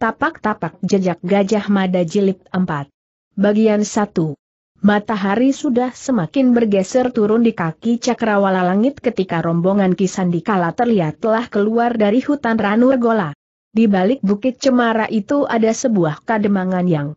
Tapak-tapak jejak Gajah Mada Jilid 4. Bagian 1. Matahari sudah semakin bergeser turun di kaki cakrawala langit ketika rombongan Kisandikala terlihat telah keluar dari hutan Ranurgola. Di balik bukit cemara itu ada sebuah kademangan yang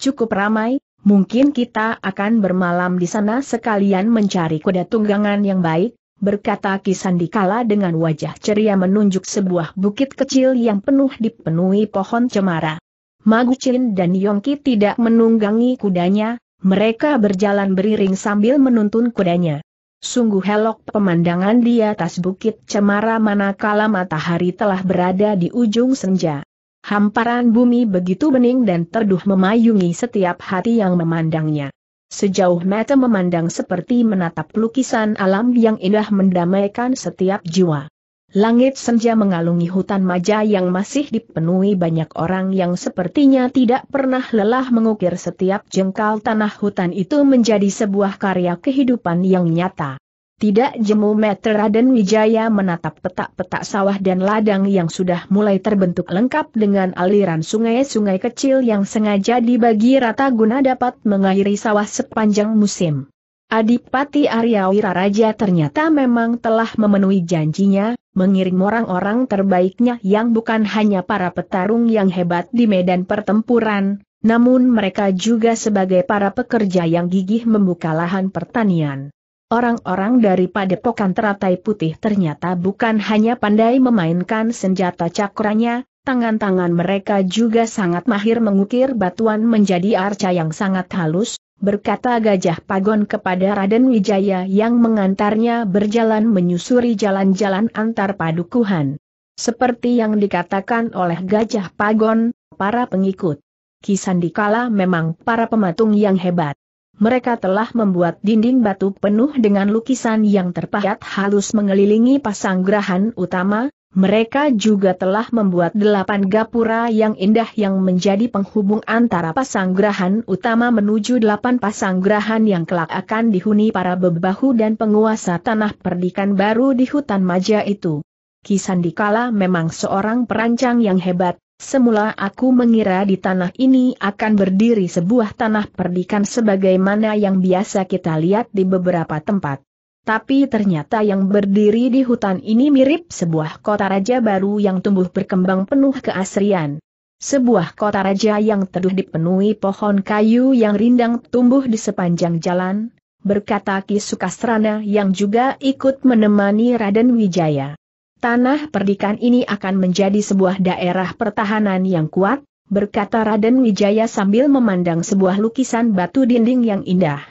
cukup ramai, mungkin kita akan bermalam di sana sekalian mencari kuda tunggangan yang baik, berkata Kisandikala dengan wajah ceria menunjuk sebuah bukit kecil yang penuh dipenuhi pohon cemara. Magucin dan Yongki tidak menunggangi kudanya, mereka berjalan beriring sambil menuntun kudanya. Sungguh helok pemandangan di atas bukit cemara manakala matahari telah berada di ujung senja. Hamparan bumi begitu bening dan teduh memayungi setiap hati yang memandangnya. Sejauh mata memandang seperti menatap lukisan alam yang indah mendamaikan setiap jiwa. Langit senja mengalungi hutan maja yang masih dipenuhi banyak orang yang sepertinya tidak pernah lelah mengukir setiap jengkal tanah hutan itu menjadi sebuah karya kehidupan yang nyata. Tidak jemu meter Raden Wijaya menatap petak-petak sawah dan ladang yang sudah mulai terbentuk lengkap dengan aliran sungai-sungai kecil yang sengaja dibagi rata guna dapat mengairi sawah sepanjang musim. Adipati Arya Wiraraja ternyata memang telah memenuhi janjinya, mengirim orang-orang terbaiknya yang bukan hanya para petarung yang hebat di medan pertempuran, namun mereka juga sebagai para pekerja yang gigih membuka lahan pertanian. Orang-orang dari padepokan teratai putih ternyata bukan hanya pandai memainkan senjata cakranya, tangan-tangan mereka juga sangat mahir mengukir batuan menjadi arca yang sangat halus, berkata Gajah Pagon kepada Raden Wijaya yang mengantarnya berjalan menyusuri jalan-jalan antar padukuhan. Seperti yang dikatakan oleh Gajah Pagon, para pengikut. Kisandikala memang para pematung yang hebat mereka telah membuat dinding batu penuh dengan lukisan yang terpahat halus mengelilingi pasanggrahan utama, mereka juga telah membuat delapan gapura yang indah yang menjadi penghubung antara pasanggrahan utama menuju delapan pasanggrahan yang kelak akan dihuni para bebahu dan penguasa tanah perdikan baru di hutan maja itu. Kisandikala memang seorang perancang yang hebat, Semula aku mengira di tanah ini akan berdiri sebuah tanah perdikan sebagaimana yang biasa kita lihat di beberapa tempat. Tapi ternyata yang berdiri di hutan ini mirip sebuah kota raja baru yang tumbuh berkembang penuh keasrian. Sebuah kota raja yang teduh dipenuhi pohon kayu yang rindang tumbuh di sepanjang jalan, berkata Ki Sukasrana yang juga ikut menemani Raden Wijaya. Tanah perdikan ini akan menjadi sebuah daerah pertahanan yang kuat, berkata Raden Wijaya sambil memandang sebuah lukisan batu dinding yang indah.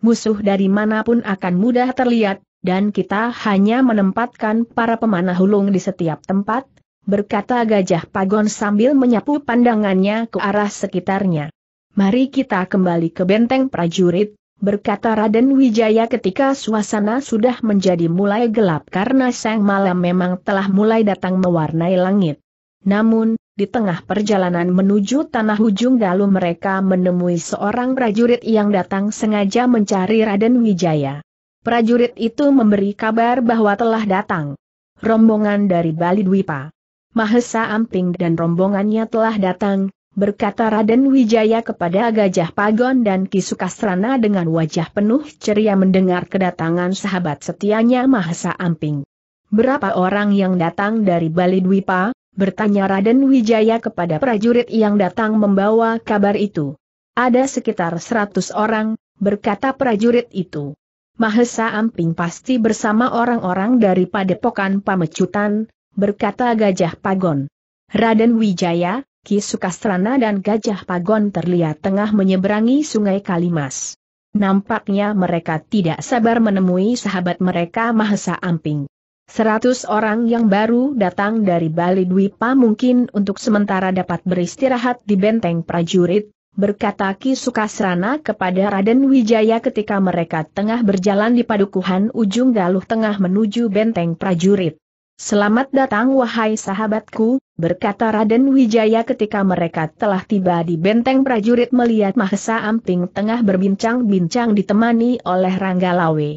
Musuh dari manapun akan mudah terlihat, dan kita hanya menempatkan para pemanah hulung di setiap tempat, berkata Gajah Pagon sambil menyapu pandangannya ke arah sekitarnya. Mari kita kembali ke benteng prajurit, berkata Raden Wijaya ketika suasana sudah menjadi mulai gelap karena sang malam memang telah mulai datang mewarnai langit. Namun, di tengah perjalanan menuju tanah ujung galuh mereka menemui seorang prajurit yang datang sengaja mencari Raden Wijaya. Prajurit itu memberi kabar bahwa telah datang rombongan dari Bali Dwipa. Mahesa Amping dan rombongannya telah datang, berkata Raden Wijaya kepada Gajah Pagon dan Kisukasrana dengan wajah penuh ceria mendengar kedatangan sahabat setianya Mahesa Amping. Berapa orang yang datang dari Bali Dwipa? bertanya Raden Wijaya kepada prajurit yang datang membawa kabar itu. Ada sekitar seratus orang, berkata prajurit itu. Mahesa Amping pasti bersama orang-orang dari Padepokan Pamecutan, berkata Gajah Pagon. Raden Wijaya, Ki Sukastrana dan Gajah Pagon terlihat tengah menyeberangi sungai Kalimas. Nampaknya mereka tidak sabar menemui sahabat mereka Mahesa Amping. Seratus orang yang baru datang dari Bali Dwipa mungkin untuk sementara dapat beristirahat di benteng prajurit, berkata Ki Sukasrana kepada Raden Wijaya ketika mereka tengah berjalan di padukuhan ujung galuh tengah menuju benteng prajurit. Selamat datang wahai sahabatku, berkata Raden Wijaya ketika mereka telah tiba di benteng prajurit melihat Mahesa Amping tengah berbincang-bincang ditemani oleh Ranggalawe.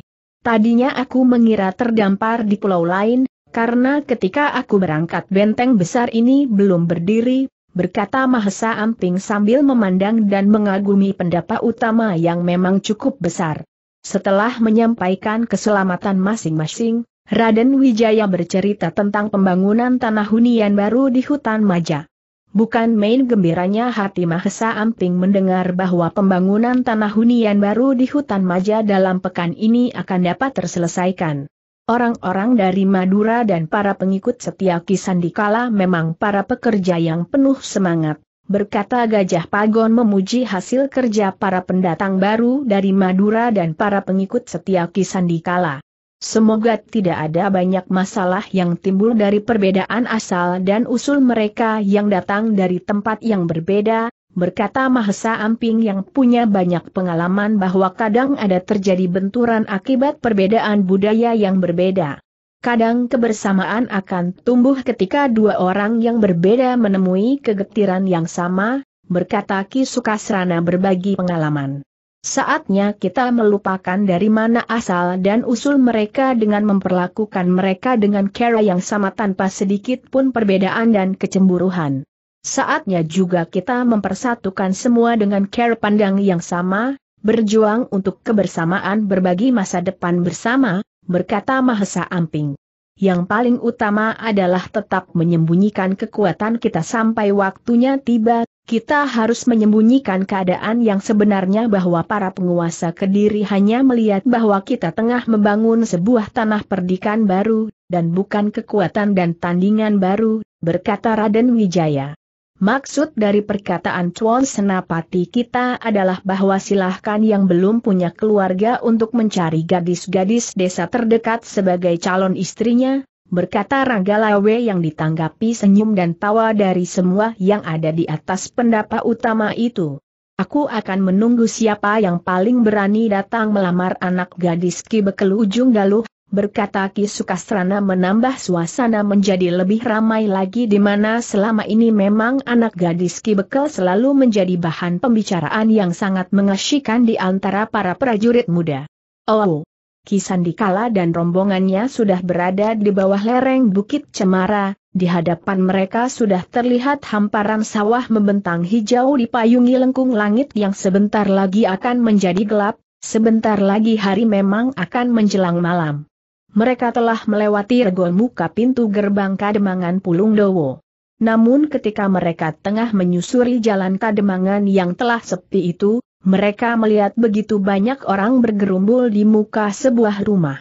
Tadinya aku mengira terdampar di pulau lain, karena ketika aku berangkat benteng besar ini belum berdiri, berkata Mahesa Amping sambil memandang dan mengagumi pendapa utama yang memang cukup besar. Setelah menyampaikan keselamatan masing-masing, Raden Wijaya bercerita tentang pembangunan tanah hunian baru di hutan Maja. Bukan main gembiranya hati Mahesa Amping mendengar bahwa pembangunan tanah hunian baru di hutan Maja dalam pekan ini akan dapat terselesaikan. Orang-orang dari Madura dan para pengikut setia Kisandikala memang para pekerja yang penuh semangat, berkata Gajah Pagon memuji hasil kerja para pendatang baru dari Madura dan para pengikut setia Kisandikala. Semoga tidak ada banyak masalah yang timbul dari perbedaan asal dan usul mereka yang datang dari tempat yang berbeda, berkata Mahesa Amping yang punya banyak pengalaman bahwa kadang ada terjadi benturan akibat perbedaan budaya yang berbeda. Kadang kebersamaan akan tumbuh ketika dua orang yang berbeda menemui kegetiran yang sama, berkata Ki Sukasrana berbagi pengalaman. Saatnya kita melupakan dari mana asal dan usul mereka dengan memperlakukan mereka dengan cara yang sama tanpa sedikit pun perbedaan dan kecemburuan. Saatnya juga kita mempersatukan semua dengan cara pandang yang sama, berjuang untuk kebersamaan berbagi masa depan bersama, berkata Mahesa Amping. Yang paling utama adalah tetap menyembunyikan kekuatan kita sampai waktunya tiba, kita harus menyembunyikan keadaan yang sebenarnya bahwa para penguasa Kediri hanya melihat bahwa kita tengah membangun sebuah tanah perdikan baru, dan bukan kekuatan dan tandingan baru, berkata Raden Wijaya. Maksud dari perkataan Tuan Senapati kita adalah bahwa silahkan yang belum punya keluarga untuk mencari gadis-gadis desa terdekat sebagai calon istrinya, berkata Ranggalawe yang ditanggapi senyum dan tawa dari semua yang ada di atas pendapa utama itu. Aku akan menunggu siapa yang paling berani datang melamar anak gadis Ki Bekel Ujung Galuh, berkata Ki Sukastrana menambah suasana menjadi lebih ramai lagi di mana selama ini memang anak gadis Ki Bekel selalu menjadi bahan pembicaraan yang sangat mengasyikan di antara para prajurit muda. Oh, Kisandikala dan rombongannya sudah berada di bawah lereng Bukit Cemara, di hadapan mereka sudah terlihat hamparan sawah membentang hijau dipayungi lengkung langit yang sebentar lagi akan menjadi gelap, sebentar lagi hari memang akan menjelang malam. Mereka telah melewati regol muka pintu gerbang Kademangan Pulung Dowo. Namun ketika mereka tengah menyusuri jalan Kademangan yang telah sepi itu, mereka melihat begitu banyak orang bergerumbul di muka sebuah rumah.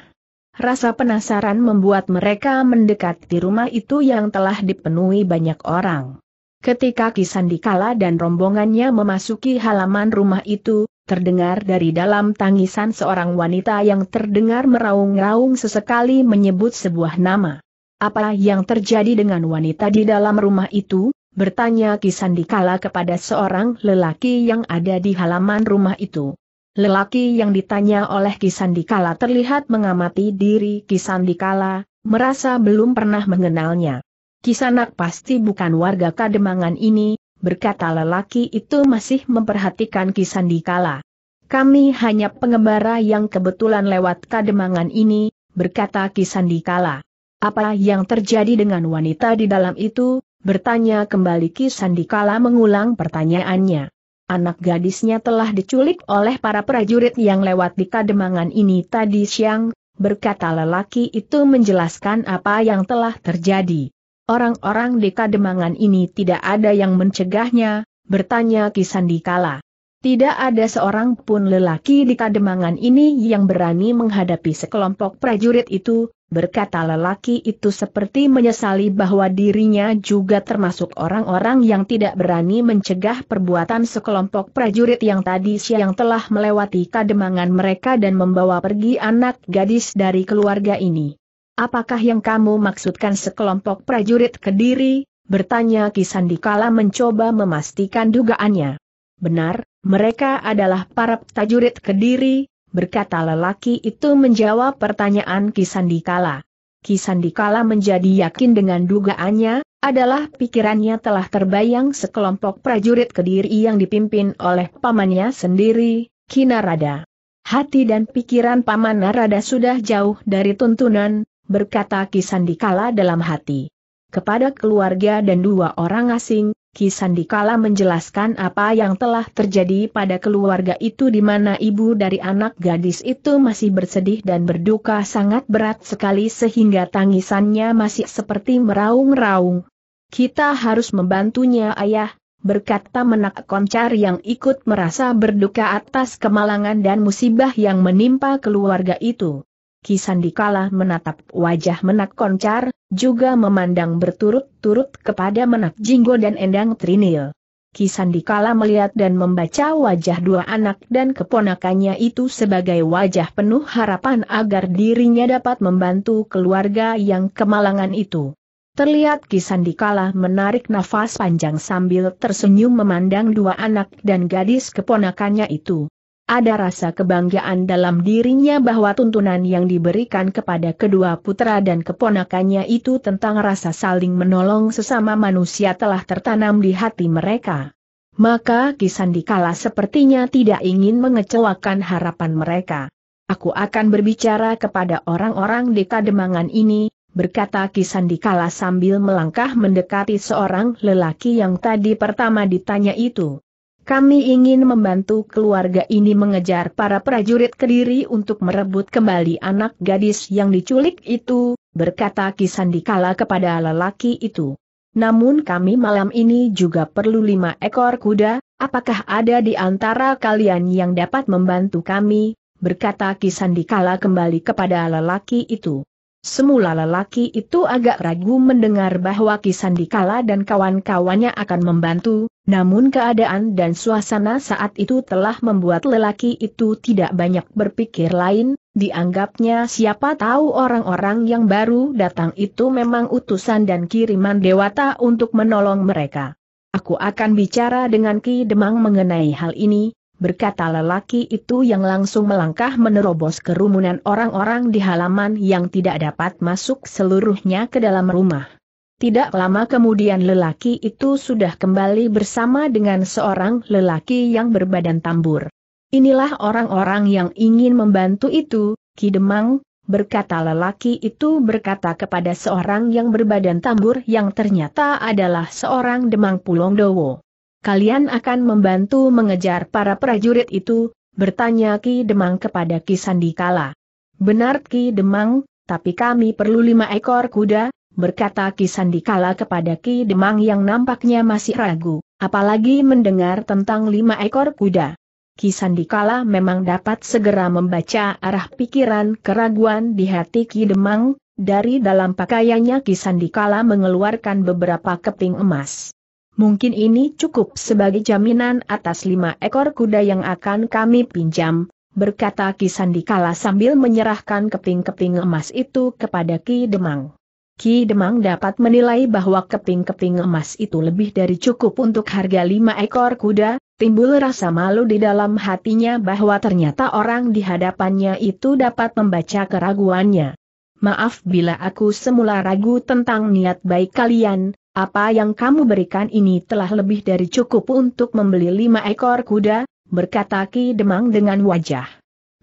Rasa penasaran membuat mereka mendekati rumah itu yang telah dipenuhi banyak orang. Ketika Kisandikala dan rombongannya memasuki halaman rumah itu, terdengar dari dalam tangisan seorang wanita yang terdengar meraung-raung sesekali menyebut sebuah nama. Apa yang terjadi dengan wanita di dalam rumah itu? bertanya Kisandikala kepada seorang lelaki yang ada di halaman rumah itu. Lelaki yang ditanya oleh Kisandikala terlihat mengamati diri Kisandikala, merasa belum pernah mengenalnya. Kisanak pasti bukan warga Kademangan ini, berkata lelaki itu masih memperhatikan Kisandikala. Kami hanya pengembara yang kebetulan lewat Kademangan ini, berkata Kisandikala. Apa yang terjadi dengan wanita di dalam itu, Bertanya kembali Ki Sandikala mengulang pertanyaannya. Anak gadisnya telah diculik oleh para prajurit yang lewat di kademangan ini tadi siang, berkata lelaki itu menjelaskan apa yang telah terjadi. Orang-orang di kademangan ini tidak ada yang mencegahnya, bertanya Ki Sandikala. Tidak ada seorang pun lelaki di kademangan ini yang berani menghadapi sekelompok prajurit itu, berkata lelaki itu seperti menyesali bahwa dirinya juga termasuk orang-orang yang tidak berani mencegah perbuatan sekelompok prajurit yang tadi siang telah melewati kademangan mereka dan membawa pergi anak gadis dari keluarga ini. Apakah yang kamu maksudkan sekelompok prajurit Kediri? bertanya Kisandikala mencoba memastikan dugaannya. Benar, mereka adalah para prajurit Kediri, berkata lelaki itu menjawab pertanyaan Kisandikala. Kisandikala menjadi yakin dengan dugaannya, adalah pikirannya telah terbayang sekelompok prajurit kediri yang dipimpin oleh pamannya sendiri, Kinarada. Hati dan pikiran paman Narada sudah jauh dari tuntunan, berkata Kisandikala dalam hati. Kepada keluarga dan dua orang asing, Kisandikala menjelaskan apa yang telah terjadi pada keluarga itu di mana ibu dari anak gadis itu masih bersedih dan berduka sangat berat sekali sehingga tangisannya masih seperti meraung-raung. Kita harus membantunya ayah, berkata menak koncar yang ikut merasa berduka atas kemalangan dan musibah yang menimpa keluarga itu. Kisandikala menatap wajah menak koncar, juga memandang berturut-turut kepada Menak Jinggo dan Endang Trinil. Kisan dikala melihat dan membaca wajah dua anak dan keponakannya itu sebagai wajah penuh harapan agar dirinya dapat membantu keluarga yang kemalangan itu. Terlihat Kisan dikala menarik nafas panjang sambil tersenyum memandang dua anak dan gadis keponakannya itu. Ada rasa kebanggaan dalam dirinya bahwa tuntunan yang diberikan kepada kedua putra dan keponakannya itu tentang rasa saling menolong sesama manusia telah tertanam di hati mereka. Maka Kisandikala sepertinya tidak ingin mengecewakan harapan mereka. Aku akan berbicara kepada orang-orang di kademangan ini, berkata Kisandikala sambil melangkah mendekati seorang lelaki yang tadi pertama ditanya itu. Kami ingin membantu keluarga ini mengejar para prajurit Kediri untuk merebut kembali anak gadis yang diculik itu, berkata Kisandikala kepada lelaki itu. Namun kami malam ini juga perlu lima ekor kuda, apakah ada di antara kalian yang dapat membantu kami? berkata Kisandikala kembali kepada lelaki itu. Semula lelaki itu agak ragu mendengar bahwa Kisandikala dan kawan-kawannya akan membantu, namun keadaan dan suasana saat itu telah membuat lelaki itu tidak banyak berpikir lain, dianggapnya siapa tahu orang-orang yang baru datang itu memang utusan dan kiriman dewata untuk menolong mereka. Aku akan bicara dengan Ki Demang mengenai hal ini, berkata lelaki itu yang langsung melangkah menerobos kerumunan orang-orang di halaman yang tidak dapat masuk seluruhnya ke dalam rumah. Tidak lama kemudian lelaki itu sudah kembali bersama dengan seorang lelaki yang berbadan tambur. Inilah orang-orang yang ingin membantu itu, Kidemang, berkata lelaki itu berkata kepada seorang yang berbadan tambur yang ternyata adalah seorang Demang Pulong Dowo kalian akan membantu mengejar para prajurit itu, bertanya Ki Demang kepada Ki Sandikala. Benar Ki Demang, tapi kami perlu lima ekor kuda, berkata Ki Sandikala kepada Ki Demang yang nampaknya masih ragu, apalagi mendengar tentang lima ekor kuda. Ki Sandikala memang dapat segera membaca arah pikiran keraguan di hati Ki Demang, dari dalam pakaiannya Ki Sandikala mengeluarkan beberapa keping emas. Mungkin ini cukup sebagai jaminan atas lima ekor kuda yang akan kami pinjam, berkata Ki Sandikala sambil menyerahkan keping-keping emas itu kepada Ki Demang. Ki Demang dapat menilai bahwa keping-keping emas itu lebih dari cukup untuk harga lima ekor kuda, timbul rasa malu di dalam hatinya bahwa ternyata orang di hadapannya itu dapat membaca keraguannya. Maaf bila aku semula ragu tentang niat baik kalian, apa yang kamu berikan ini telah lebih dari cukup untuk membeli lima ekor kuda, berkata Ki Demang dengan wajah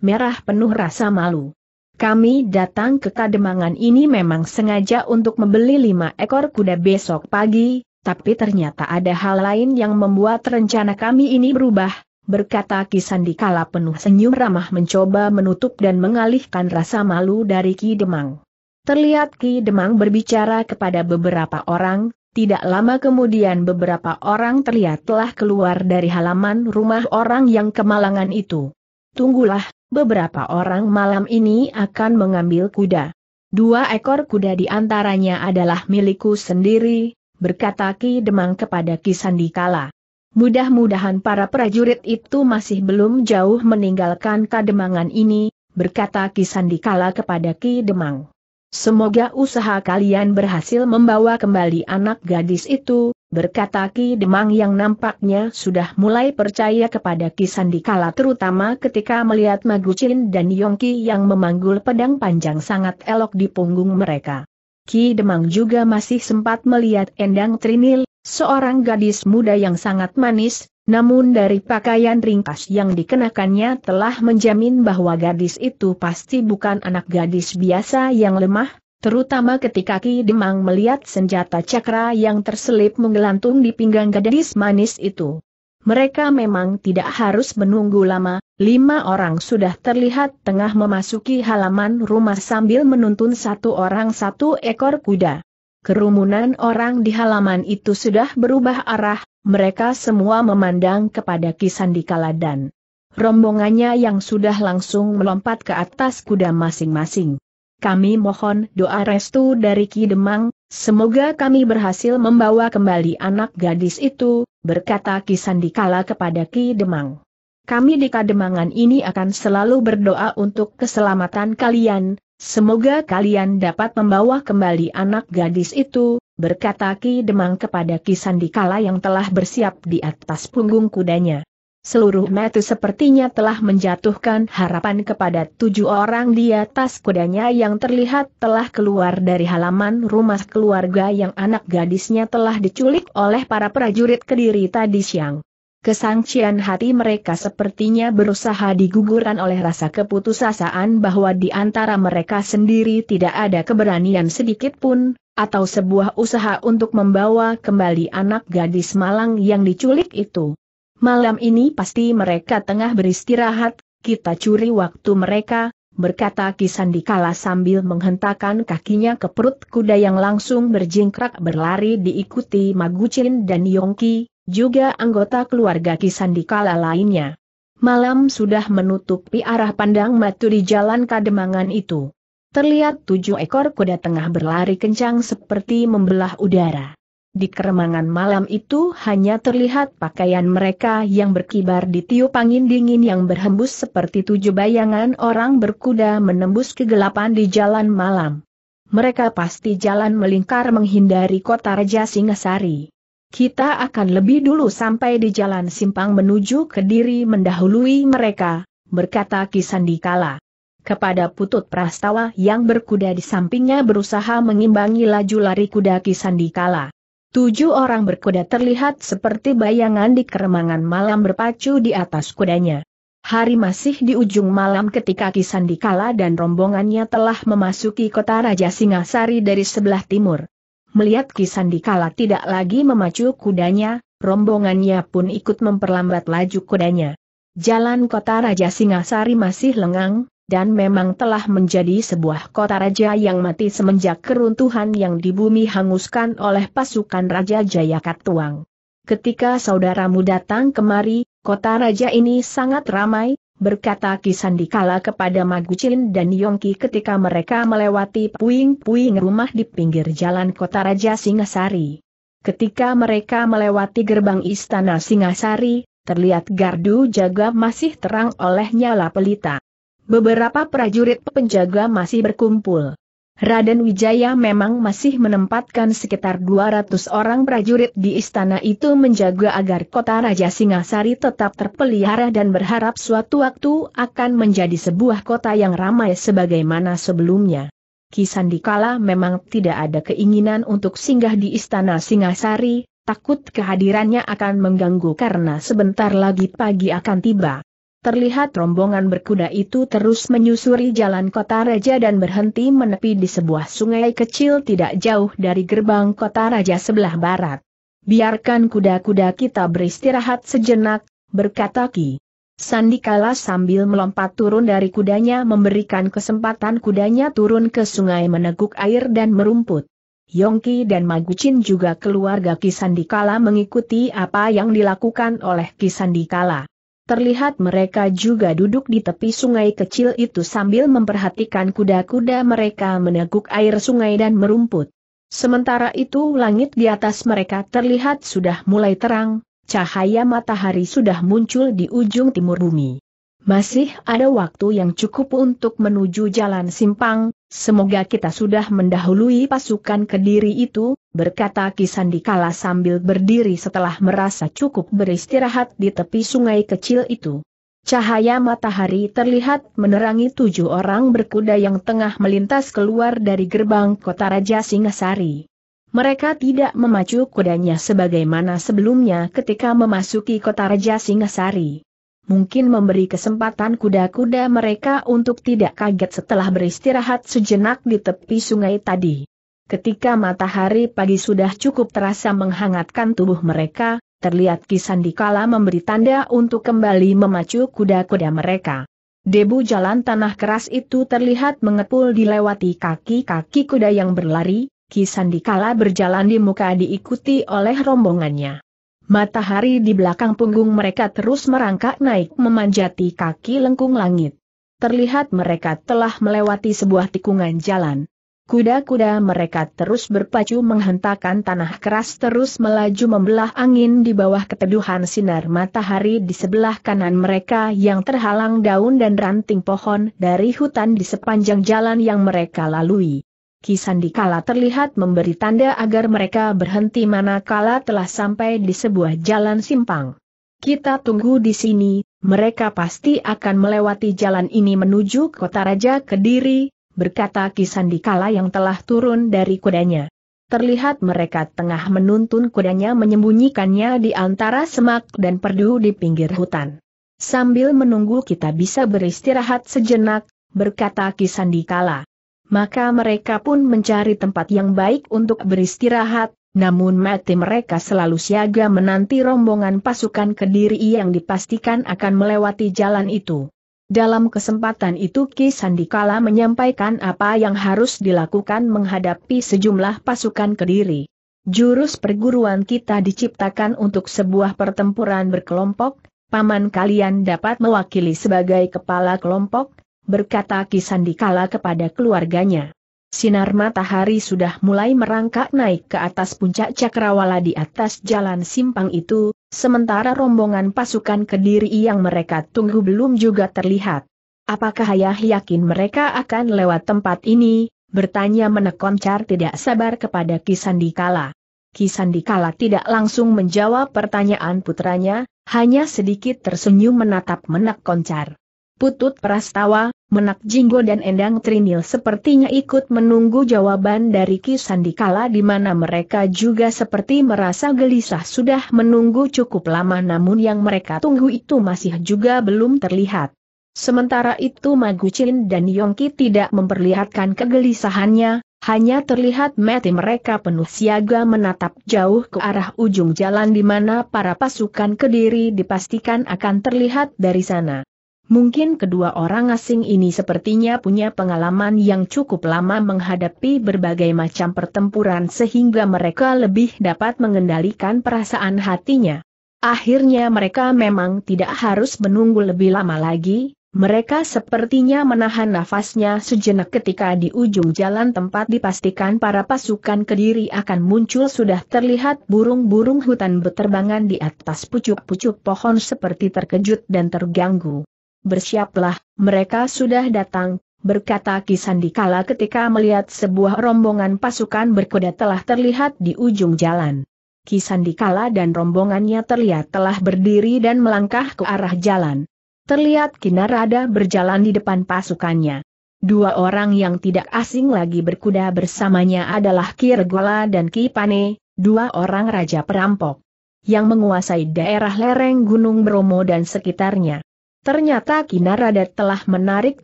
merah penuh rasa malu. Kami datang ke Kademangan ini memang sengaja untuk membeli lima ekor kuda besok pagi, tapi ternyata ada hal lain yang membuat rencana kami ini berubah, berkata Ki Sandikala penuh senyum ramah mencoba menutup dan mengalihkan rasa malu dari Ki Demang. Terlihat Ki Demang berbicara kepada beberapa orang, tidak lama kemudian beberapa orang terlihat telah keluar dari halaman rumah orang yang kemalangan itu. Tunggulah, beberapa orang malam ini akan mengambil kuda. Dua ekor kuda di antaranya adalah milikku sendiri, berkata Ki Demang kepada Ki Sandikala. Mudah-mudahan para prajurit itu masih belum jauh meninggalkan kademangan ini, berkata Ki Sandikala kepada Ki Demang. Semoga usaha kalian berhasil membawa kembali anak gadis itu, berkata Ki Demang yang nampaknya sudah mulai percaya kepada Ki Sandikala terutama ketika melihat Magucin dan Yongki yang memanggul pedang panjang sangat elok di punggung mereka. Ki Demang juga masih sempat melihat Endang Trinil, seorang gadis muda yang sangat manis, namun dari pakaian ringkas yang dikenakannya telah menjamin bahwa gadis itu pasti bukan anak gadis biasa yang lemah, terutama ketika Ki Demang melihat senjata cakra yang terselip menggelantung di pinggang gadis manis itu. Mereka memang tidak harus menunggu lama, lima orang sudah terlihat tengah memasuki halaman rumah sambil menuntun satu orang satu ekor kuda. Kerumunan orang di halaman itu sudah berubah arah, mereka semua memandang kepada Kisandikala dan rombongannya yang sudah langsung melompat ke atas kuda masing-masing. Kami mohon doa restu dari Ki Demang, semoga kami berhasil membawa kembali anak gadis itu, berkata Kisandikala kepada Ki Demang. Kami di Kademangan ini akan selalu berdoa untuk keselamatan kalian, semoga kalian dapat membawa kembali anak gadis itu, berkata Ki Demang kepada Ki Sandikala yang telah bersiap di atas punggung kudanya. Seluruh metu sepertinya telah menjatuhkan harapan kepada tujuh orang di atas kudanya yang terlihat telah keluar dari halaman rumah keluarga yang anak gadisnya telah diculik oleh para prajurit kediri tadi siang. kesangcian hati mereka sepertinya berusaha diguguran oleh rasa keputusasaan bahwa di antara mereka sendiri tidak ada keberanian sedikit pun atau sebuah usaha untuk membawa kembali anak gadis malang yang diculik itu. Malam ini pasti mereka tengah beristirahat, kita curi waktu mereka, berkata Kisandikala sambil menghentakkan kakinya ke perut kuda yang langsung berjingkrak berlari diikuti Magucin dan Yongki, juga anggota keluarga Kisandikala lainnya. Malam sudah menutupi arah pandang matu di jalan kademangan itu. Terlihat tujuh ekor kuda tengah berlari kencang seperti membelah udara. Di keremangan malam itu hanya terlihat pakaian mereka yang berkibar di tiup angin dingin yang berhembus seperti tujuh bayangan orang berkuda menembus kegelapan di jalan malam. Mereka pasti jalan melingkar menghindari kota Raja Singasari. Kita akan lebih dulu sampai di jalan simpang menuju Kediri mendahului mereka, berkata Kisandikala kepada putut prastawa yang berkuda di sampingnya berusaha mengimbangi laju lari kuda Kisandikala. Tujuh orang berkuda terlihat seperti bayangan di keremangan malam berpacu di atas kudanya. Hari masih di ujung malam ketika Kisandikala dan rombongannya telah memasuki kota Raja Singasari dari sebelah timur. Melihat Kisandikala tidak lagi memacu kudanya, rombongannya pun ikut memperlambat laju kudanya. Jalan kota Raja Singasari masih lengang, dan memang telah menjadi sebuah kota raja yang mati semenjak keruntuhan yang di bumi hanguskan oleh pasukan Raja Jayakatwang. Ketika saudaramu datang kemari, kota raja ini sangat ramai, berkata Kisandikala kepada Magucin dan Yongki ketika mereka melewati puing-puing rumah di pinggir jalan kota raja Singasari. Ketika mereka melewati gerbang istana Singasari, terlihat gardu jaga masih terang oleh nyala pelita. Beberapa prajurit penjaga masih berkumpul. Raden Wijaya memang masih menempatkan sekitar 200 orang prajurit di istana itu menjaga agar kota Raja Singasari tetap terpelihara dan berharap suatu waktu akan menjadi sebuah kota yang ramai sebagaimana sebelumnya. Kisandikala memang tidak ada keinginan untuk singgah di istana Singasari, takut kehadirannya akan mengganggu karena sebentar lagi pagi akan tiba terlihat rombongan berkuda itu terus menyusuri jalan kota raja dan berhenti menepi di sebuah sungai kecil tidak jauh dari gerbang kota raja sebelah barat. Biarkan kuda-kuda kita beristirahat sejenak, berkata Ki. Sandikala sambil melompat turun dari kudanya memberikan kesempatan kudanya turun ke sungai meneguk air dan merumput. Yongki dan Magucin juga keluarga Ki Sandikala mengikuti apa yang dilakukan oleh Ki Sandikala. Terlihat mereka juga duduk di tepi sungai kecil itu sambil memperhatikan kuda-kuda mereka meneguk air sungai dan merumput. Sementara itu langit di atas mereka terlihat sudah mulai terang, cahaya matahari sudah muncul di ujung timur bumi. Masih ada waktu yang cukup untuk menuju jalan simpang, semoga kita sudah mendahului pasukan kediri itu, berkata Kisandikala sambil berdiri setelah merasa cukup beristirahat di tepi sungai kecil itu. Cahaya matahari terlihat menerangi tujuh orang berkuda yang tengah melintas keluar dari gerbang kota Raja Singasari. Mereka tidak memacu kudanya sebagaimana sebelumnya ketika memasuki kota Raja Singasari mungkin memberi kesempatan kuda-kuda mereka untuk tidak kaget setelah beristirahat sejenak di tepi sungai tadi. Ketika matahari pagi sudah cukup terasa menghangatkan tubuh mereka, terlihat Kisandikala memberi tanda untuk kembali memacu kuda-kuda mereka. Debu jalan tanah keras itu terlihat mengepul dilewati kaki-kaki kuda yang berlari, Kisandikala berjalan di muka diikuti oleh rombongannya. Matahari di belakang punggung mereka terus merangkak naik memanjati kaki lengkung langit. Terlihat mereka telah melewati sebuah tikungan jalan. Kuda-kuda mereka terus berpacu menghentakkan tanah keras terus melaju membelah angin di bawah keteduhan sinar matahari di sebelah kanan mereka yang terhalang daun dan ranting pohon dari hutan di sepanjang jalan yang mereka lalui. Kisandikala terlihat memberi tanda agar mereka berhenti manakala telah sampai di sebuah jalan simpang. Kita tunggu di sini, mereka pasti akan melewati jalan ini menuju kota Raja Kediri, berkata Kisandikala yang telah turun dari kudanya. Terlihat mereka tengah menuntun kudanya menyembunyikannya di antara semak dan perdu di pinggir hutan. Sambil menunggu kita bisa beristirahat sejenak, berkata Kisandikala maka mereka pun mencari tempat yang baik untuk beristirahat, namun mati mereka selalu siaga menanti rombongan pasukan Kediri yang dipastikan akan melewati jalan itu. Dalam kesempatan itu Ki Sandikala menyampaikan apa yang harus dilakukan menghadapi sejumlah pasukan Kediri. Jurus perguruan kita diciptakan untuk sebuah pertempuran berkelompok, paman kalian dapat mewakili sebagai kepala kelompok, berkata Kisandikala kepada keluarganya. Sinar matahari sudah mulai merangkak naik ke atas puncak cakrawala di atas jalan simpang itu, sementara rombongan pasukan kediri yang mereka tunggu belum juga terlihat. Apakah ayah yakin mereka akan lewat tempat ini? Bertanya menekoncar tidak sabar kepada Kisandikala. Kisandikala tidak langsung menjawab pertanyaan putranya, hanya sedikit tersenyum menatap menekoncar. Putut Prastawa, Menak Jinggo dan Endang Trinil sepertinya ikut menunggu jawaban dari Ki Sandikala di mana mereka juga seperti merasa gelisah sudah menunggu cukup lama namun yang mereka tunggu itu masih juga belum terlihat. Sementara itu Magucin dan Yongki tidak memperlihatkan kegelisahannya, hanya terlihat mati mereka penuh siaga menatap jauh ke arah ujung jalan di mana para pasukan Kediri dipastikan akan terlihat dari sana. Mungkin kedua orang asing ini sepertinya punya pengalaman yang cukup lama menghadapi berbagai macam pertempuran sehingga mereka lebih dapat mengendalikan perasaan hatinya. Akhirnya mereka memang tidak harus menunggu lebih lama lagi, mereka sepertinya menahan nafasnya sejenak ketika di ujung jalan tempat dipastikan para pasukan kediri akan muncul sudah terlihat burung-burung hutan beterbangan di atas pucuk-pucuk pohon seperti terkejut dan terganggu bersiaplah, mereka sudah datang, berkata Kisandikala ketika melihat sebuah rombongan pasukan berkuda telah terlihat di ujung jalan. Kisandikala dan rombongannya terlihat telah berdiri dan melangkah ke arah jalan. Terlihat Kinarada berjalan di depan pasukannya. Dua orang yang tidak asing lagi berkuda bersamanya adalah Kirgola dan Kipane, dua orang raja perampok yang menguasai daerah lereng Gunung Bromo dan sekitarnya. Ternyata Kinarada telah menarik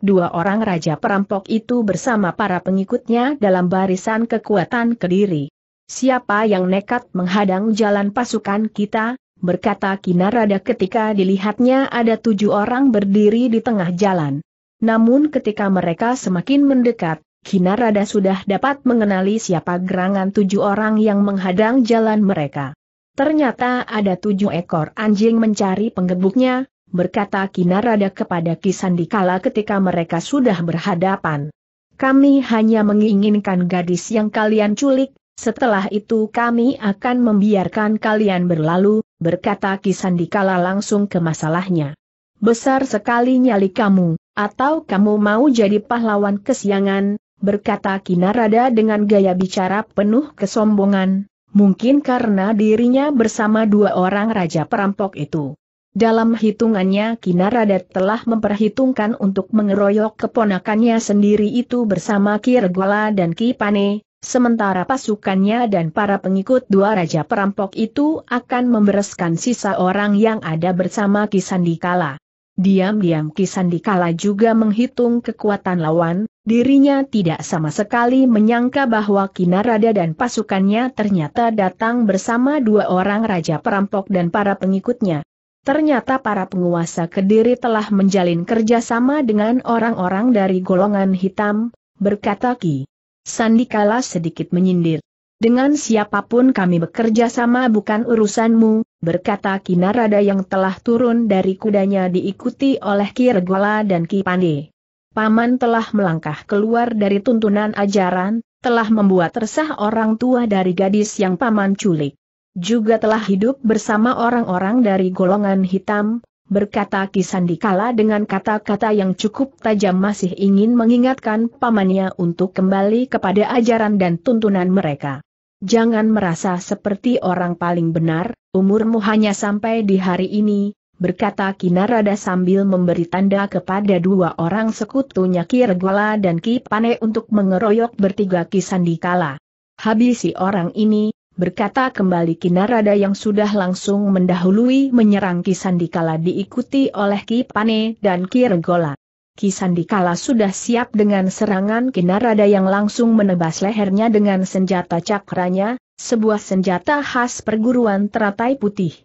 dua orang raja perampok itu bersama para pengikutnya dalam barisan kekuatan Kediri. Siapa yang nekat menghadang jalan pasukan kita, berkata Kinarada ketika dilihatnya ada tujuh orang berdiri di tengah jalan. Namun ketika mereka semakin mendekat, Kinarada sudah dapat mengenali siapa gerangan tujuh orang yang menghadang jalan mereka. Ternyata ada tujuh ekor anjing mencari penggebuknya, berkata Kinarada kepada Kisandikala ketika mereka sudah berhadapan. Kami hanya menginginkan gadis yang kalian culik, setelah itu kami akan membiarkan kalian berlalu, berkata Kisandikala langsung ke masalahnya. Besar sekali nyali kamu, atau kamu mau jadi pahlawan kesiangan, berkata Kinarada dengan gaya bicara penuh kesombongan, mungkin karena dirinya bersama dua orang raja perampok itu. Dalam hitungannya Kinarada telah memperhitungkan untuk mengeroyok keponakannya sendiri itu bersama Kirgwala dan Kipane, sementara pasukannya dan para pengikut dua raja perampok itu akan membereskan sisa orang yang ada bersama Kisandikala. Diam-diam Kisandikala juga menghitung kekuatan lawan, dirinya tidak sama sekali menyangka bahwa Kinarada dan pasukannya ternyata datang bersama dua orang raja perampok dan para pengikutnya. Ternyata para penguasa Kediri telah menjalin kerjasama dengan orang-orang dari golongan hitam, berkata Ki. Sandikala sedikit menyindir. Dengan siapapun kami bekerja sama bukan urusanmu, berkata Ki Narada yang telah turun dari kudanya diikuti oleh Ki Regola dan Ki Pandi. Paman telah melangkah keluar dari tuntunan ajaran, telah membuat resah orang tua dari gadis yang paman culik juga telah hidup bersama orang-orang dari golongan hitam, berkata Kisandikala dengan kata-kata yang cukup tajam masih ingin mengingatkan pamannya untuk kembali kepada ajaran dan tuntunan mereka. Jangan merasa seperti orang paling benar, umurmu hanya sampai di hari ini, berkata Kinarada sambil memberi tanda kepada dua orang sekutunya Regola dan Ki Pane untuk mengeroyok bertiga Kisandikala. Habisi orang ini, berkata kembali Kinarada yang sudah langsung mendahului menyerang Kisandikala diikuti oleh Ki Pane dan Ki Regola. Kisandikala sudah siap dengan serangan Kinarada yang langsung menebas lehernya dengan senjata cakranya, sebuah senjata khas perguruan teratai putih.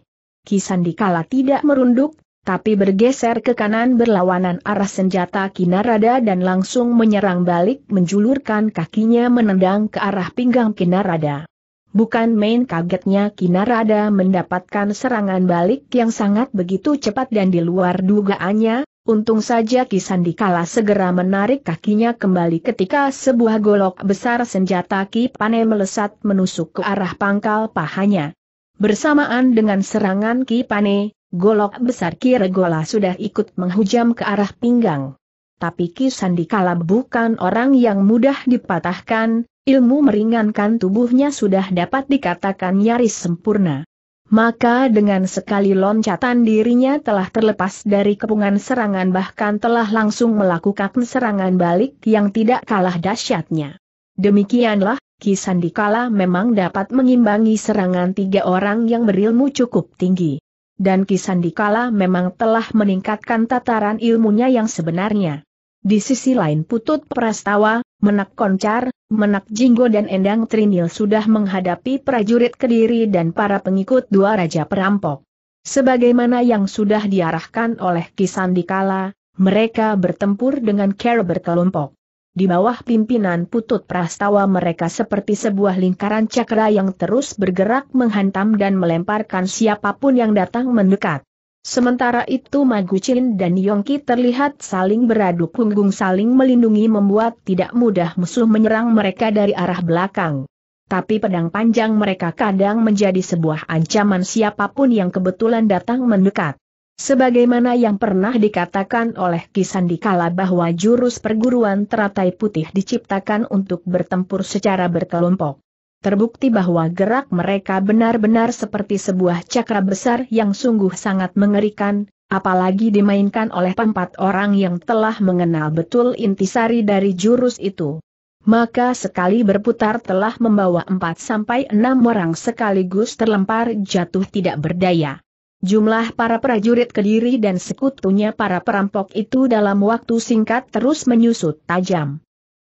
Kisandikala tidak merunduk, tapi bergeser ke kanan berlawanan arah senjata Kinarada dan langsung menyerang balik menjulurkan kakinya menendang ke arah pinggang Kinarada. Bukan main kagetnya Kinarada mendapatkan serangan balik yang sangat begitu cepat dan di luar dugaannya, untung saja Kisandikala segera menarik kakinya kembali ketika sebuah golok besar senjata Kipane melesat menusuk ke arah pangkal pahanya. Bersamaan dengan serangan Kipane, golok besar Ki Regola sudah ikut menghujam ke arah pinggang tapi Ki Sandikala bukan orang yang mudah dipatahkan, ilmu meringankan tubuhnya sudah dapat dikatakan nyaris sempurna. Maka dengan sekali loncatan dirinya telah terlepas dari kepungan serangan bahkan telah langsung melakukan serangan balik yang tidak kalah dahsyatnya. Demikianlah, Ki Sandikala memang dapat mengimbangi serangan tiga orang yang berilmu cukup tinggi. Dan Ki Sandikala memang telah meningkatkan tataran ilmunya yang sebenarnya. Di sisi lain Putut Prastawa, Menak Koncar, Menak Jinggo dan Endang Trinil sudah menghadapi prajurit Kediri dan para pengikut dua raja perampok. Sebagaimana yang sudah diarahkan oleh Kisan dikala, mereka bertempur dengan care berkelompok. Di bawah pimpinan Putut Prastawa mereka seperti sebuah lingkaran cakra yang terus bergerak menghantam dan melemparkan siapapun yang datang mendekat. Sementara itu Magu Chin dan Yongki terlihat saling beradu punggung saling melindungi membuat tidak mudah musuh menyerang mereka dari arah belakang. Tapi pedang panjang mereka kadang menjadi sebuah ancaman siapapun yang kebetulan datang mendekat. Sebagaimana yang pernah dikatakan oleh Kisandikala bahwa jurus perguruan teratai putih diciptakan untuk bertempur secara berkelompok terbukti bahwa gerak mereka benar-benar seperti sebuah cakra besar yang sungguh sangat mengerikan, apalagi dimainkan oleh empat orang yang telah mengenal betul intisari dari jurus itu. Maka sekali berputar telah membawa empat sampai enam orang sekaligus terlempar jatuh tidak berdaya. Jumlah para prajurit Kediri dan sekutunya para perampok itu dalam waktu singkat terus menyusut tajam.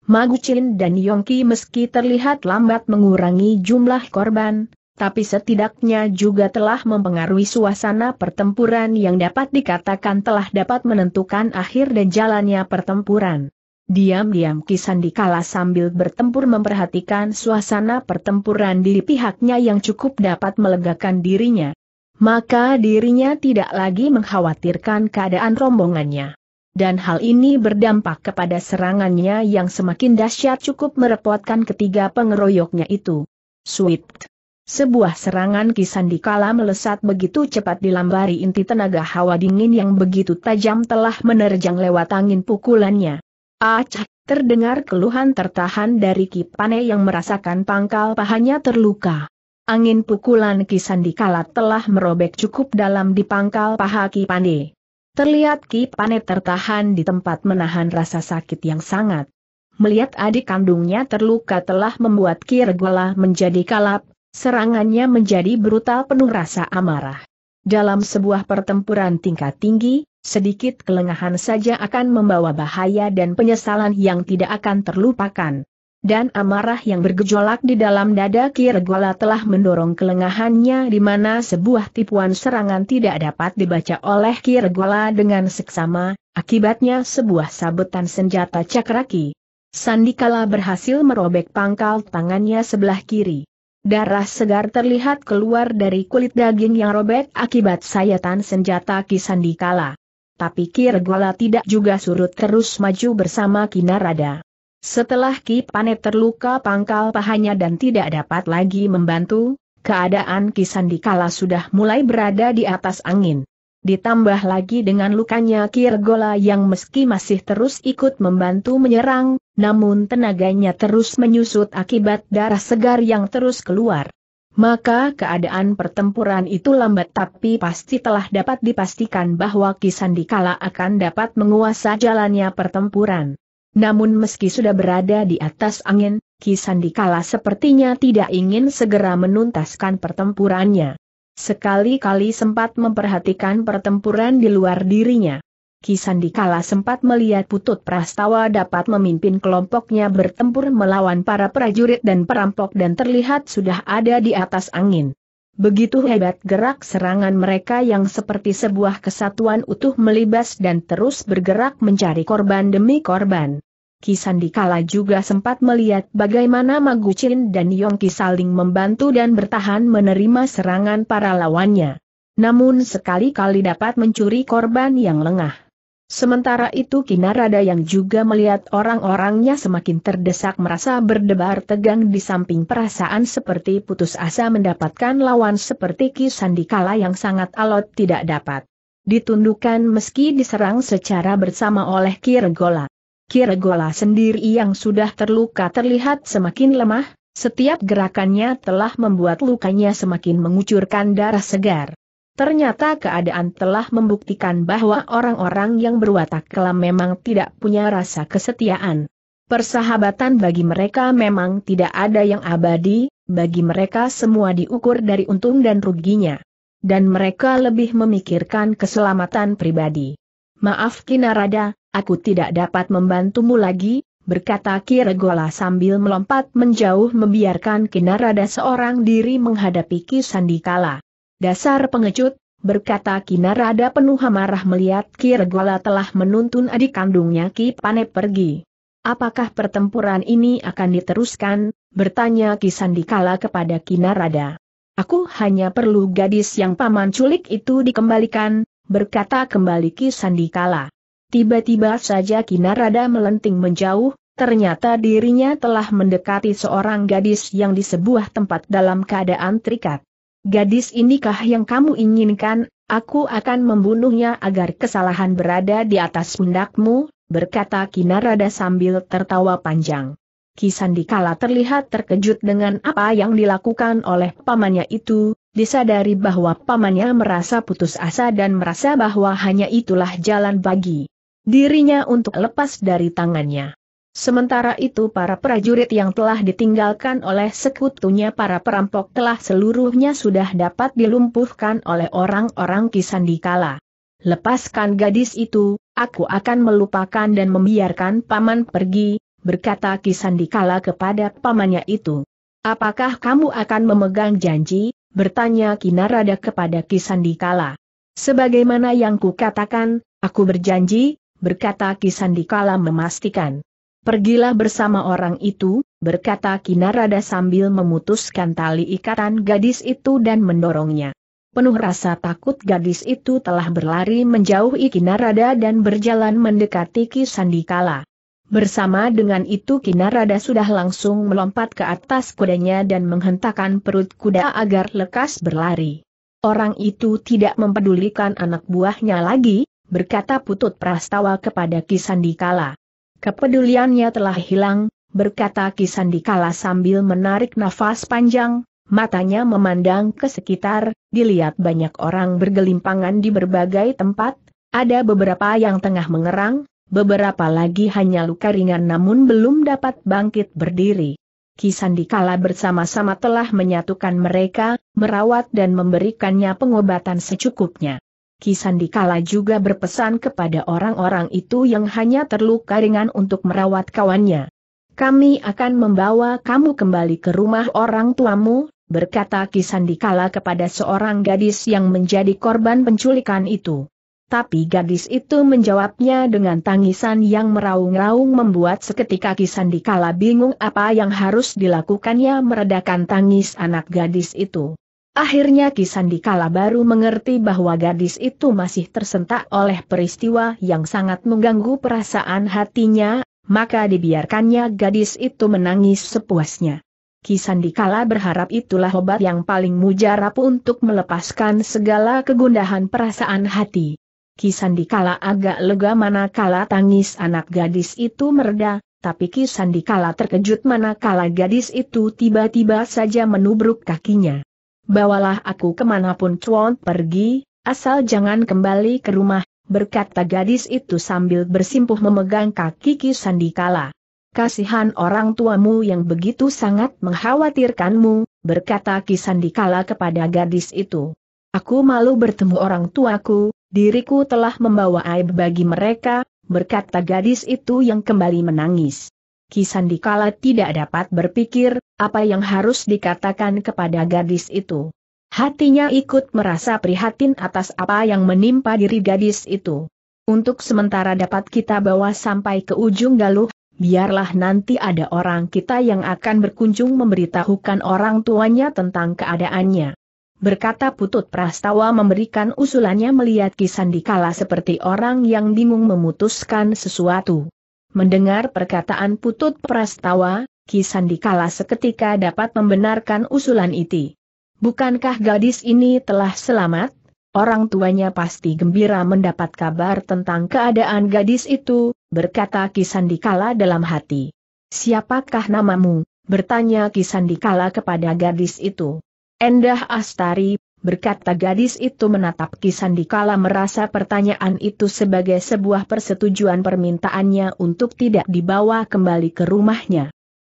Magucin dan Yongki meski terlihat lambat mengurangi jumlah korban, tapi setidaknya juga telah mempengaruhi suasana pertempuran yang dapat dikatakan telah dapat menentukan akhir dan jalannya pertempuran. Diam-diam Kisandi kalah sambil bertempur memperhatikan suasana pertempuran di pihaknya yang cukup dapat melegakan dirinya. Maka dirinya tidak lagi mengkhawatirkan keadaan rombongannya dan hal ini berdampak kepada serangannya yang semakin dahsyat cukup merepotkan ketiga pengeroyoknya itu. Swift. Sebuah serangan kisandikala kala melesat begitu cepat dilambari inti tenaga hawa dingin yang begitu tajam telah menerjang lewat angin pukulannya. Acah, terdengar keluhan tertahan dari Kipane yang merasakan pangkal pahanya terluka. Angin pukulan kisandikala kala telah merobek cukup dalam di pangkal paha Kipane. Terlihat Ki Pane tertahan di tempat menahan rasa sakit yang sangat. Melihat adik kandungnya terluka telah membuat Ki Regula menjadi kalap, serangannya menjadi brutal penuh rasa amarah. Dalam sebuah pertempuran tingkat tinggi, sedikit kelengahan saja akan membawa bahaya dan penyesalan yang tidak akan terlupakan. Dan amarah yang bergejolak di dalam dada Kiregola telah mendorong kelengahannya di mana sebuah tipuan serangan tidak dapat dibaca oleh Kiregola dengan seksama, akibatnya sebuah sabetan senjata cakraki. Sandikala berhasil merobek pangkal tangannya sebelah kiri. Darah segar terlihat keluar dari kulit daging yang robek akibat sayatan senjata Kisandikala. Tapi Kiregola tidak juga surut terus maju bersama Kinarada. Setelah Ki Panet terluka pangkal pahanya dan tidak dapat lagi membantu, keadaan Ki Sandikala sudah mulai berada di atas angin. Ditambah lagi dengan lukanya Kirgola yang meski masih terus ikut membantu menyerang, namun tenaganya terus menyusut akibat darah segar yang terus keluar. Maka keadaan pertempuran itu lambat tapi pasti telah dapat dipastikan bahwa Ki Sandikala akan dapat menguasai jalannya pertempuran. Namun meski sudah berada di atas angin, Kisandikala kala sepertinya tidak ingin segera menuntaskan pertempurannya. Sekali-kali sempat memperhatikan pertempuran di luar dirinya. Kisandikala kala sempat melihat Putut Prastawa dapat memimpin kelompoknya bertempur melawan para prajurit dan perampok dan terlihat sudah ada di atas angin. Begitu hebat gerak serangan mereka yang seperti sebuah kesatuan utuh melibas dan terus bergerak mencari korban demi korban. Kisan juga sempat melihat bagaimana Magucin dan Yongki saling membantu dan bertahan menerima serangan para lawannya. Namun sekali-kali dapat mencuri korban yang lengah. Sementara itu Kinarada yang juga melihat orang-orangnya semakin terdesak merasa berdebar tegang di samping perasaan seperti putus asa mendapatkan lawan seperti Ki Sandikala yang sangat alot tidak dapat ditundukkan meski diserang secara bersama oleh Kiregola. Kiregola sendiri yang sudah terluka terlihat semakin lemah, setiap gerakannya telah membuat lukanya semakin mengucurkan darah segar. Ternyata keadaan telah membuktikan bahwa orang-orang yang berwatak kelam memang tidak punya rasa kesetiaan. Persahabatan bagi mereka memang tidak ada yang abadi, bagi mereka semua diukur dari untung dan ruginya. Dan mereka lebih memikirkan keselamatan pribadi. Maaf Kinarada, aku tidak dapat membantumu lagi, berkata Kiregola sambil melompat menjauh membiarkan Kinarada seorang diri menghadapi Kisandikala. Dasar pengecut, berkata Kinarada penuh amarah melihat Kirgala telah menuntun adik kandungnya Ki Pane pergi. Apakah pertempuran ini akan diteruskan? Bertanya Kisandikala kepada Kinarada. Aku hanya perlu gadis yang paman culik itu dikembalikan, berkata kembali Kisandikala. Tiba-tiba saja Kinarada melenting menjauh, ternyata dirinya telah mendekati seorang gadis yang di sebuah tempat dalam keadaan terikat. Gadis inikah yang kamu inginkan, aku akan membunuhnya agar kesalahan berada di atas pundakmu, berkata Kinarada sambil tertawa panjang. Kisandikala terlihat terkejut dengan apa yang dilakukan oleh pamannya itu, disadari bahwa pamannya merasa putus asa dan merasa bahwa hanya itulah jalan bagi dirinya untuk lepas dari tangannya. Sementara itu para prajurit yang telah ditinggalkan oleh sekutunya para perampok telah seluruhnya sudah dapat dilumpuhkan oleh orang-orang Kisandikala. Lepaskan gadis itu, aku akan melupakan dan membiarkan paman pergi, berkata Kisandikala kepada pamannya itu. Apakah kamu akan memegang janji, bertanya Kinarada kepada Kisandikala. Sebagaimana yang kukatakan, aku berjanji, berkata Kisandikala memastikan. Pergilah bersama orang itu, berkata Kinarada sambil memutuskan tali ikatan gadis itu dan mendorongnya. Penuh rasa takut gadis itu telah berlari menjauhi Kinarada dan berjalan mendekati Ki Sandikala. Bersama dengan itu Kinarada sudah langsung melompat ke atas kudanya dan menghentakkan perut kuda agar lekas berlari. Orang itu tidak mempedulikan anak buahnya lagi, berkata Putut Prastawa kepada Ki Sandikala. Kepeduliannya telah hilang, berkata Kisandikala sambil menarik nafas panjang, matanya memandang ke sekitar, dilihat banyak orang bergelimpangan di berbagai tempat, ada beberapa yang tengah mengerang, beberapa lagi hanya luka ringan namun belum dapat bangkit berdiri. Kisandikala bersama-sama telah menyatukan mereka, merawat dan memberikannya pengobatan secukupnya. Kisandikala juga berpesan kepada orang-orang itu yang hanya terluka ringan untuk merawat kawannya. Kami akan membawa kamu kembali ke rumah orang tuamu, berkata Kisandikala kepada seorang gadis yang menjadi korban penculikan itu. Tapi gadis itu menjawabnya dengan tangisan yang meraung-raung membuat seketika Kisandikala bingung apa yang harus dilakukannya meredakan tangis anak gadis itu. Akhirnya Kisandikala baru mengerti bahwa gadis itu masih tersentak oleh peristiwa yang sangat mengganggu perasaan hatinya, maka dibiarkannya gadis itu menangis sepuasnya. Kisandikala berharap itulah obat yang paling mujarab untuk melepaskan segala kegundahan perasaan hati. Kisandikala agak lega manakala tangis anak gadis itu mereda, tapi Kisandikala terkejut manakala gadis itu tiba-tiba saja menubruk kakinya bawalah aku kemanapun Chuan pergi, asal jangan kembali ke rumah, berkata gadis itu sambil bersimpuh memegang kaki Ki Sandikala. Kasihan orang tuamu yang begitu sangat mengkhawatirkanmu, berkata Ki Sandikala kepada gadis itu. Aku malu bertemu orang tuaku, diriku telah membawa aib bagi mereka, berkata gadis itu yang kembali menangis. Kisandikala tidak dapat berpikir, apa yang harus dikatakan kepada gadis itu. Hatinya ikut merasa prihatin atas apa yang menimpa diri gadis itu. Untuk sementara dapat kita bawa sampai ke ujung galuh, biarlah nanti ada orang kita yang akan berkunjung memberitahukan orang tuanya tentang keadaannya. Berkata Putut Prastawa memberikan usulannya melihat Kisandikala seperti orang yang bingung memutuskan sesuatu. Mendengar perkataan putut prastawa, Kisan dikala seketika dapat membenarkan usulan itu. Bukankah gadis ini telah selamat? Orang tuanya pasti gembira mendapat kabar tentang keadaan gadis itu, berkata Kisan dikala dalam hati. Siapakah namamu? bertanya Kisan dikala kepada gadis itu. Endah Astari, berkata gadis itu menatap Kisandikala merasa pertanyaan itu sebagai sebuah persetujuan permintaannya untuk tidak dibawa kembali ke rumahnya.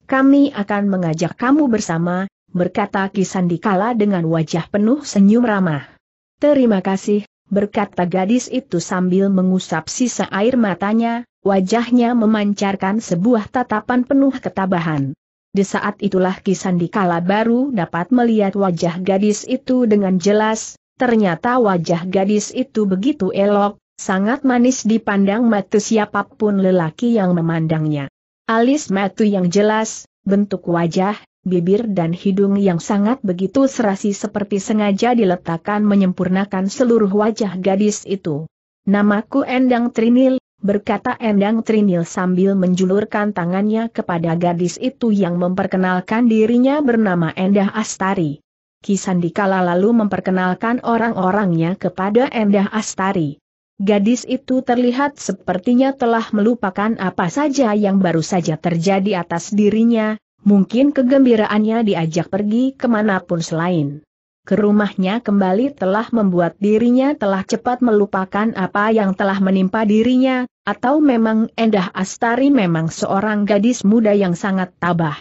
Kami akan mengajak kamu bersama, berkata Kisandikala dengan wajah penuh senyum ramah. Terima kasih, berkata gadis itu sambil mengusap sisa air matanya, wajahnya memancarkan sebuah tatapan penuh ketabahan. Di saat itulah Kisandikala baru dapat melihat wajah gadis itu dengan jelas, ternyata wajah gadis itu begitu elok, sangat manis dipandang mata siapapun lelaki yang memandangnya. Alis matu yang jelas, bentuk wajah, bibir dan hidung yang sangat begitu serasi seperti sengaja diletakkan menyempurnakan seluruh wajah gadis itu. Namaku Endang Trinil, berkata Endang Trinil sambil menjulurkan tangannya kepada gadis itu yang memperkenalkan dirinya bernama Endah Astari. Kisandikala lalu memperkenalkan orang-orangnya kepada Endah Astari. Gadis itu terlihat sepertinya telah melupakan apa saja yang baru saja terjadi atas dirinya, mungkin kegembiraannya diajak pergi kemanapun selain ke rumahnya kembali telah membuat dirinya telah cepat melupakan apa yang telah menimpa dirinya, atau memang Endah Astari memang seorang gadis muda yang sangat tabah.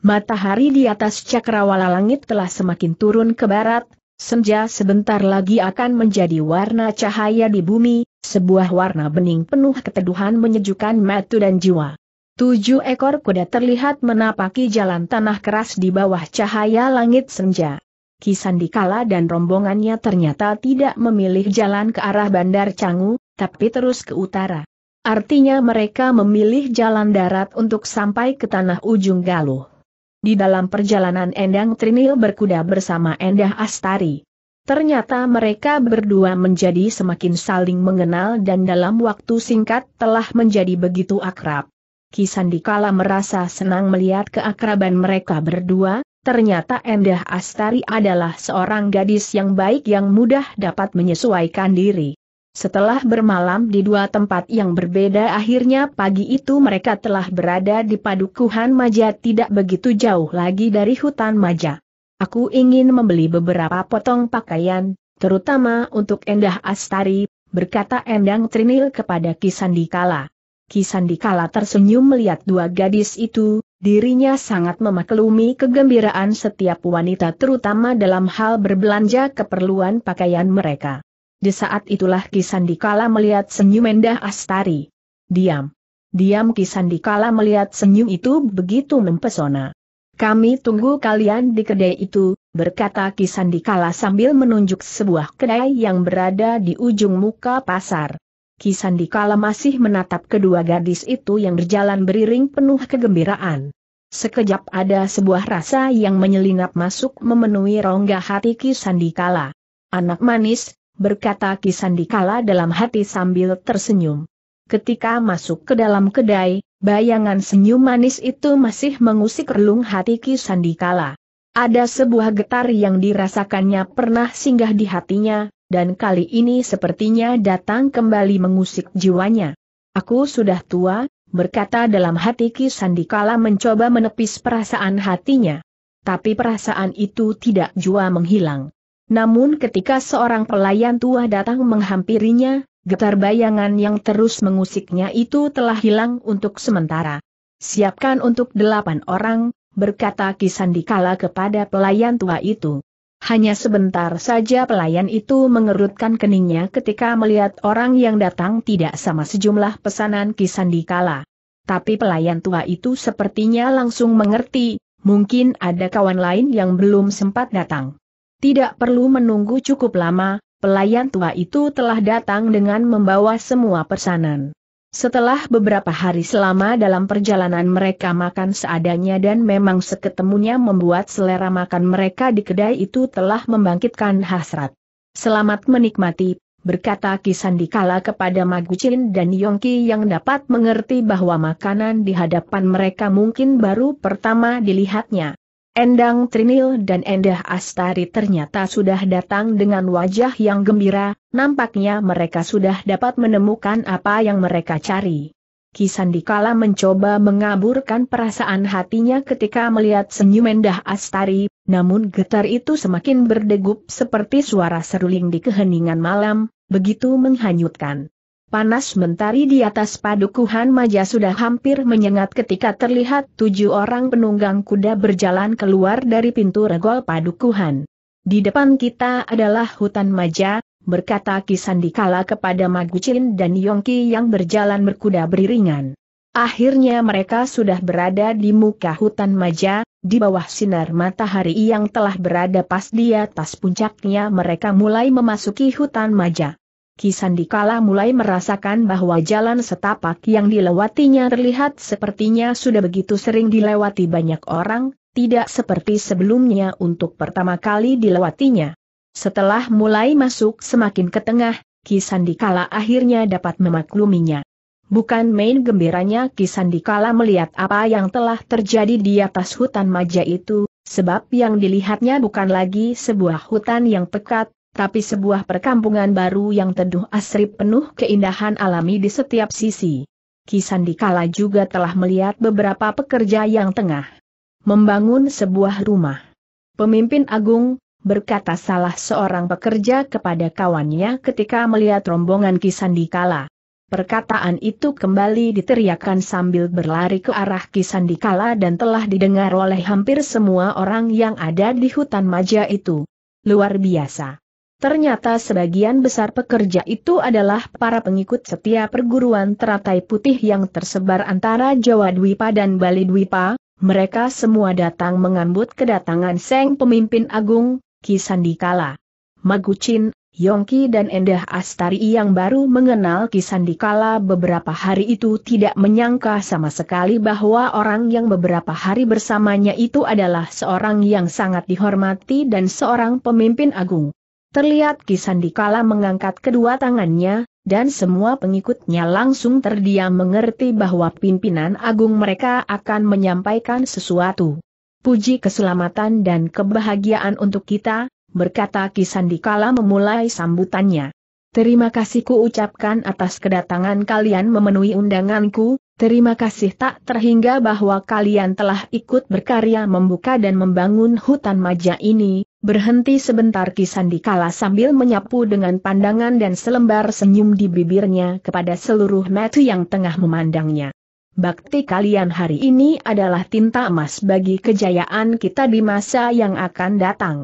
Matahari di atas cakrawala langit telah semakin turun ke barat, senja sebentar lagi akan menjadi warna cahaya di bumi, sebuah warna bening penuh keteduhan menyejukkan mata dan jiwa. Tujuh ekor kuda terlihat menapaki jalan tanah keras di bawah cahaya langit senja. Kisandikala dan rombongannya ternyata tidak memilih jalan ke arah Bandar Canggu, tapi terus ke utara. Artinya mereka memilih jalan darat untuk sampai ke tanah ujung Galuh. Di dalam perjalanan Endang Trinil berkuda bersama Endah Astari. Ternyata mereka berdua menjadi semakin saling mengenal dan dalam waktu singkat telah menjadi begitu akrab. Kisandikala merasa senang melihat keakraban mereka berdua, Ternyata Endah Astari adalah seorang gadis yang baik yang mudah dapat menyesuaikan diri. Setelah bermalam di dua tempat yang berbeda akhirnya pagi itu mereka telah berada di padukuhan Maja tidak begitu jauh lagi dari hutan Maja. Aku ingin membeli beberapa potong pakaian, terutama untuk Endah Astari, berkata Endang Trinil kepada Kisandikala. Kisandikala tersenyum melihat dua gadis itu, Dirinya sangat memaklumi kegembiraan setiap wanita terutama dalam hal berbelanja keperluan pakaian mereka. Di saat itulah Kisandikala melihat senyum Endah Astari. Diam. Diam Kisandikala melihat senyum itu begitu mempesona. Kami tunggu kalian di kedai itu, berkata Kisandikala sambil menunjuk sebuah kedai yang berada di ujung muka pasar. Kisandikala masih menatap kedua gadis itu yang berjalan beriring penuh kegembiraan. Sekejap ada sebuah rasa yang menyelinap masuk memenuhi rongga hati Kisandikala. Anak manis, berkata Kisandikala dalam hati sambil tersenyum. Ketika masuk ke dalam kedai, bayangan senyum manis itu masih mengusik relung hati Kisandikala. Ada sebuah getar yang dirasakannya pernah singgah di hatinya, dan kali ini sepertinya datang kembali mengusik jiwanya. Aku sudah tua, berkata dalam hati Ki Sandikala mencoba menepis perasaan hatinya. Tapi perasaan itu tidak jua menghilang. Namun ketika seorang pelayan tua datang menghampirinya, getar bayangan yang terus mengusiknya itu telah hilang untuk sementara. Siapkan untuk delapan orang, berkata Ki Sandikala kepada pelayan tua itu. Hanya sebentar saja pelayan itu mengerutkan keningnya ketika melihat orang yang datang tidak sama sejumlah pesanan Kisandikala. Tapi pelayan tua itu sepertinya langsung mengerti, mungkin ada kawan lain yang belum sempat datang. Tidak perlu menunggu cukup lama, pelayan tua itu telah datang dengan membawa semua pesanan. Setelah beberapa hari selama dalam perjalanan mereka makan seadanya dan memang seketemunya membuat selera makan mereka di kedai itu telah membangkitkan hasrat. Selamat menikmati, berkata Kisandikala kepada Magucin dan Yongki yang dapat mengerti bahwa makanan di hadapan mereka mungkin baru pertama dilihatnya. Endang Trinil dan Endah Astari ternyata sudah datang dengan wajah yang gembira, nampaknya mereka sudah dapat menemukan apa yang mereka cari. Kisandikala mencoba mengaburkan perasaan hatinya ketika melihat senyum Endah Astari, namun getar itu semakin berdegup seperti suara seruling di keheningan malam, begitu menghanyutkan. Panas mentari di atas padukuhan maja sudah hampir menyengat ketika terlihat tujuh orang penunggang kuda berjalan keluar dari pintu regol padukuhan. Di depan kita adalah hutan maja, berkata Kisandikala kepada Magucin dan Yongki yang berjalan berkuda beriringan. Akhirnya mereka sudah berada di muka hutan maja, di bawah sinar matahari yang telah berada pas di atas puncaknya mereka mulai memasuki hutan maja. Kisandikala mulai merasakan bahwa jalan setapak yang dilewatinya terlihat sepertinya sudah begitu sering dilewati banyak orang, tidak seperti sebelumnya untuk pertama kali dilewatinya. Setelah mulai masuk semakin ke tengah, Kisandikala akhirnya dapat memakluminya. Bukan main gembiranya Kisandikala melihat apa yang telah terjadi di atas hutan maja itu, sebab yang dilihatnya bukan lagi sebuah hutan yang pekat, tapi sebuah perkampungan baru yang teduh asri penuh keindahan alami di setiap sisi. Kisandikala juga telah melihat beberapa pekerja yang tengah membangun sebuah rumah. Pemimpin Agung, berkata salah seorang pekerja kepada kawannya ketika melihat rombongan Kisandikala. Perkataan itu kembali diteriakkan sambil berlari ke arah Kisandikala dan telah didengar oleh hampir semua orang yang ada di hutan maja itu. Luar biasa. Ternyata sebagian besar pekerja itu adalah para pengikut setia perguruan teratai putih yang tersebar antara Jawa Dwipa dan Bali Dwipa, mereka semua datang mengambut kedatangan Seng Pemimpin Agung, Kisandikala. Magucin, Yongki dan Endah Astari yang baru mengenal Kisandikala beberapa hari itu tidak menyangka sama sekali bahwa orang yang beberapa hari bersamanya itu adalah seorang yang sangat dihormati dan seorang pemimpin agung. Terlihat Kisandikala mengangkat kedua tangannya, dan semua pengikutnya langsung terdiam mengerti bahwa pimpinan agung mereka akan menyampaikan sesuatu. Puji keselamatan dan kebahagiaan untuk kita, berkata Kisandikala memulai sambutannya. Terima kasih ku ucapkan atas kedatangan kalian memenuhi undanganku, Terima kasih tak terhingga bahwa kalian telah ikut berkarya membuka dan membangun hutan maja ini, berhenti sebentar Kisandikala sambil menyapu dengan pandangan dan selembar senyum di bibirnya kepada seluruh metu yang tengah memandangnya. Bakti kalian hari ini adalah tinta emas bagi kejayaan kita di masa yang akan datang.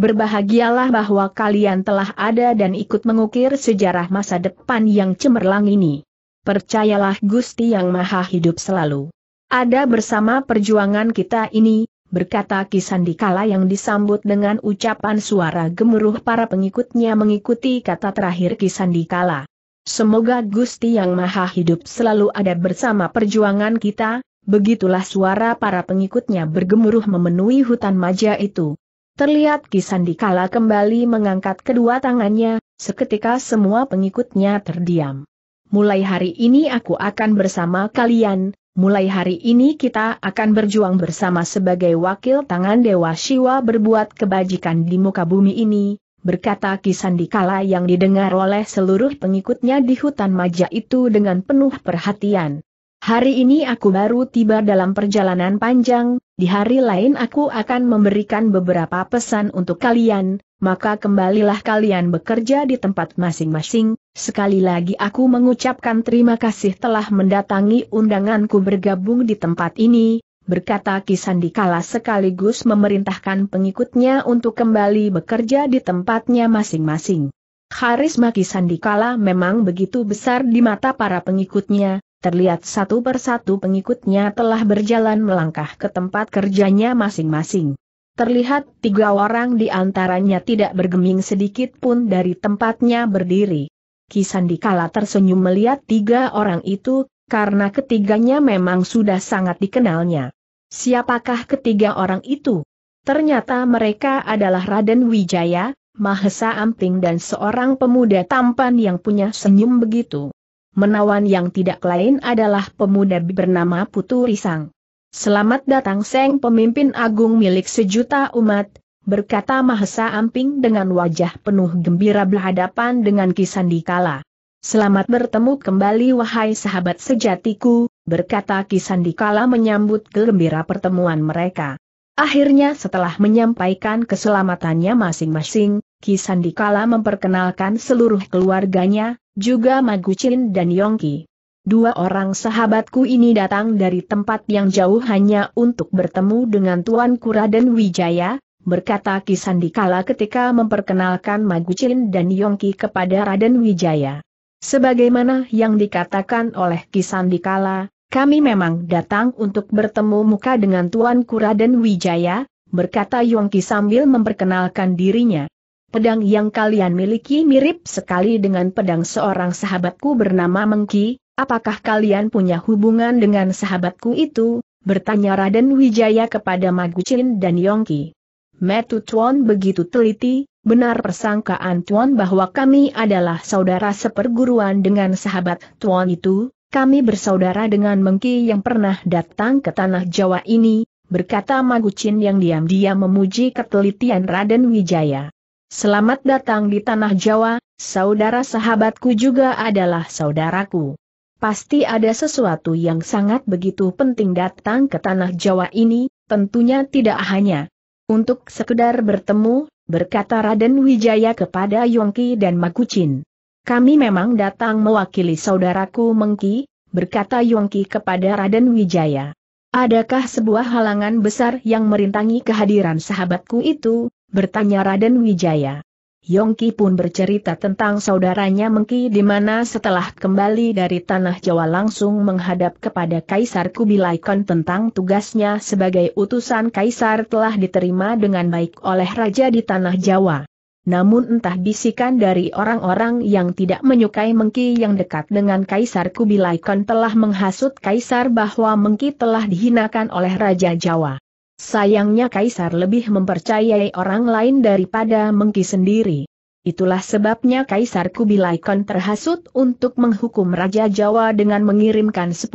Berbahagialah bahwa kalian telah ada dan ikut mengukir sejarah masa depan yang cemerlang ini percayalah Gusti yang maha hidup selalu. Ada bersama perjuangan kita ini, berkata Kisandikala yang disambut dengan ucapan suara gemuruh para pengikutnya mengikuti kata terakhir Kisandikala. Semoga Gusti Yang Maha Hidup selalu ada bersama perjuangan kita, begitulah suara para pengikutnya bergemuruh memenuhi hutan maja itu. Terlihat Kisandikala kembali mengangkat kedua tangannya, seketika semua pengikutnya terdiam mulai hari ini aku akan bersama kalian, mulai hari ini kita akan berjuang bersama sebagai wakil tangan Dewa Siwa berbuat kebajikan di muka bumi ini, berkata Kisandikala yang didengar oleh seluruh pengikutnya di hutan maja itu dengan penuh perhatian. Hari ini aku baru tiba dalam perjalanan panjang, di hari lain aku akan memberikan beberapa pesan untuk kalian, maka kembalilah kalian bekerja di tempat masing-masing. Sekali lagi aku mengucapkan terima kasih telah mendatangi undanganku bergabung di tempat ini, berkata Kisandikala sekaligus memerintahkan pengikutnya untuk kembali bekerja di tempatnya masing-masing. Karisma Kisandikala memang begitu besar di mata para pengikutnya, terlihat satu persatu pengikutnya telah berjalan melangkah ke tempat kerjanya masing-masing. Terlihat tiga orang di antaranya tidak bergeming sedikit pun dari tempatnya berdiri. Kisan dikala tersenyum melihat tiga orang itu, karena ketiganya memang sudah sangat dikenalnya. Siapakah ketiga orang itu? Ternyata mereka adalah Raden Wijaya, Mahesa Amping dan seorang pemuda tampan yang punya senyum begitu. Menawan yang tidak lain adalah pemuda bernama Putu Risang. Selamat datang Seng pemimpin agung milik sejuta umat, berkata Mahesa Amping dengan wajah penuh gembira berhadapan dengan Kisandikala. Selamat bertemu kembali wahai sahabat sejatiku, berkata Kisandikala menyambut gembira pertemuan mereka. Akhirnya setelah menyampaikan keselamatannya masing-masing, Kisandikala memperkenalkan seluruh keluarganya, juga Magucin dan Yongki dua orang sahabatku ini datang dari tempat yang jauh hanya untuk bertemu dengan Tuan Kuraden Wijaya, berkata Kisandikala ketika memperkenalkan Magucin dan Yongki kepada Raden Wijaya. Sebagaimana yang dikatakan oleh Kisandikala, kami memang datang untuk bertemu muka dengan Tuan Kuraden Wijaya, berkata Yongki sambil memperkenalkan dirinya. Pedang yang kalian miliki mirip sekali dengan pedang seorang sahabatku bernama Mengki, Apakah kalian punya hubungan dengan sahabatku itu? Bertanya Raden Wijaya kepada Magucin dan Yongki. Metu Tuan begitu teliti, benar persangkaan Tuan bahwa kami adalah saudara seperguruan dengan sahabat Tuan itu, kami bersaudara dengan Mengki yang pernah datang ke tanah Jawa ini, berkata Magucin yang diam-diam memuji ketelitian Raden Wijaya. Selamat datang di tanah Jawa, saudara sahabatku juga adalah saudaraku. Pasti ada sesuatu yang sangat begitu penting datang ke tanah Jawa ini, tentunya tidak hanya untuk sekedar bertemu, berkata Raden Wijaya kepada Yongki dan Makucin. Kami memang datang mewakili saudaraku Mengki, berkata Yongki kepada Raden Wijaya. Adakah sebuah halangan besar yang merintangi kehadiran sahabatku itu? bertanya Raden Wijaya. Yongki pun bercerita tentang saudaranya Mengki di mana setelah kembali dari Tanah Jawa langsung menghadap kepada Kaisar Kubilai Khan tentang tugasnya sebagai utusan Kaisar telah diterima dengan baik oleh Raja di Tanah Jawa. Namun entah bisikan dari orang-orang yang tidak menyukai Mengki yang dekat dengan Kaisar Kubilai Khan telah menghasut Kaisar bahwa Mengki telah dihinakan oleh Raja Jawa. Sayangnya Kaisar lebih mempercayai orang lain daripada Mengki sendiri. Itulah sebabnya Kaisar Kubilai terhasut untuk menghukum Raja Jawa dengan mengirimkan 10.000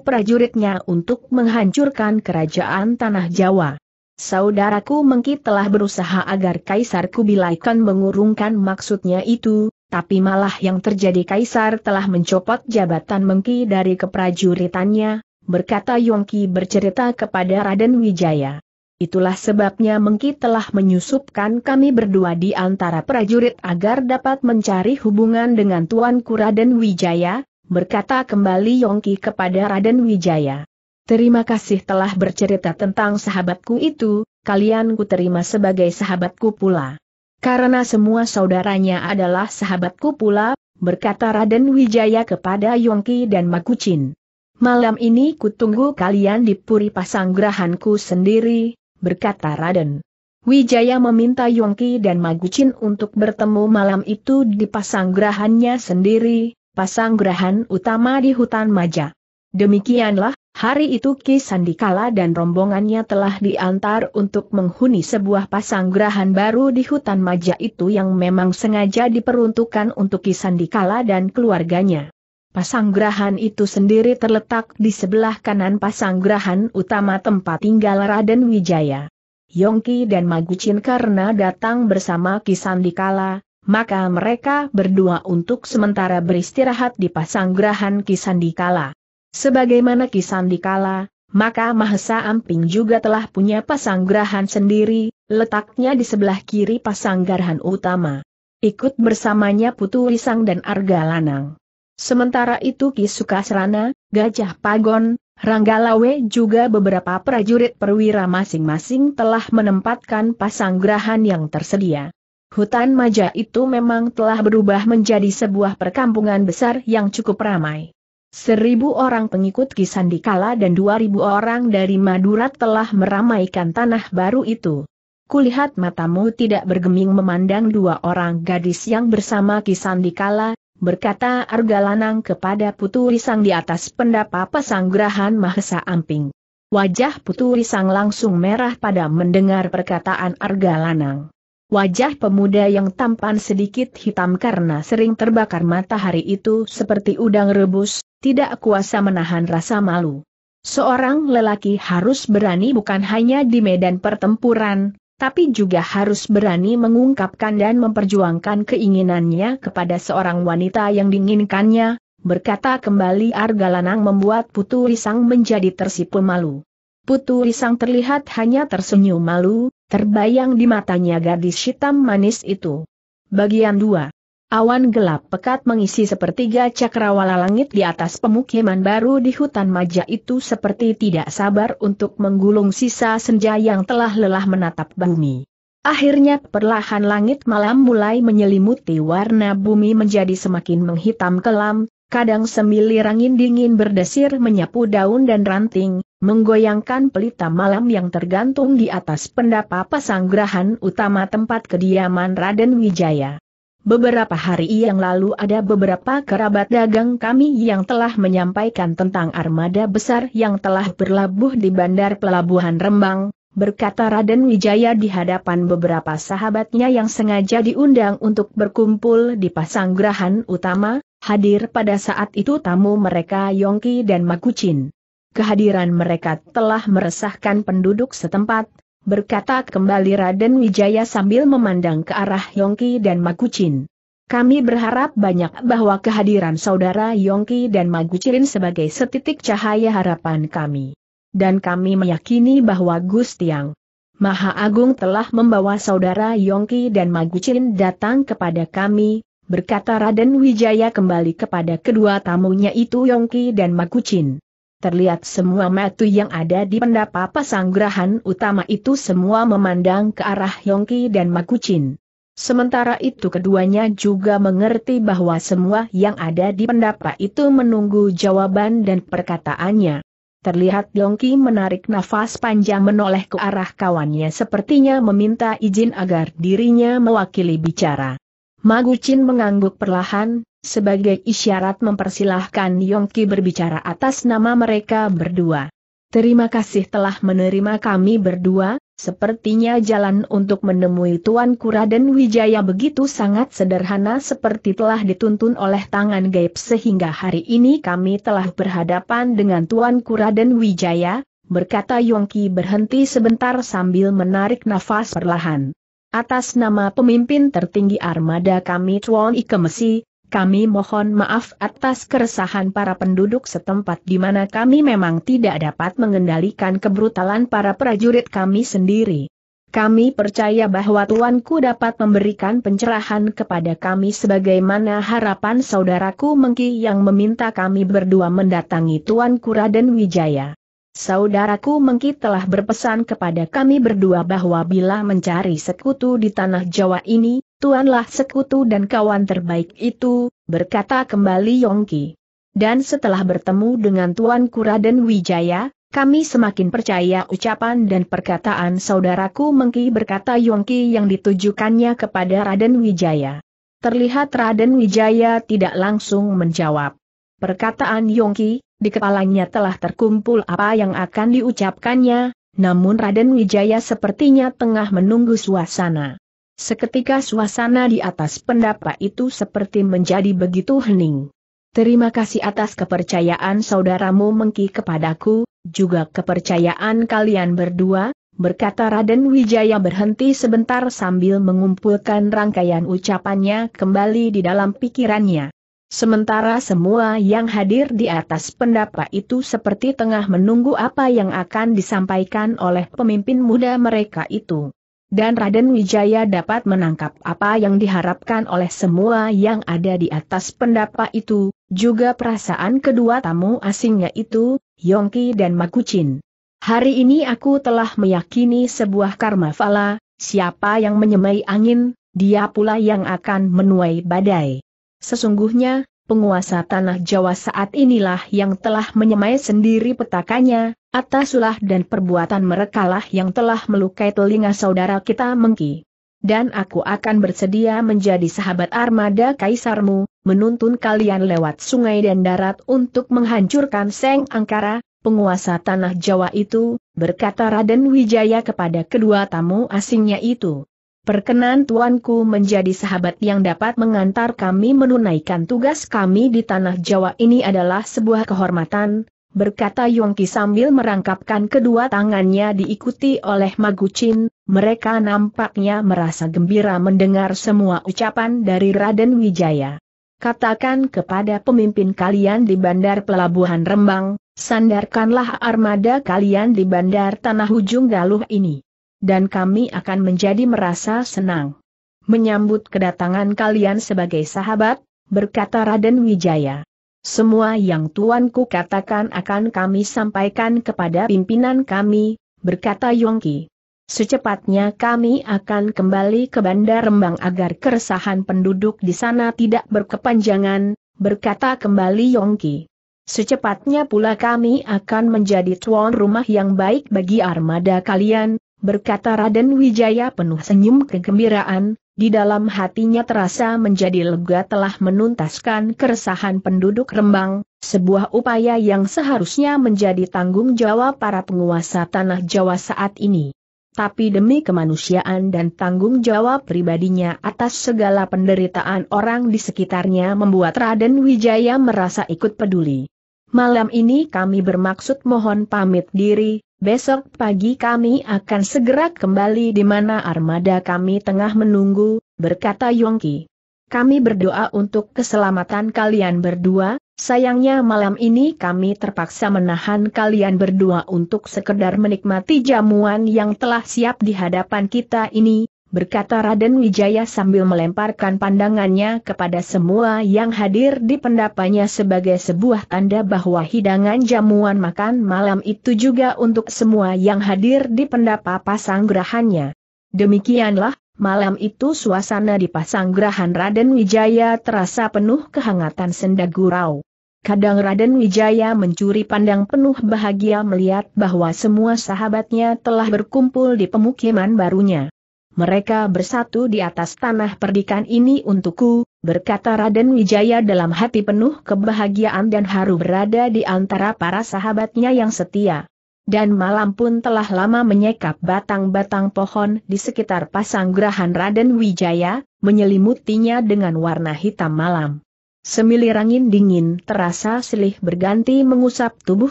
prajuritnya untuk menghancurkan kerajaan Tanah Jawa. Saudaraku Mengki telah berusaha agar Kaisar Kubilai mengurungkan maksudnya itu, tapi malah yang terjadi Kaisar telah mencopot jabatan Mengki dari keprajuritannya, berkata Yongki bercerita kepada Raden Wijaya. Itulah sebabnya Mengki telah menyusupkan kami berdua di antara prajurit agar dapat mencari hubungan dengan Tuan Raden Wijaya, berkata kembali Yongki kepada Raden Wijaya. Terima kasih telah bercerita tentang sahabatku itu, kalian ku terima sebagai sahabatku pula. Karena semua saudaranya adalah sahabatku pula, berkata Raden Wijaya kepada Yongki dan Makucin. Malam ini kutunggu kalian di puri pasanggrahanku sendiri, berkata Raden. Wijaya meminta Yongki dan Magucin untuk bertemu malam itu di pasanggrahannya sendiri, pasanggrahan utama di hutan Maja. Demikianlah, hari itu Ki Sandikala dan rombongannya telah diantar untuk menghuni sebuah pasanggrahan baru di hutan Maja itu yang memang sengaja diperuntukkan untuk Ki Sandikala dan keluarganya. Pasanggrahan itu sendiri terletak di sebelah kanan Pasanggrahan utama tempat tinggal Raden Wijaya. Yongki dan Magucin karena datang bersama Kisandikala, maka mereka berdua untuk sementara beristirahat di Pasanggrahan pasanggerahan Kisandikala. Sebagaimana Kisandikala, maka Mahesa Amping juga telah punya Pasanggrahan sendiri, letaknya di sebelah kiri Pasanggrahan utama. Ikut bersamanya Putu Risang dan Arga Lanang. Sementara itu Kisuka Serana, Gajah Pagon, Ranggalawe juga beberapa prajurit perwira masing-masing telah menempatkan pasang gerahan yang tersedia. Hutan Maja itu memang telah berubah menjadi sebuah perkampungan besar yang cukup ramai. Seribu orang pengikut Kisandikala dan dua ribu orang dari Madura telah meramaikan tanah baru itu. Kulihat matamu tidak bergeming memandang dua orang gadis yang bersama Kisandikala, berkata Argalanang kepada Putu Risang di atas pendapa pesanggrahan Mahesa Amping. Wajah Putu Risang langsung merah pada mendengar perkataan Argalanang. Wajah pemuda yang tampan sedikit hitam karena sering terbakar matahari itu seperti udang rebus, tidak kuasa menahan rasa malu. Seorang lelaki harus berani bukan hanya di medan pertempuran, tapi juga harus berani mengungkapkan dan memperjuangkan keinginannya kepada seorang wanita yang diinginkannya, berkata kembali Argalanang membuat Putu Risang menjadi tersipu malu. Putu Risang terlihat hanya tersenyum malu, terbayang di matanya gadis hitam manis itu. Bagian 2 Awan gelap pekat mengisi sepertiga cakrawala langit di atas pemukiman baru di hutan maja itu seperti tidak sabar untuk menggulung sisa senja yang telah lelah menatap bumi. Akhirnya perlahan langit malam mulai menyelimuti warna bumi menjadi semakin menghitam kelam, kadang semilir angin dingin berdesir menyapu daun dan ranting, menggoyangkan pelita malam yang tergantung di atas pendapa pasanggrahan utama tempat kediaman Raden Wijaya. Beberapa hari yang lalu ada beberapa kerabat dagang kami yang telah menyampaikan tentang armada besar yang telah berlabuh di Bandar Pelabuhan Rembang, berkata Raden Wijaya di hadapan beberapa sahabatnya yang sengaja diundang untuk berkumpul di Pasanggrahan Utama, hadir pada saat itu tamu mereka Yongki dan Makucin. Kehadiran mereka telah meresahkan penduduk setempat, berkata kembali Raden Wijaya sambil memandang ke arah Yongki dan Makucin. Kami berharap banyak bahwa kehadiran saudara Yongki dan Makucin sebagai setitik cahaya harapan kami. Dan kami meyakini bahwa Gustiang Maha Agung telah membawa saudara Yongki dan Magucin datang kepada kami, berkata Raden Wijaya kembali kepada kedua tamunya itu Yongki dan Magucin terlihat semua metu yang ada di pendapa pasanggrahan utama itu semua memandang ke arah Yongki dan Makucin. Sementara itu keduanya juga mengerti bahwa semua yang ada di pendapa itu menunggu jawaban dan perkataannya. Terlihat Yongki menarik nafas panjang menoleh ke arah kawannya sepertinya meminta izin agar dirinya mewakili bicara. Magucin mengangguk perlahan, sebagai isyarat mempersilahkan Yongki berbicara atas nama mereka berdua. Terima kasih telah menerima kami berdua, sepertinya jalan untuk menemui Tuan Kuraden Wijaya begitu sangat sederhana seperti telah dituntun oleh tangan gaib sehingga hari ini kami telah berhadapan dengan Tuan Kuraden Wijaya, berkata Yongki berhenti sebentar sambil menarik nafas perlahan. Atas nama pemimpin tertinggi armada kami Chuan Ikemesi, kami mohon maaf atas keresahan para penduduk setempat di mana kami memang tidak dapat mengendalikan kebrutalan para prajurit kami sendiri. Kami percaya bahwa tuanku dapat memberikan pencerahan kepada kami sebagaimana harapan saudaraku Mengki yang meminta kami berdua mendatangi tuanku Raden Wijaya. Saudaraku Mengki telah berpesan kepada kami berdua bahwa bila mencari sekutu di tanah Jawa ini, tuanlah sekutu dan kawan terbaik itu, berkata kembali Yongki. Dan setelah bertemu dengan Tuan Kuraden Wijaya, kami semakin percaya ucapan dan perkataan saudaraku Mengki berkata Yongki yang ditujukannya kepada Raden Wijaya. Terlihat Raden Wijaya tidak langsung menjawab. Perkataan Yongki, di kepalanya telah terkumpul apa yang akan diucapkannya, namun Raden Wijaya sepertinya tengah menunggu suasana. Seketika suasana di atas pendapa itu seperti menjadi begitu hening. Terima kasih atas kepercayaan saudaramu Mengki kepadaku, juga kepercayaan kalian berdua, berkata Raden Wijaya berhenti sebentar sambil mengumpulkan rangkaian ucapannya kembali di dalam pikirannya. Sementara semua yang hadir di atas pendapa itu seperti tengah menunggu apa yang akan disampaikan oleh pemimpin muda mereka itu. Dan Raden Wijaya dapat menangkap apa yang diharapkan oleh semua yang ada di atas pendapa itu, juga perasaan kedua tamu asingnya itu, Yongki dan Makucin. Hari ini aku telah meyakini sebuah karma fala, siapa yang menyemai angin, dia pula yang akan menuai badai. Sesungguhnya, penguasa tanah Jawa saat inilah yang telah menyemai sendiri petakannya, atas ulah dan perbuatan merekalah yang telah melukai telinga saudara kita Mengki. Dan aku akan bersedia menjadi sahabat armada kaisarmu, menuntun kalian lewat sungai dan darat untuk menghancurkan Seng Angkara, penguasa tanah Jawa itu, berkata Raden Wijaya kepada kedua tamu asingnya itu. Perkenan tuanku menjadi sahabat yang dapat mengantar kami menunaikan tugas kami di tanah Jawa ini adalah sebuah kehormatan, berkata Yongki sambil merangkapkan kedua tangannya diikuti oleh Magucin, mereka nampaknya merasa gembira mendengar semua ucapan dari Raden Wijaya. Katakan kepada pemimpin kalian di bandar pelabuhan Rembang, sandarkanlah armada kalian di bandar tanah ujung galuh ini dan kami akan menjadi merasa senang. Menyambut kedatangan kalian sebagai sahabat, berkata Raden Wijaya. Semua yang tuanku katakan akan kami sampaikan kepada pimpinan kami, berkata Yongki. Secepatnya kami akan kembali ke Bandar Rembang agar keresahan penduduk di sana tidak berkepanjangan, berkata kembali Yongki. Secepatnya pula kami akan menjadi tuan rumah yang baik bagi armada kalian, berkata Raden Wijaya penuh senyum kegembiraan, di dalam hatinya terasa menjadi lega telah menuntaskan keresahan penduduk Rembang, sebuah upaya yang seharusnya menjadi tanggung jawab para penguasa tanah Jawa saat ini. Tapi demi kemanusiaan dan tanggung jawab pribadinya atas segala penderitaan orang di sekitarnya membuat Raden Wijaya merasa ikut peduli. Malam ini kami bermaksud mohon pamit diri, besok pagi kami akan segera kembali di mana armada kami tengah menunggu, berkata Yongki. Kami berdoa untuk keselamatan kalian berdua, sayangnya malam ini kami terpaksa menahan kalian berdua untuk sekedar menikmati jamuan yang telah siap di hadapan kita ini, berkata Raden Wijaya sambil melemparkan pandangannya kepada semua yang hadir di pendapanya sebagai sebuah tanda bahwa hidangan jamuan makan malam itu juga untuk semua yang hadir di pendapa pasanggrahannya. Demikianlah, malam itu suasana di Pasanggrahan Raden Wijaya terasa penuh kehangatan senda gurau. Kadang Raden Wijaya mencuri pandang penuh bahagia melihat bahwa semua sahabatnya telah berkumpul di pemukiman barunya. Mereka bersatu di atas tanah perdikan ini untukku, berkata Raden Wijaya dalam hati penuh kebahagiaan dan haru berada di antara para sahabatnya yang setia. Dan malam pun telah lama menyekap batang-batang pohon di sekitar pasanggrahan Raden Wijaya, menyelimutinya dengan warna hitam malam. Semilir angin dingin terasa selih berganti mengusap tubuh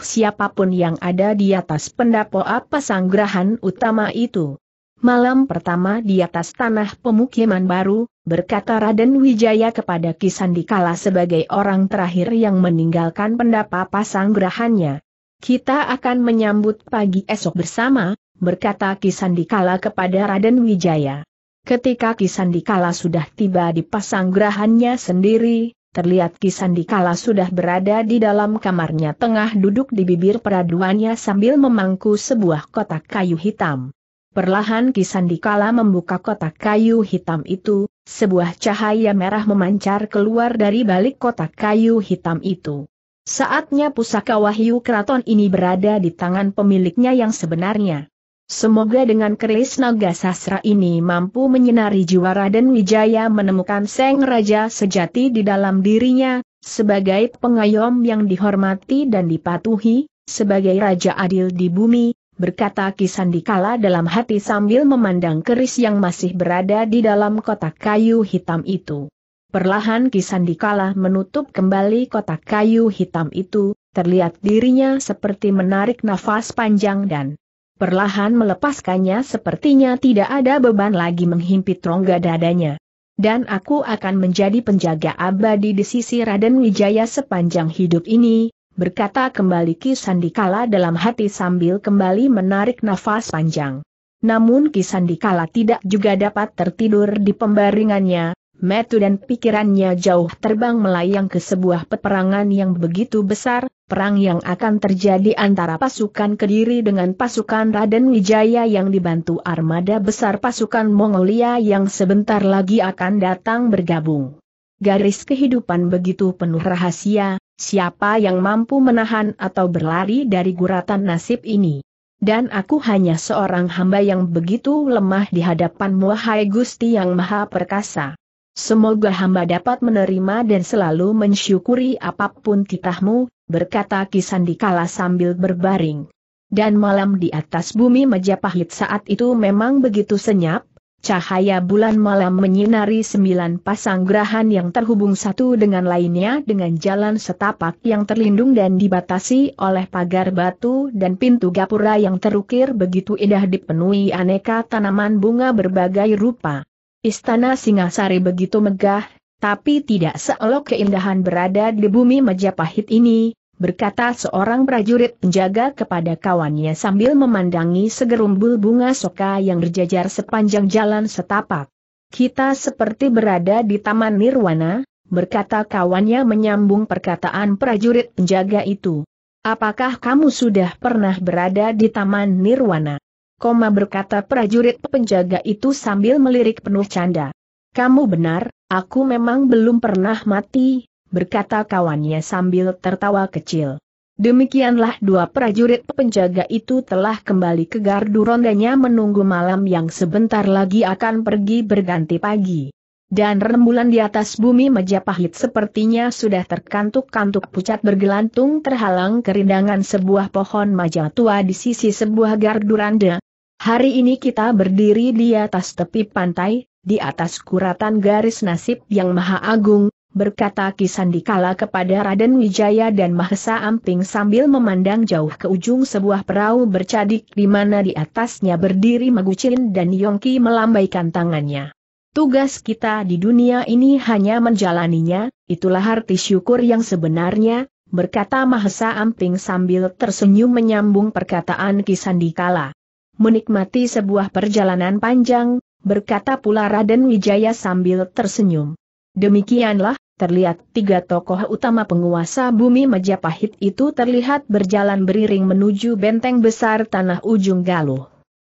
siapapun yang ada di atas pendapoa pasanggrahan utama itu. Malam pertama di atas tanah pemukiman baru, berkata Raden Wijaya kepada Kisandikala sebagai orang terakhir yang meninggalkan pendapa pasang gerahannya. Kita akan menyambut pagi esok bersama, berkata Kisandikala kepada Raden Wijaya. Ketika Kisandikala sudah tiba di pasang gerahannya sendiri, terlihat Kisandikala sudah berada di dalam kamarnya tengah duduk di bibir peraduannya sambil memangku sebuah kotak kayu hitam. Perlahan Kisandikala membuka kotak kayu hitam itu, sebuah cahaya merah memancar keluar dari balik kotak kayu hitam itu. Saatnya pusaka wahyu keraton ini berada di tangan pemiliknya yang sebenarnya. Semoga dengan keris naga sastra ini mampu menyinari jiwa Raden Wijaya menemukan Seng Raja sejati di dalam dirinya, sebagai pengayom yang dihormati dan dipatuhi, sebagai Raja Adil di bumi, berkata Kisandikala dalam hati sambil memandang keris yang masih berada di dalam kotak kayu hitam itu. Perlahan Kisandikala menutup kembali kotak kayu hitam itu, terlihat dirinya seperti menarik nafas panjang dan perlahan melepaskannya sepertinya tidak ada beban lagi menghimpit rongga dadanya. Dan aku akan menjadi penjaga abadi di sisi Raden Wijaya sepanjang hidup ini, berkata kembali Ki Sandikala dalam hati sambil kembali menarik nafas panjang. Namun Ki Sandikala tidak juga dapat tertidur di pembaringannya, metu dan pikirannya jauh terbang melayang ke sebuah peperangan yang begitu besar, perang yang akan terjadi antara pasukan Kediri dengan pasukan Raden Wijaya yang dibantu armada besar pasukan Mongolia yang sebentar lagi akan datang bergabung. Garis kehidupan begitu penuh rahasia, siapa yang mampu menahan atau berlari dari guratan nasib ini. Dan aku hanya seorang hamba yang begitu lemah di hadapanmu wahai Gusti yang Maha Perkasa. Semoga hamba dapat menerima dan selalu mensyukuri apapun titahmu, berkata Kisandikala sambil berbaring. Dan malam di atas bumi Majapahit saat itu memang begitu senyap, Cahaya bulan malam menyinari sembilan pasang gerahan yang terhubung satu dengan lainnya dengan jalan setapak yang terlindung dan dibatasi oleh pagar batu dan pintu gapura yang terukir begitu indah dipenuhi aneka tanaman bunga berbagai rupa. Istana Singasari begitu megah, tapi tidak seelok keindahan berada di bumi Majapahit ini, berkata seorang prajurit penjaga kepada kawannya sambil memandangi segerumbul bunga soka yang berjajar sepanjang jalan setapak. Kita seperti berada di Taman Nirwana, berkata kawannya menyambung perkataan prajurit penjaga itu. Apakah kamu sudah pernah berada di Taman Nirwana? Koma berkata prajurit penjaga itu sambil melirik penuh canda. Kamu benar, aku memang belum pernah mati, berkata kawannya sambil tertawa kecil. Demikianlah dua prajurit penjaga itu telah kembali ke gardu rondanya menunggu malam yang sebentar lagi akan pergi berganti pagi. Dan rembulan di atas bumi Majapahit sepertinya sudah terkantuk-kantuk pucat bergelantung terhalang kerindangan sebuah pohon maja tua di sisi sebuah gardu ronda. Hari ini kita berdiri di atas tepi pantai, di atas kuratan garis nasib yang maha agung, berkata Kisandikala kepada Raden Wijaya dan Mahesa Amping sambil memandang jauh ke ujung sebuah perahu bercadik di mana di atasnya berdiri Magucin dan Yongki melambaikan tangannya. Tugas kita di dunia ini hanya menjalaninya, itulah arti syukur yang sebenarnya, berkata Mahesa Amping sambil tersenyum menyambung perkataan Kisandikala. Menikmati sebuah perjalanan panjang, berkata pula Raden Wijaya sambil tersenyum. Demikianlah, terlihat tiga tokoh utama penguasa bumi Majapahit itu terlihat berjalan beriring menuju benteng besar tanah ujung Galuh.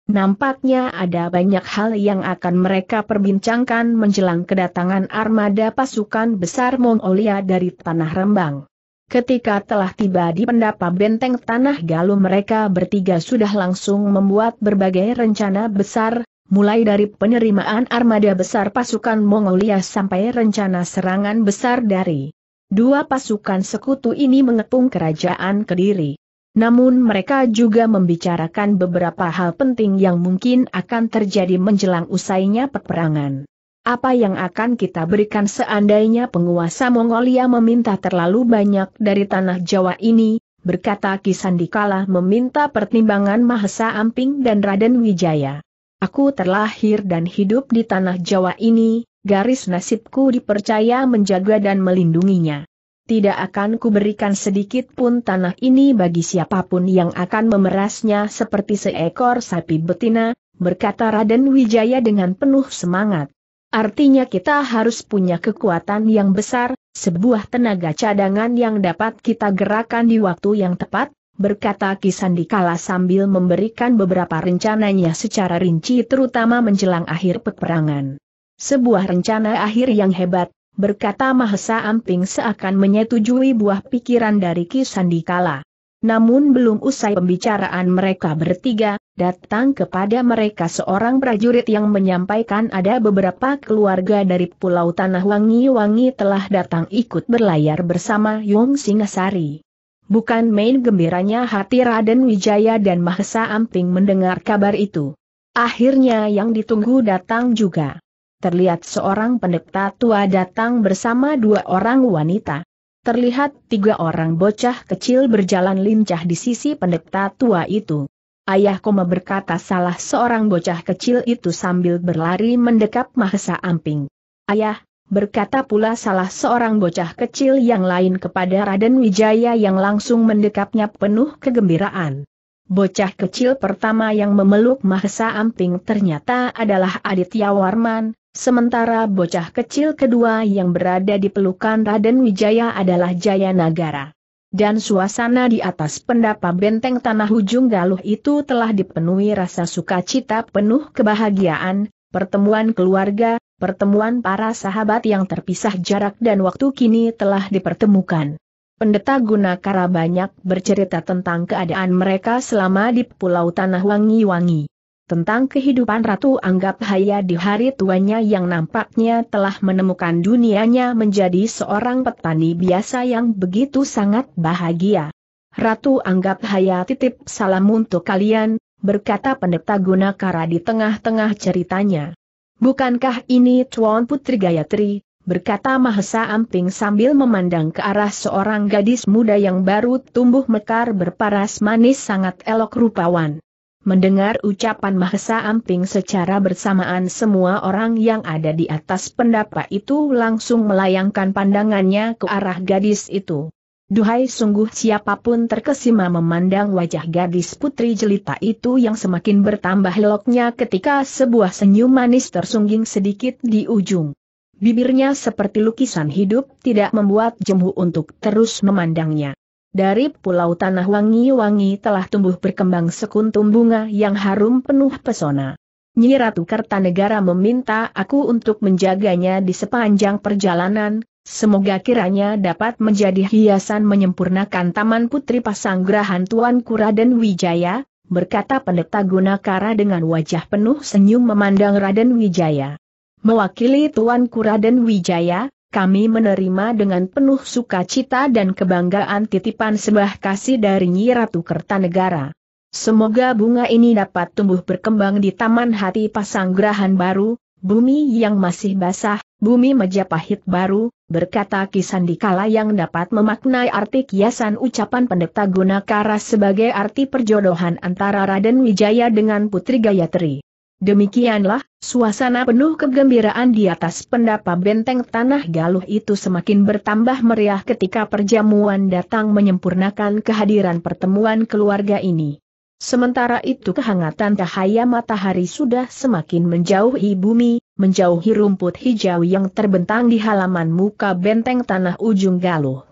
Nampaknya ada banyak hal yang akan mereka perbincangkan menjelang kedatangan armada pasukan besar Mongolia dari Tanah Rembang. Ketika telah tiba di pendapa benteng Tanah Galuh mereka bertiga sudah langsung membuat berbagai rencana besar, mulai dari penerimaan armada besar pasukan Mongolia sampai rencana serangan besar dari dua pasukan sekutu ini mengepung kerajaan Kediri. Namun mereka juga membicarakan beberapa hal penting yang mungkin akan terjadi menjelang usainya peperangan. Apa yang akan kita berikan seandainya penguasa Mongolia meminta terlalu banyak dari tanah Jawa ini, berkata Kisandikala meminta pertimbangan Mahesa Amping dan Raden Wijaya. Aku terlahir dan hidup di tanah Jawa ini, garis nasibku dipercaya menjaga dan melindunginya. Tidak akan kuberikan sedikit pun tanah ini bagi siapapun yang akan memerasnya seperti seekor sapi betina, berkata Raden Wijaya dengan penuh semangat. Artinya kita harus punya kekuatan yang besar, sebuah tenaga cadangan yang dapat kita gerakkan di waktu yang tepat, berkata Kisandikala sambil memberikan beberapa rencananya secara rinci terutama menjelang akhir peperangan. Sebuah rencana akhir yang hebat, berkata Mahesa Amping seakan menyetujui buah pikiran dari Ki Sandikala. Namun belum usai pembicaraan mereka bertiga, datang kepada mereka seorang prajurit yang menyampaikan ada beberapa keluarga dari Pulau Tanah Wangi-Wangi telah datang ikut berlayar bersama Yong Singasari. Bukan main gembiranya hati Raden Wijaya dan Mahesa Amping mendengar kabar itu. Akhirnya yang ditunggu datang juga. Terlihat seorang pendeta tua datang bersama dua orang wanita. Terlihat tiga orang bocah kecil berjalan lincah di sisi pendeta tua itu. Ayah Koma berkata salah seorang bocah kecil itu sambil berlari mendekap Mahesa Amping. Ayah, berkata pula salah seorang bocah kecil yang lain kepada Raden Wijaya yang langsung mendekapnya penuh kegembiraan. Bocah kecil pertama yang memeluk Mahesa Amping ternyata adalah Aditya Warman, sementara bocah kecil kedua yang berada di pelukan Raden Wijaya adalah Jaya Nagara. Dan suasana di atas pendapa benteng tanah Ujung galuh itu telah dipenuhi rasa sukacita penuh kebahagiaan, pertemuan keluarga, pertemuan para sahabat yang terpisah jarak dan waktu kini telah dipertemukan. Pendeta Gunakara banyak bercerita tentang keadaan mereka selama di Pulau Tanah Wangi-Wangi. Tentang kehidupan Ratu Anggap Haya di hari tuanya yang nampaknya telah menemukan dunianya menjadi seorang petani biasa yang begitu sangat bahagia. Ratu Anggap Haya titip salam untuk kalian, berkata pendeta Gunakara di tengah-tengah ceritanya. Bukankah ini Tuan Putri Gayatri, berkata Mahesa Amping sambil memandang ke arah seorang gadis muda yang baru tumbuh mekar berparas manis sangat elok rupawan. Mendengar ucapan Mahesa Amping secara bersamaan semua orang yang ada di atas pendapa itu langsung melayangkan pandangannya ke arah gadis itu. Duhai sungguh siapapun terkesima memandang wajah gadis putri jelita itu yang semakin bertambah loknya ketika sebuah senyum manis tersungging sedikit di ujung. Bibirnya seperti lukisan hidup tidak membuat jemu untuk terus memandangnya. Dari pulau tanah wangi-wangi telah tumbuh berkembang sekuntum bunga yang harum penuh pesona. Nyi Ratu Kertanegara meminta aku untuk menjaganya di sepanjang perjalanan, Semoga kiranya dapat menjadi hiasan menyempurnakan Taman Putri Pasanggrahan Tuan Kuraden Wijaya, berkata pendeta Gunakara dengan wajah penuh senyum memandang Raden Wijaya. Mewakili Tuan Kuraden Wijaya, kami menerima dengan penuh sukacita dan kebanggaan titipan sebah kasih dari Nyi Ratu Kertanegara. Semoga bunga ini dapat tumbuh berkembang di taman hati pasanggrahan baru, bumi yang masih basah, Bumi Majapahit baru, berkata Kisandikala yang dapat memaknai arti kiasan ucapan pendeta Gunakara sebagai arti perjodohan antara Raden Wijaya dengan Putri Gayatri. Demikianlah, suasana penuh kegembiraan di atas pendapa benteng tanah galuh itu semakin bertambah meriah ketika perjamuan datang menyempurnakan kehadiran pertemuan keluarga ini. Sementara itu kehangatan cahaya matahari sudah semakin menjauhi bumi, menjauhi rumput hijau yang terbentang di halaman muka benteng tanah ujung galuh.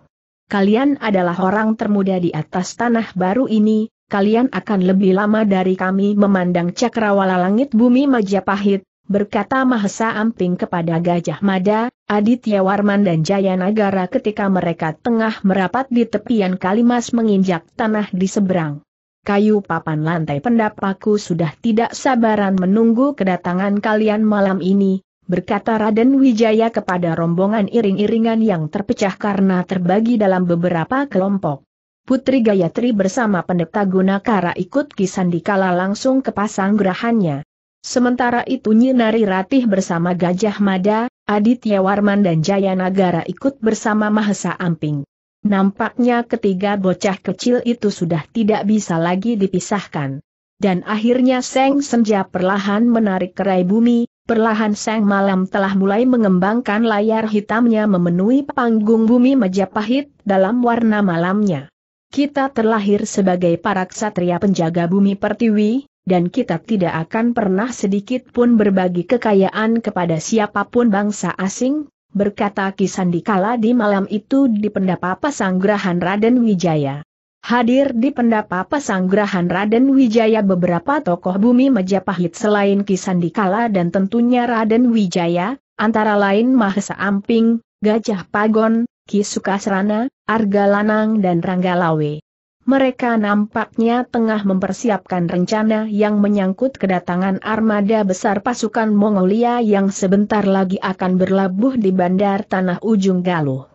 Kalian adalah orang termuda di atas tanah baru ini, kalian akan lebih lama dari kami memandang cakrawala langit bumi Majapahit, berkata Mahesa Amping kepada Gajah Mada, Aditya Warman dan Jaya Nagara ketika mereka tengah merapat di tepian Kalimas menginjak tanah di seberang kayu papan lantai pendapaku sudah tidak sabaran menunggu kedatangan kalian malam ini, berkata Raden Wijaya kepada rombongan iring-iringan yang terpecah karena terbagi dalam beberapa kelompok. Putri Gayatri bersama pendeta Gunakara ikut kisan Kisandikala langsung ke pasang gerahannya. Sementara itu Nyinari Ratih bersama Gajah Mada, Aditya Warman dan Jaya Nagara ikut bersama Mahesa Amping. Nampaknya ketiga bocah kecil itu sudah tidak bisa lagi dipisahkan. Dan akhirnya Seng Senja perlahan menarik kerai bumi, perlahan Seng Malam telah mulai mengembangkan layar hitamnya memenuhi panggung bumi Majapahit dalam warna malamnya. Kita terlahir sebagai para ksatria penjaga bumi pertiwi, dan kita tidak akan pernah sedikit pun berbagi kekayaan kepada siapapun bangsa asing, berkata Kisandikala di malam itu di pendapa Pasanggrahan Raden Wijaya. Hadir di pendapa Pasanggrahan Raden Wijaya beberapa tokoh bumi Majapahit selain Kisandikala dan tentunya Raden Wijaya, antara lain Mahesa Amping, Gajah Pagon, Ki Sukasrana, Lanang dan Ranggalawe mereka nampaknya tengah mempersiapkan rencana yang menyangkut kedatangan armada besar pasukan Mongolia yang sebentar lagi akan berlabuh di bandar Tanah Ujung Galuh.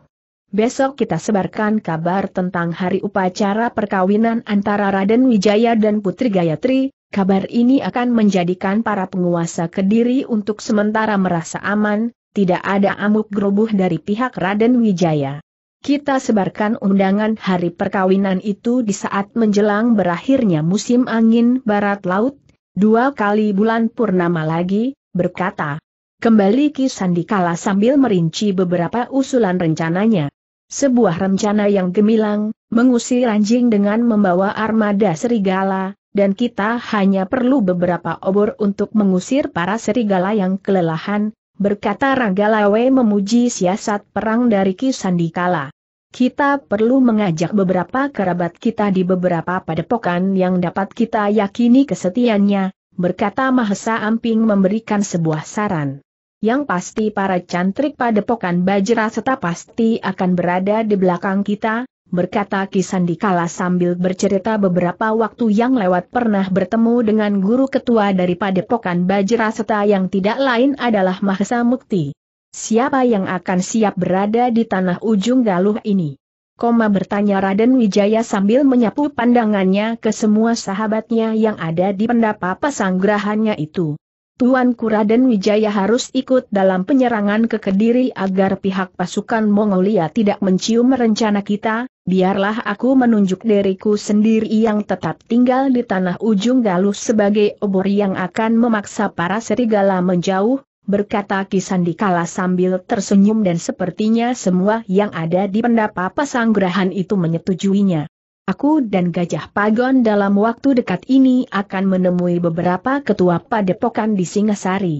Besok kita sebarkan kabar tentang hari upacara perkawinan antara Raden Wijaya dan Putri Gayatri, kabar ini akan menjadikan para penguasa Kediri untuk sementara merasa aman, tidak ada amuk gerobuh dari pihak Raden Wijaya. Kita sebarkan undangan hari perkawinan itu di saat menjelang berakhirnya musim angin barat laut, dua kali bulan purnama lagi, berkata. Kembali Ki Sandikala sambil merinci beberapa usulan rencananya. Sebuah rencana yang gemilang, mengusir anjing dengan membawa armada serigala, dan kita hanya perlu beberapa obor untuk mengusir para serigala yang kelelahan, berkata Ranggalawe memuji siasat perang dari Ki Sandikala. Kita perlu mengajak beberapa kerabat kita di beberapa padepokan yang dapat kita yakini kesetiannya, berkata Mahesa Amping memberikan sebuah saran. Yang pasti para cantrik padepokan Bajra setapasti pasti akan berada di belakang kita, berkata Ki Kala sambil bercerita beberapa waktu yang lewat pernah bertemu dengan guru ketua dari Padepokan Bajraseta yang tidak lain adalah Mahesa Mukti. Siapa yang akan siap berada di tanah ujung galuh ini? Koma bertanya Raden Wijaya sambil menyapu pandangannya ke semua sahabatnya yang ada di pendapa pesanggrahannya itu. Tuan Kuraden Wijaya harus ikut dalam penyerangan ke Kediri agar pihak pasukan Mongolia tidak mencium rencana kita, biarlah aku menunjuk diriku sendiri yang tetap tinggal di tanah ujung Galuh sebagai obor yang akan memaksa para serigala menjauh, berkata Kisandikala sambil tersenyum dan sepertinya semua yang ada di pendapa pasanggrahan itu menyetujuinya. Aku dan Gajah Pagon dalam waktu dekat ini akan menemui beberapa ketua padepokan di Singasari.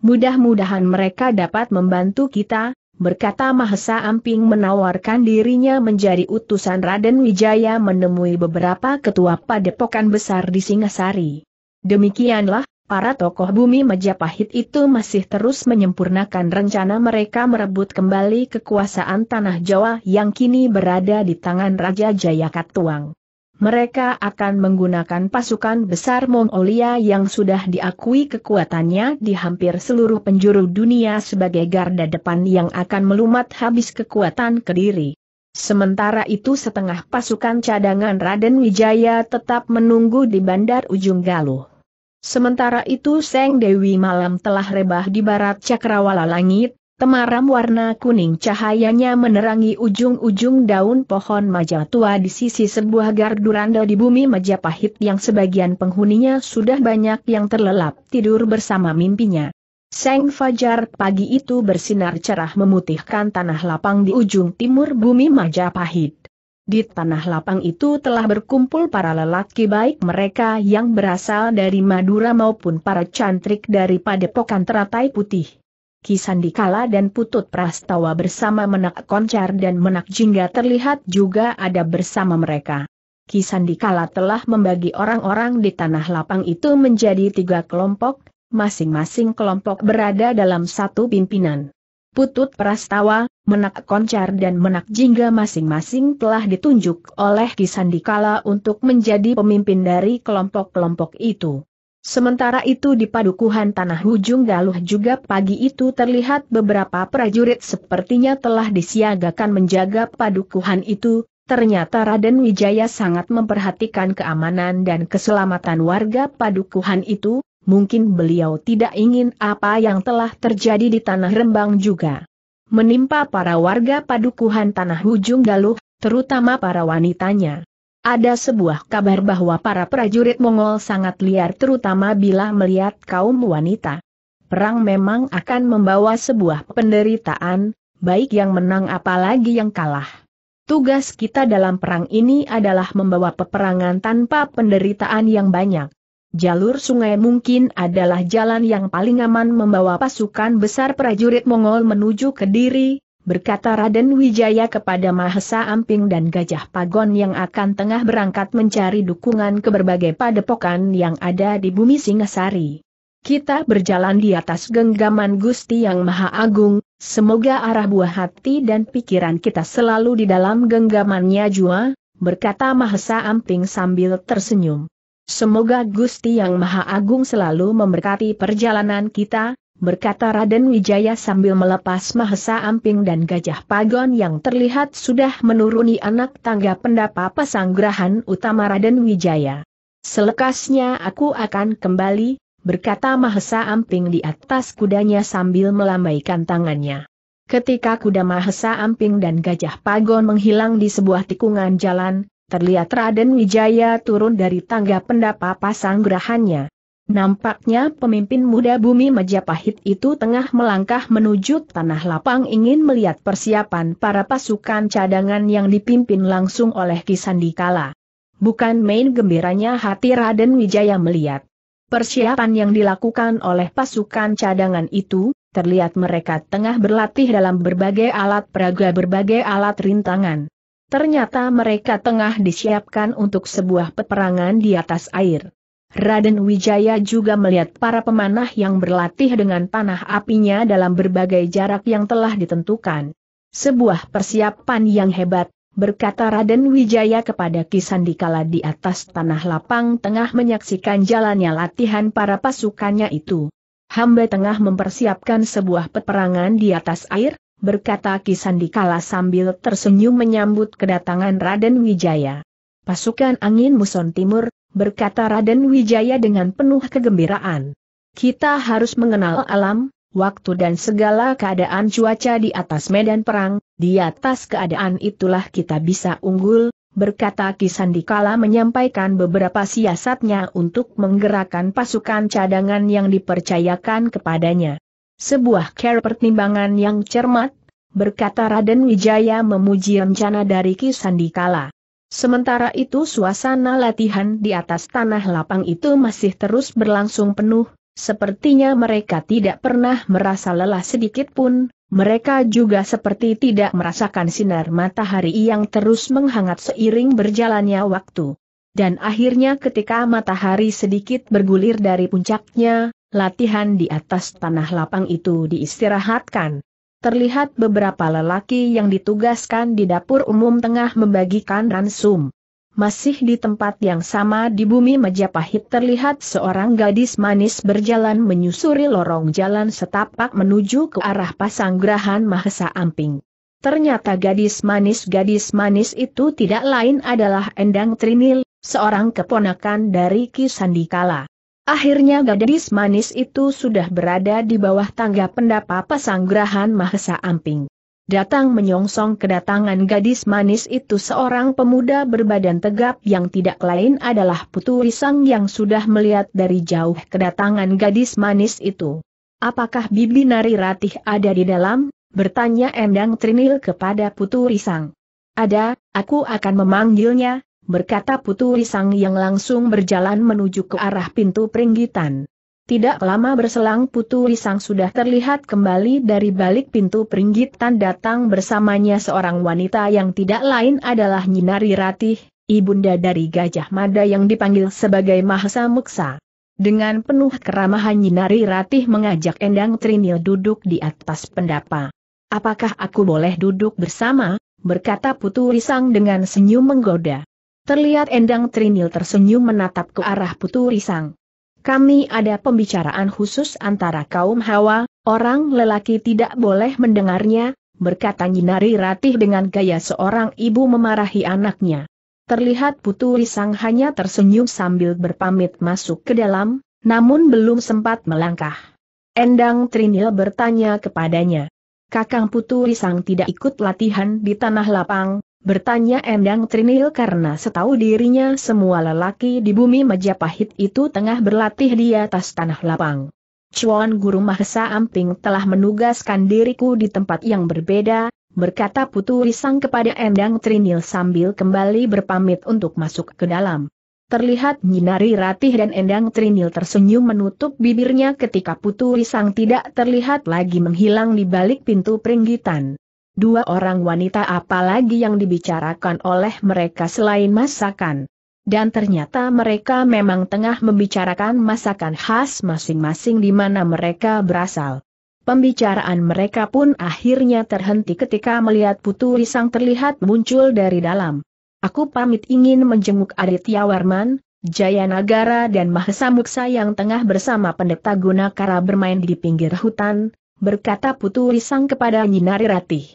Mudah-mudahan mereka dapat membantu kita, berkata Mahesa Amping menawarkan dirinya menjadi utusan Raden Wijaya menemui beberapa ketua padepokan besar di Singasari. Demikianlah, Para tokoh bumi Majapahit itu masih terus menyempurnakan rencana mereka merebut kembali kekuasaan tanah Jawa yang kini berada di tangan Raja Jayakatwang. Mereka akan menggunakan pasukan besar Mongolia yang sudah diakui kekuatannya di hampir seluruh penjuru dunia sebagai garda depan yang akan melumat habis kekuatan Kediri. Sementara itu setengah pasukan cadangan Raden Wijaya tetap menunggu di bandar ujung Galuh. Sementara itu Seng Dewi malam telah rebah di barat cakrawala langit, temaram warna kuning cahayanya menerangi ujung-ujung daun pohon majatua di sisi sebuah gardu randa di bumi Majapahit yang sebagian penghuninya sudah banyak yang terlelap tidur bersama mimpinya. Seng Fajar pagi itu bersinar cerah memutihkan tanah lapang di ujung timur bumi Majapahit. Di tanah lapang itu telah berkumpul para lelaki baik mereka yang berasal dari Madura maupun para cantrik dari padepokan teratai putih. Kisandikala dan Putut Prastawa bersama menak koncar dan menak jingga terlihat juga ada bersama mereka. Kisandikala telah membagi orang-orang di tanah lapang itu menjadi tiga kelompok, masing-masing kelompok berada dalam satu pimpinan. Putut Prastawa, menak koncar dan menak jingga masing-masing telah ditunjuk oleh Kisandikala untuk menjadi pemimpin dari kelompok-kelompok itu. Sementara itu di padukuhan tanah hujung galuh juga pagi itu terlihat beberapa prajurit sepertinya telah disiagakan menjaga padukuhan itu, ternyata Raden Wijaya sangat memperhatikan keamanan dan keselamatan warga padukuhan itu, mungkin beliau tidak ingin apa yang telah terjadi di tanah rembang juga menimpa para warga padukuhan tanah hujung galuh, terutama para wanitanya. Ada sebuah kabar bahwa para prajurit Mongol sangat liar terutama bila melihat kaum wanita. Perang memang akan membawa sebuah penderitaan, baik yang menang apalagi yang kalah. Tugas kita dalam perang ini adalah membawa peperangan tanpa penderitaan yang banyak. Jalur sungai mungkin adalah jalan yang paling aman membawa pasukan besar prajurit Mongol menuju Kediri, berkata Raden Wijaya kepada Mahesa Amping dan Gajah Pagon yang akan tengah berangkat mencari dukungan ke berbagai padepokan yang ada di bumi Singasari. Kita berjalan di atas genggaman Gusti Yang Maha Agung, semoga arah buah hati dan pikiran kita selalu di dalam genggamannya jua, berkata Mahesa Amping sambil tersenyum. Semoga Gusti Yang Maha Agung selalu memberkati perjalanan kita, berkata Raden Wijaya sambil melepas mahesa amping dan gajah pagon yang terlihat sudah menuruni anak tangga pendapa pesanggrahan utama Raden Wijaya. Selekasnya aku akan kembali, berkata mahesa amping di atas kudanya sambil melambaikan tangannya. Ketika kuda mahesa amping dan gajah pagon menghilang di sebuah tikungan jalan, terlihat Raden Wijaya turun dari tangga pendapa pasang gerahannya. Nampaknya pemimpin muda bumi Majapahit itu tengah melangkah menuju tanah lapang ingin melihat persiapan para pasukan cadangan yang dipimpin langsung oleh Kisandikala. Bukan main gembiranya hati Raden Wijaya melihat. Persiapan yang dilakukan oleh pasukan cadangan itu, terlihat mereka tengah berlatih dalam berbagai alat peraga berbagai alat rintangan. Ternyata mereka tengah disiapkan untuk sebuah peperangan di atas air. Raden Wijaya juga melihat para pemanah yang berlatih dengan panah apinya dalam berbagai jarak yang telah ditentukan. Sebuah persiapan yang hebat, berkata Raden Wijaya kepada Kisandikala di atas tanah lapang tengah menyaksikan jalannya latihan para pasukannya itu. Hamba tengah mempersiapkan sebuah peperangan di atas air, berkata Kisandikala sambil tersenyum menyambut kedatangan Raden Wijaya. Pasukan angin Muson Timur, berkata Raden Wijaya dengan penuh kegembiraan. Kita harus mengenal alam, waktu dan segala keadaan cuaca di atas medan perang, di atas keadaan itulah kita bisa unggul, berkata Kisandikala menyampaikan beberapa siasatnya untuk menggerakkan pasukan cadangan yang dipercayakan kepadanya. Sebuah care pertimbangan yang cermat, berkata Raden Wijaya memuji rencana dari Ki Sandikala. Sementara itu suasana latihan di atas tanah lapang itu masih terus berlangsung penuh, sepertinya mereka tidak pernah merasa lelah sedikit pun, mereka juga seperti tidak merasakan sinar matahari yang terus menghangat seiring berjalannya waktu. Dan akhirnya ketika matahari sedikit bergulir dari puncaknya, latihan di atas tanah lapang itu diistirahatkan. Terlihat beberapa lelaki yang ditugaskan di dapur umum tengah membagikan ransum. Masih di tempat yang sama di bumi Majapahit terlihat seorang gadis manis berjalan menyusuri lorong jalan setapak menuju ke arah Pasanggrahan Mahesa Amping. Ternyata gadis manis-gadis manis itu tidak lain adalah Endang Trinil, seorang keponakan dari Ki Sandikala. Akhirnya gadis manis itu sudah berada di bawah tangga pendapa pesanggrahan Mahesa Amping. Datang menyongsong kedatangan gadis manis itu seorang pemuda berbadan tegap yang tidak lain adalah Putu Risang yang sudah melihat dari jauh kedatangan gadis manis itu. Apakah Bibi Nari Ratih ada di dalam? Bertanya Endang Trinil kepada Putu Risang. Ada, aku akan memanggilnya, berkata Putu Risang yang langsung berjalan menuju ke arah pintu peringgitan. Tidak lama berselang Putu Risang sudah terlihat kembali dari balik pintu peringgitan datang bersamanya seorang wanita yang tidak lain adalah Nyinari Ratih, ibunda dari Gajah Mada yang dipanggil sebagai Mahasa Muksa. Dengan penuh keramahan Nyinari Ratih mengajak Endang Trinil duduk di atas pendapa. Apakah aku boleh duduk bersama? berkata Putu Risang dengan senyum menggoda. Terlihat Endang Trinil tersenyum menatap ke arah Putu Risang. Kami ada pembicaraan khusus antara kaum Hawa, orang lelaki tidak boleh mendengarnya, berkata Nyinari Ratih dengan gaya seorang ibu memarahi anaknya. Terlihat Putu Risang hanya tersenyum sambil berpamit masuk ke dalam, namun belum sempat melangkah. Endang Trinil bertanya kepadanya. Kakang Putu Risang tidak ikut latihan di tanah lapang, Bertanya Endang Trinil karena setahu dirinya semua lelaki di bumi Majapahit itu tengah berlatih di atas tanah lapang. Cuan Guru Mahesa Amping telah menugaskan diriku di tempat yang berbeda, berkata Putu Risang kepada Endang Trinil sambil kembali berpamit untuk masuk ke dalam. Terlihat Nyinari Ratih dan Endang Trinil tersenyum menutup bibirnya ketika Putu Risang tidak terlihat lagi menghilang di balik pintu peringgitan dua orang wanita apalagi yang dibicarakan oleh mereka selain masakan. Dan ternyata mereka memang tengah membicarakan masakan khas masing-masing di mana mereka berasal. Pembicaraan mereka pun akhirnya terhenti ketika melihat Putu Risang terlihat muncul dari dalam. Aku pamit ingin menjenguk Aditya Warman, Jayanagara dan Mahesa yang tengah bersama pendeta Gunakara bermain di pinggir hutan, berkata Putu Risang kepada Nyinari Ratih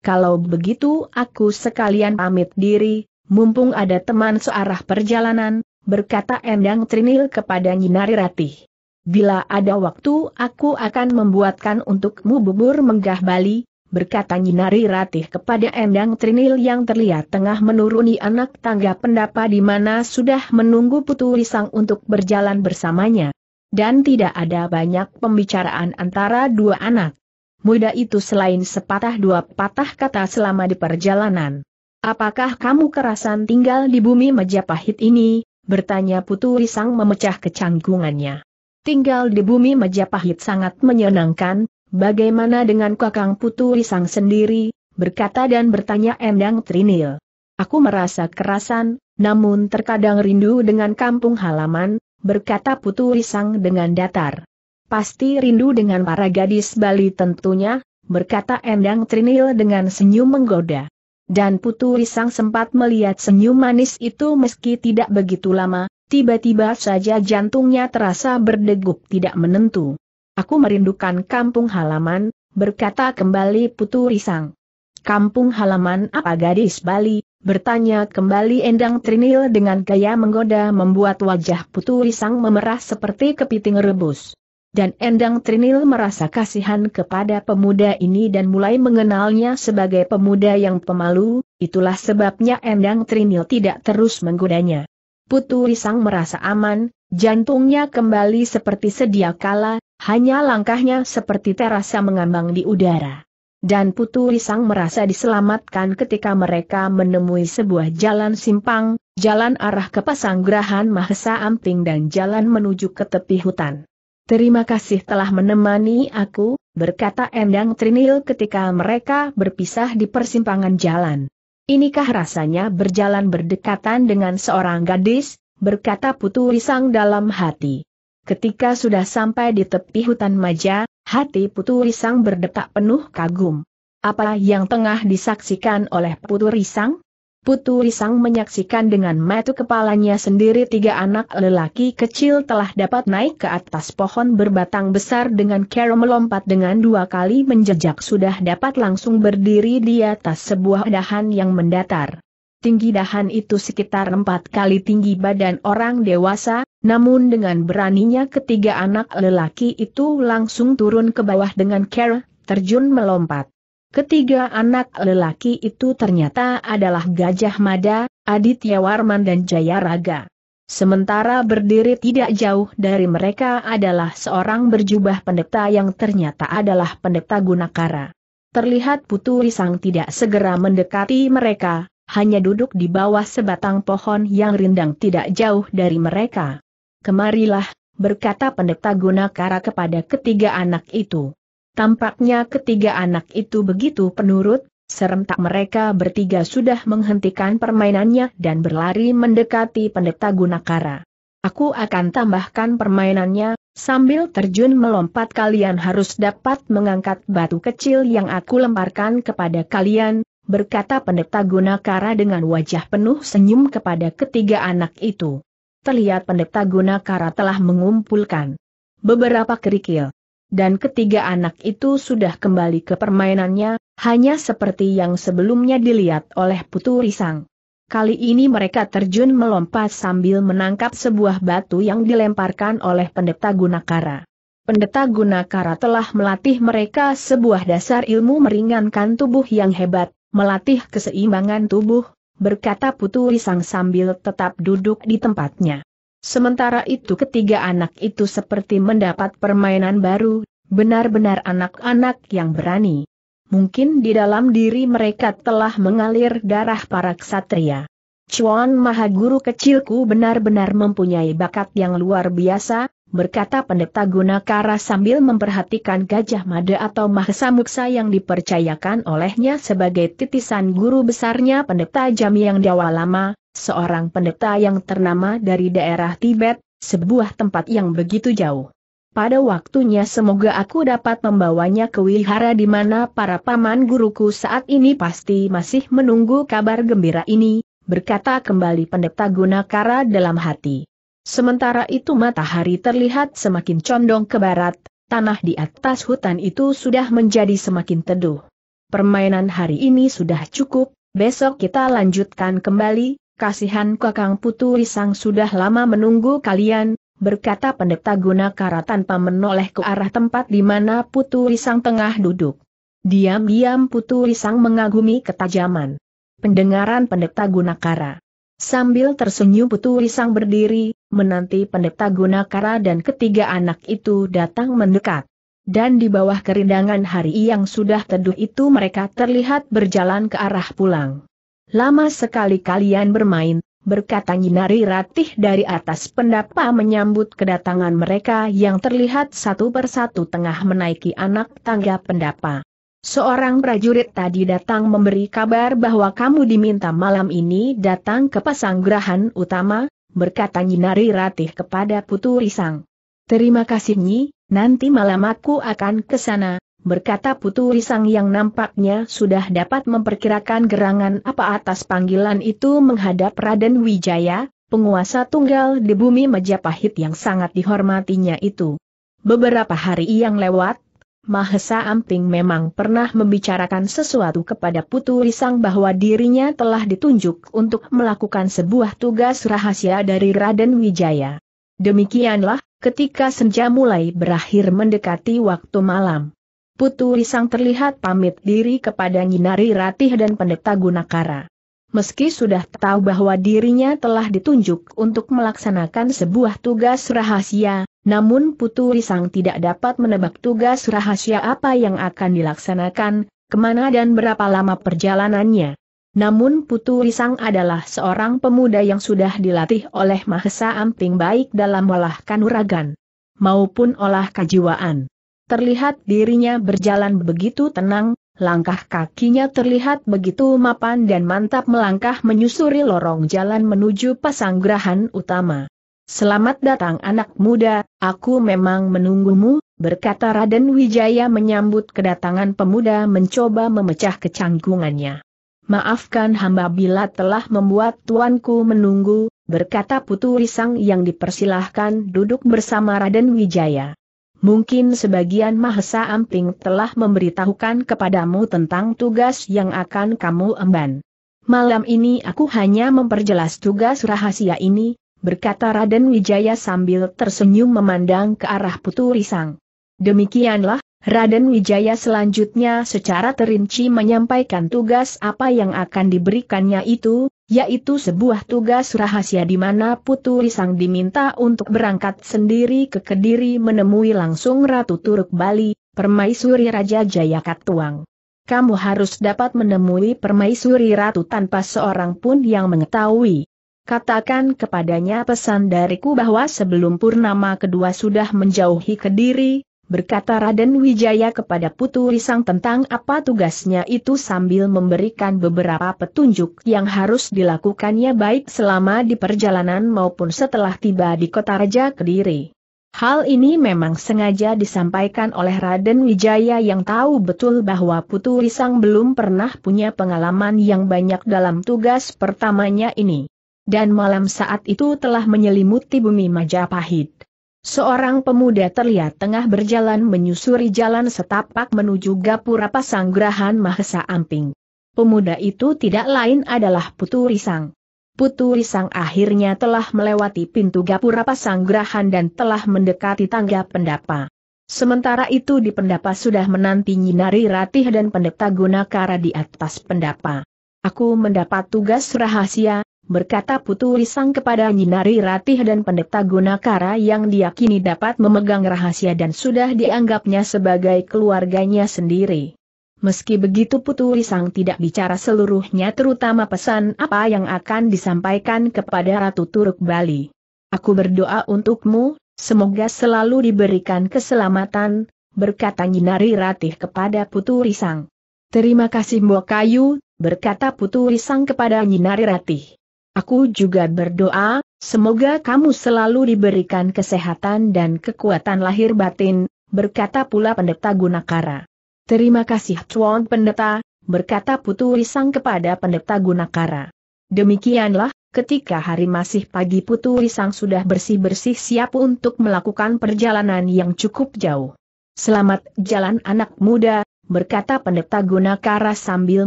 kalau begitu aku sekalian pamit diri, mumpung ada teman searah perjalanan, berkata Endang Trinil kepada Nyinari Ratih. Bila ada waktu aku akan membuatkan untukmu bubur menggah Bali, berkata Nyinari Ratih kepada Endang Trinil yang terlihat tengah menuruni anak tangga pendapa di mana sudah menunggu Putu Lisang untuk berjalan bersamanya. Dan tidak ada banyak pembicaraan antara dua anak muda itu selain sepatah dua patah kata selama di perjalanan. Apakah kamu kerasan tinggal di bumi Majapahit ini? Bertanya Putu Risang memecah kecanggungannya. Tinggal di bumi Majapahit sangat menyenangkan, bagaimana dengan kakang Putu Risang sendiri? Berkata dan bertanya Endang Trinil. Aku merasa kerasan, namun terkadang rindu dengan kampung halaman, berkata Putu Risang dengan datar. Pasti rindu dengan para gadis Bali tentunya, berkata Endang Trinil dengan senyum menggoda. Dan Putu Risang sempat melihat senyum manis itu meski tidak begitu lama, tiba-tiba saja jantungnya terasa berdegup tidak menentu. Aku merindukan kampung halaman, berkata kembali Putu Risang. Kampung halaman apa gadis Bali? Bertanya kembali Endang Trinil dengan gaya menggoda membuat wajah Putu Risang memerah seperti kepiting rebus dan Endang Trinil merasa kasihan kepada pemuda ini dan mulai mengenalnya sebagai pemuda yang pemalu, itulah sebabnya Endang Trinil tidak terus menggodanya. Putu Risang merasa aman, jantungnya kembali seperti sedia kala, hanya langkahnya seperti terasa mengambang di udara. Dan Putu Risang merasa diselamatkan ketika mereka menemui sebuah jalan simpang, jalan arah ke Pasanggrahan Mahesa Amping dan jalan menuju ke tepi hutan. Terima kasih telah menemani aku, berkata Endang Trinil ketika mereka berpisah di persimpangan jalan. Inikah rasanya berjalan berdekatan dengan seorang gadis, berkata Putu Risang dalam hati. Ketika sudah sampai di tepi hutan maja, hati Putu Risang berdetak penuh kagum. Apa yang tengah disaksikan oleh Putu Risang? Putu Risang menyaksikan dengan mata kepalanya sendiri tiga anak lelaki kecil telah dapat naik ke atas pohon berbatang besar dengan cara melompat dengan dua kali menjejak sudah dapat langsung berdiri di atas sebuah dahan yang mendatar. Tinggi dahan itu sekitar empat kali tinggi badan orang dewasa, namun dengan beraninya ketiga anak lelaki itu langsung turun ke bawah dengan cara terjun melompat. Ketiga anak lelaki itu ternyata adalah Gajah Mada, Aditya Warman dan Jayaraga. Sementara berdiri tidak jauh dari mereka adalah seorang berjubah pendeta yang ternyata adalah pendeta Gunakara. Terlihat Putu Risang tidak segera mendekati mereka, hanya duduk di bawah sebatang pohon yang rindang tidak jauh dari mereka. Kemarilah, berkata pendeta Gunakara kepada ketiga anak itu. Tampaknya ketiga anak itu begitu penurut, serentak mereka bertiga sudah menghentikan permainannya dan berlari mendekati pendeta Gunakara. Aku akan tambahkan permainannya, sambil terjun melompat kalian harus dapat mengangkat batu kecil yang aku lemparkan kepada kalian, berkata pendeta Gunakara dengan wajah penuh senyum kepada ketiga anak itu. Terlihat pendeta Gunakara telah mengumpulkan beberapa kerikil dan ketiga anak itu sudah kembali ke permainannya, hanya seperti yang sebelumnya dilihat oleh Putu Risang. Kali ini mereka terjun melompat sambil menangkap sebuah batu yang dilemparkan oleh pendeta Gunakara. Pendeta Gunakara telah melatih mereka sebuah dasar ilmu meringankan tubuh yang hebat, melatih keseimbangan tubuh, berkata Putu Risang sambil tetap duduk di tempatnya. Sementara itu ketiga anak itu seperti mendapat permainan baru, benar-benar anak-anak yang berani. Mungkin di dalam diri mereka telah mengalir darah para ksatria. Chuan Mahaguru kecilku benar-benar mempunyai bakat yang luar biasa, berkata pendeta Gunakara sambil memperhatikan gajah mada atau mahesa muksa yang dipercayakan olehnya sebagai titisan guru besarnya pendeta Jamiang yang Dawalama, seorang pendeta yang ternama dari daerah Tibet, sebuah tempat yang begitu jauh. Pada waktunya semoga aku dapat membawanya ke wihara di mana para paman guruku saat ini pasti masih menunggu kabar gembira ini, berkata kembali pendeta Gunakara dalam hati. Sementara itu matahari terlihat semakin condong ke barat, tanah di atas hutan itu sudah menjadi semakin teduh. Permainan hari ini sudah cukup, besok kita lanjutkan kembali, kasihan kakang Putu Risang sudah lama menunggu kalian, berkata pendeta Gunakara tanpa menoleh ke arah tempat di mana Putu Risang tengah duduk. Diam-diam Putu Risang mengagumi ketajaman. Pendengaran pendeta Gunakara. Sambil tersenyum Putu Risang berdiri, menanti pendeta Gunakara dan ketiga anak itu datang mendekat. Dan di bawah kerindangan hari yang sudah teduh itu mereka terlihat berjalan ke arah pulang. Lama sekali kalian bermain, berkata Nyinari Ratih dari atas pendapa menyambut kedatangan mereka yang terlihat satu persatu tengah menaiki anak tangga pendapa. Seorang prajurit tadi datang memberi kabar bahwa kamu diminta malam ini datang ke Pasanggrahan Utama, berkata Nyinari Ratih kepada Putu Risang. Terima kasih Nyi, nanti malam aku akan ke sana, berkata Putu Risang yang nampaknya sudah dapat memperkirakan gerangan apa atas panggilan itu menghadap Raden Wijaya, penguasa tunggal di bumi Majapahit yang sangat dihormatinya itu. Beberapa hari yang lewat, Mahesa Amping memang pernah membicarakan sesuatu kepada Putu Risang bahwa dirinya telah ditunjuk untuk melakukan sebuah tugas rahasia dari Raden Wijaya. Demikianlah, ketika senja mulai berakhir mendekati waktu malam. Putu Risang terlihat pamit diri kepada Nyinari Ratih dan Pendeta Gunakara. Meski sudah tahu bahwa dirinya telah ditunjuk untuk melaksanakan sebuah tugas rahasia, namun Putu Risang tidak dapat menebak tugas rahasia apa yang akan dilaksanakan, kemana dan berapa lama perjalanannya. Namun Putu Risang adalah seorang pemuda yang sudah dilatih oleh Mahesa Amping baik dalam olah kanuragan maupun olah kejiwaan. Terlihat dirinya berjalan begitu tenang, langkah kakinya terlihat begitu mapan dan mantap melangkah menyusuri lorong jalan menuju pasanggrahan utama. Selamat datang anak muda, aku memang menunggumu, berkata Raden Wijaya menyambut kedatangan pemuda mencoba memecah kecanggungannya. Maafkan hamba bila telah membuat tuanku menunggu, berkata Putu Risang yang dipersilahkan duduk bersama Raden Wijaya. Mungkin sebagian Mahesa Amping telah memberitahukan kepadamu tentang tugas yang akan kamu emban. Malam ini aku hanya memperjelas tugas rahasia ini, berkata Raden Wijaya sambil tersenyum memandang ke arah Putu Risang. Demikianlah, Raden Wijaya selanjutnya secara terinci menyampaikan tugas apa yang akan diberikannya itu, yaitu sebuah tugas rahasia di mana Putu Risang diminta untuk berangkat sendiri ke Kediri menemui langsung Ratu Turuk Bali, Permaisuri Raja Jayakatwang. Kamu harus dapat menemui Permaisuri Ratu tanpa seorang pun yang mengetahui. Katakan kepadanya pesan dariku bahwa sebelum Purnama kedua sudah menjauhi Kediri, berkata Raden Wijaya kepada Putu Risang tentang apa tugasnya itu sambil memberikan beberapa petunjuk yang harus dilakukannya baik selama di perjalanan maupun setelah tiba di kota Raja Kediri. Hal ini memang sengaja disampaikan oleh Raden Wijaya yang tahu betul bahwa Putu Risang belum pernah punya pengalaman yang banyak dalam tugas pertamanya ini dan malam saat itu telah menyelimuti bumi Majapahit. Seorang pemuda terlihat tengah berjalan menyusuri jalan setapak menuju Gapura Pasanggrahan Mahesa Amping. Pemuda itu tidak lain adalah Putu Risang. Putu Risang akhirnya telah melewati pintu Gapura Pasanggrahan dan telah mendekati tangga pendapa. Sementara itu di pendapa sudah menanti Nyinari Ratih dan pendeta Gunakara di atas pendapa. Aku mendapat tugas rahasia, berkata Putu Risang kepada Nyinari Ratih dan Pendeta Gunakara yang diyakini dapat memegang rahasia dan sudah dianggapnya sebagai keluarganya sendiri. Meski begitu Putu Risang tidak bicara seluruhnya terutama pesan apa yang akan disampaikan kepada Ratu Turuk Bali. Aku berdoa untukmu, semoga selalu diberikan keselamatan, berkata Nyinari Ratih kepada Putu Risang. Terima kasih Mbok Kayu, berkata Putu Risang kepada Nyinari Ratih. Aku juga berdoa, semoga kamu selalu diberikan kesehatan dan kekuatan lahir batin, berkata pula pendeta Gunakara. Terima kasih Tuan Pendeta, berkata Putu Risang kepada pendeta Gunakara. Demikianlah, ketika hari masih pagi Putu Risang sudah bersih-bersih siap untuk melakukan perjalanan yang cukup jauh. Selamat jalan anak muda, berkata pendeta Gunakara sambil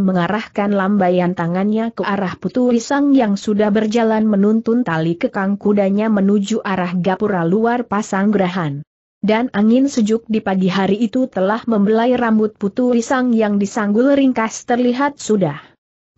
mengarahkan lambaian tangannya ke arah Putu Risang yang sudah berjalan menuntun tali kekang kudanya menuju arah gapura luar pasanggrahan Dan angin sejuk di pagi hari itu telah membelai rambut Putu Risang yang disanggul ringkas terlihat sudah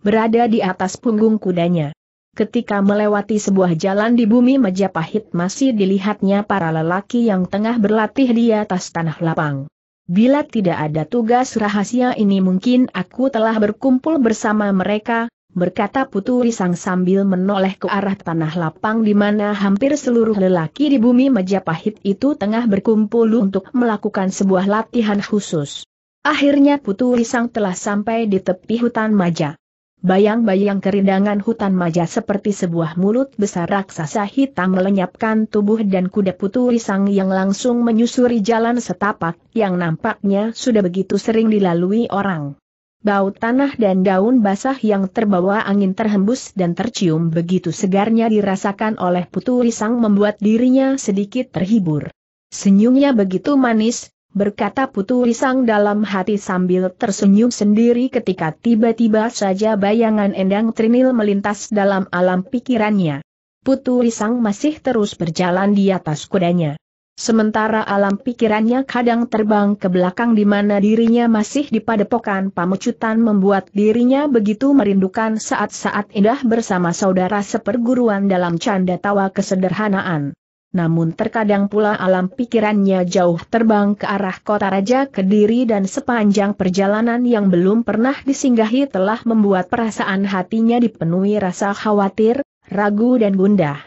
berada di atas punggung kudanya. Ketika melewati sebuah jalan di bumi Majapahit masih dilihatnya para lelaki yang tengah berlatih di atas tanah lapang. Bila tidak ada tugas rahasia ini mungkin aku telah berkumpul bersama mereka, berkata Putu Risang sambil menoleh ke arah tanah lapang di mana hampir seluruh lelaki di bumi Majapahit itu tengah berkumpul untuk melakukan sebuah latihan khusus. Akhirnya Putu Risang telah sampai di tepi hutan Maja. Bayang-bayang kerindangan hutan maja seperti sebuah mulut besar raksasa hitam melenyapkan tubuh dan kuda putu risang yang langsung menyusuri jalan setapak, yang nampaknya sudah begitu sering dilalui orang. Bau tanah dan daun basah yang terbawa angin terhembus dan tercium begitu segarnya dirasakan oleh putu risang membuat dirinya sedikit terhibur. Senyumnya begitu manis, berkata Putu Risang dalam hati sambil tersenyum sendiri ketika tiba-tiba saja bayangan Endang Trinil melintas dalam alam pikirannya. Putu Risang masih terus berjalan di atas kudanya. Sementara alam pikirannya kadang terbang ke belakang di mana dirinya masih di padepokan pamecutan membuat dirinya begitu merindukan saat-saat indah bersama saudara seperguruan dalam canda tawa kesederhanaan namun terkadang pula alam pikirannya jauh terbang ke arah kota Raja Kediri dan sepanjang perjalanan yang belum pernah disinggahi telah membuat perasaan hatinya dipenuhi rasa khawatir, ragu dan gundah.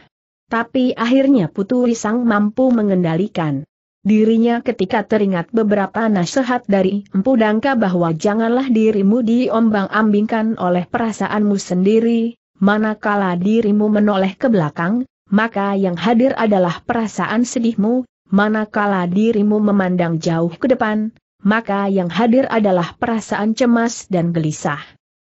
Tapi akhirnya Putu Risang mampu mengendalikan dirinya ketika teringat beberapa nasihat dari Empu Dangka bahwa janganlah dirimu diombang-ambingkan oleh perasaanmu sendiri, manakala dirimu menoleh ke belakang, maka yang hadir adalah perasaan sedihmu, manakala dirimu memandang jauh ke depan, maka yang hadir adalah perasaan cemas dan gelisah.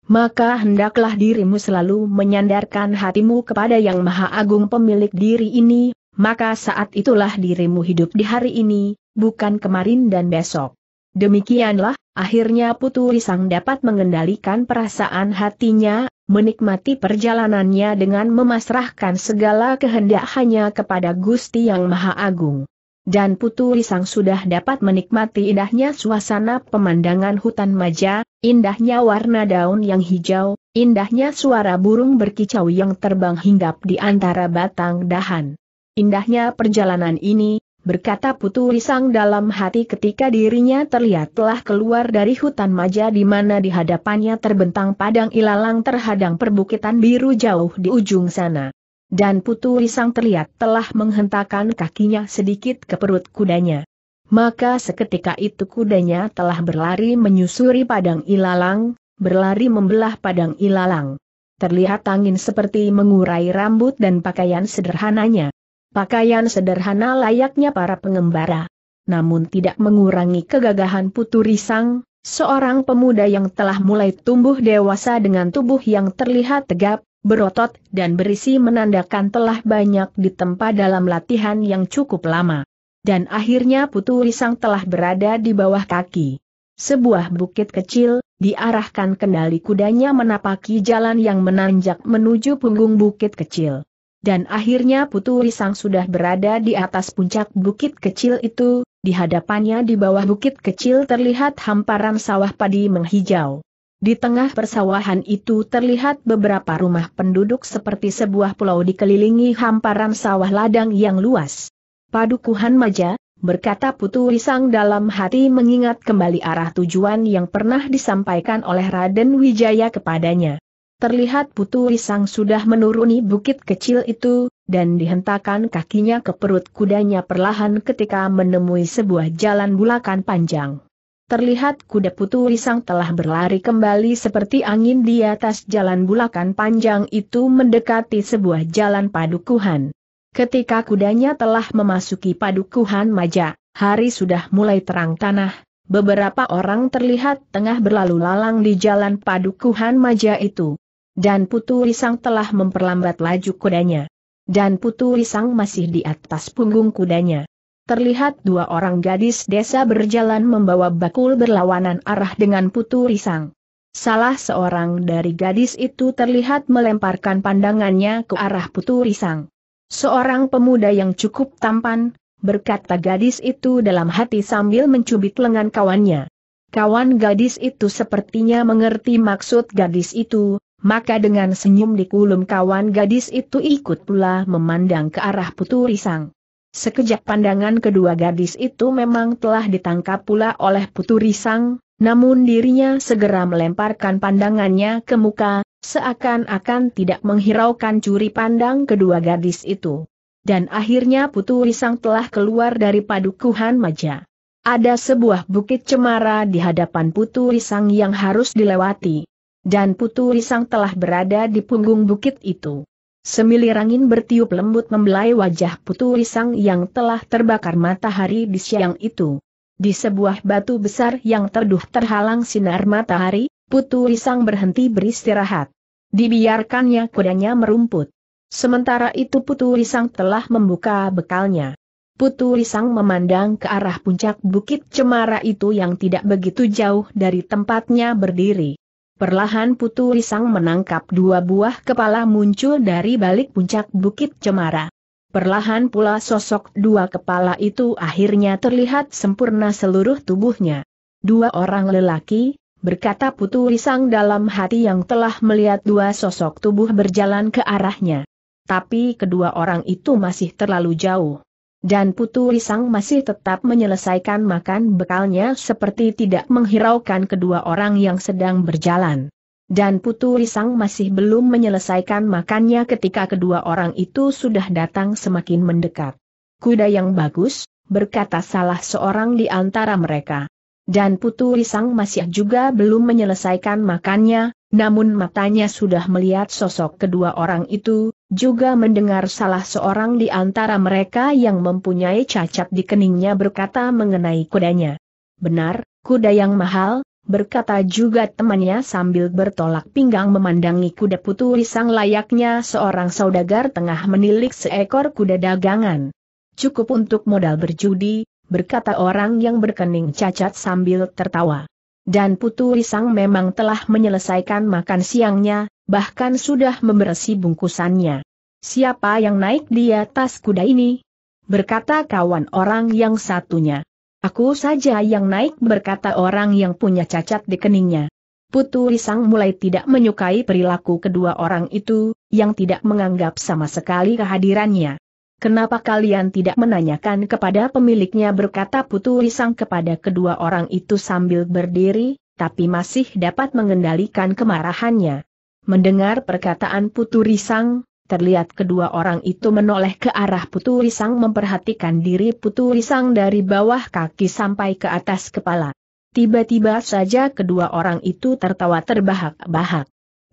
Maka hendaklah dirimu selalu menyandarkan hatimu kepada Yang Maha Agung pemilik diri ini, maka saat itulah dirimu hidup di hari ini, bukan kemarin dan besok. Demikianlah, akhirnya Putu Risang dapat mengendalikan perasaan hatinya menikmati perjalanannya dengan memasrahkan segala kehendak hanya kepada Gusti Yang Maha Agung. Dan Putu Risang sudah dapat menikmati indahnya suasana pemandangan hutan maja, indahnya warna daun yang hijau, indahnya suara burung berkicau yang terbang hinggap di antara batang dahan. Indahnya perjalanan ini, berkata Putu Risang dalam hati ketika dirinya terlihat telah keluar dari hutan maja di mana di hadapannya terbentang padang ilalang terhadang perbukitan biru jauh di ujung sana. Dan Putu Risang terlihat telah menghentakkan kakinya sedikit ke perut kudanya. Maka seketika itu kudanya telah berlari menyusuri padang ilalang, berlari membelah padang ilalang. Terlihat angin seperti mengurai rambut dan pakaian sederhananya pakaian sederhana layaknya para pengembara. Namun tidak mengurangi kegagahan Putu Risang, seorang pemuda yang telah mulai tumbuh dewasa dengan tubuh yang terlihat tegap, berotot dan berisi menandakan telah banyak ditempa dalam latihan yang cukup lama. Dan akhirnya Putu Risang telah berada di bawah kaki. Sebuah bukit kecil, diarahkan kendali kudanya menapaki jalan yang menanjak menuju punggung bukit kecil dan akhirnya Putu Risang sudah berada di atas puncak bukit kecil itu, di hadapannya di bawah bukit kecil terlihat hamparan sawah padi menghijau. Di tengah persawahan itu terlihat beberapa rumah penduduk seperti sebuah pulau dikelilingi hamparan sawah ladang yang luas. Padukuhan Maja, berkata Putu Risang dalam hati mengingat kembali arah tujuan yang pernah disampaikan oleh Raden Wijaya kepadanya. Terlihat Putu Risang sudah menuruni bukit kecil itu, dan dihentakkan kakinya ke perut kudanya perlahan ketika menemui sebuah jalan bulakan panjang. Terlihat kuda Putu Risang telah berlari kembali seperti angin di atas jalan bulakan panjang itu mendekati sebuah jalan padukuhan. Ketika kudanya telah memasuki padukuhan maja, hari sudah mulai terang tanah, beberapa orang terlihat tengah berlalu lalang di jalan padukuhan maja itu. Dan Putu Risang telah memperlambat laju kudanya. Dan Putu Risang masih di atas punggung kudanya. Terlihat dua orang gadis desa berjalan membawa bakul berlawanan arah dengan Putu Risang. Salah seorang dari gadis itu terlihat melemparkan pandangannya ke arah Putu Risang. Seorang pemuda yang cukup tampan, berkata gadis itu dalam hati sambil mencubit lengan kawannya. Kawan gadis itu sepertinya mengerti maksud gadis itu, maka dengan senyum di kulum kawan gadis itu ikut pula memandang ke arah Putu Risang. Sekejap pandangan kedua gadis itu memang telah ditangkap pula oleh Putu Risang, namun dirinya segera melemparkan pandangannya ke muka, seakan-akan tidak menghiraukan curi pandang kedua gadis itu. Dan akhirnya Putu Risang telah keluar dari padukuhan maja. Ada sebuah bukit cemara di hadapan Putu Risang yang harus dilewati dan Putu Risang telah berada di punggung bukit itu. Semilir angin bertiup lembut membelai wajah Putu Risang yang telah terbakar matahari di siang itu. Di sebuah batu besar yang terduh terhalang sinar matahari, Putu Risang berhenti beristirahat. Dibiarkannya kudanya merumput. Sementara itu Putu Risang telah membuka bekalnya. Putu Risang memandang ke arah puncak bukit cemara itu yang tidak begitu jauh dari tempatnya berdiri. Perlahan Putu Risang menangkap dua buah kepala muncul dari balik puncak Bukit Cemara. Perlahan pula sosok dua kepala itu akhirnya terlihat sempurna seluruh tubuhnya. Dua orang lelaki, berkata Putu Risang dalam hati yang telah melihat dua sosok tubuh berjalan ke arahnya. Tapi kedua orang itu masih terlalu jauh dan Putu Risang masih tetap menyelesaikan makan bekalnya seperti tidak menghiraukan kedua orang yang sedang berjalan. Dan Putu Risang masih belum menyelesaikan makannya ketika kedua orang itu sudah datang semakin mendekat. Kuda yang bagus, berkata salah seorang di antara mereka. Dan Putu Risang masih juga belum menyelesaikan makannya, namun matanya sudah melihat sosok kedua orang itu, juga mendengar salah seorang di antara mereka yang mempunyai cacat di keningnya berkata mengenai kudanya. Benar, kuda yang mahal, berkata juga temannya sambil bertolak pinggang memandangi kuda putu sang layaknya seorang saudagar tengah menilik seekor kuda dagangan. Cukup untuk modal berjudi, berkata orang yang berkening cacat sambil tertawa. Dan Putu Risang memang telah menyelesaikan makan siangnya, bahkan sudah membersih bungkusannya. Siapa yang naik di atas kuda ini? Berkata kawan orang yang satunya. Aku saja yang naik berkata orang yang punya cacat di keningnya. Putu Risang mulai tidak menyukai perilaku kedua orang itu, yang tidak menganggap sama sekali kehadirannya. Kenapa kalian tidak menanyakan kepada pemiliknya berkata Putu Risang kepada kedua orang itu sambil berdiri, tapi masih dapat mengendalikan kemarahannya. Mendengar perkataan Putu Risang, terlihat kedua orang itu menoleh ke arah Putu Risang memperhatikan diri Putu Risang dari bawah kaki sampai ke atas kepala. Tiba-tiba saja kedua orang itu tertawa terbahak-bahak.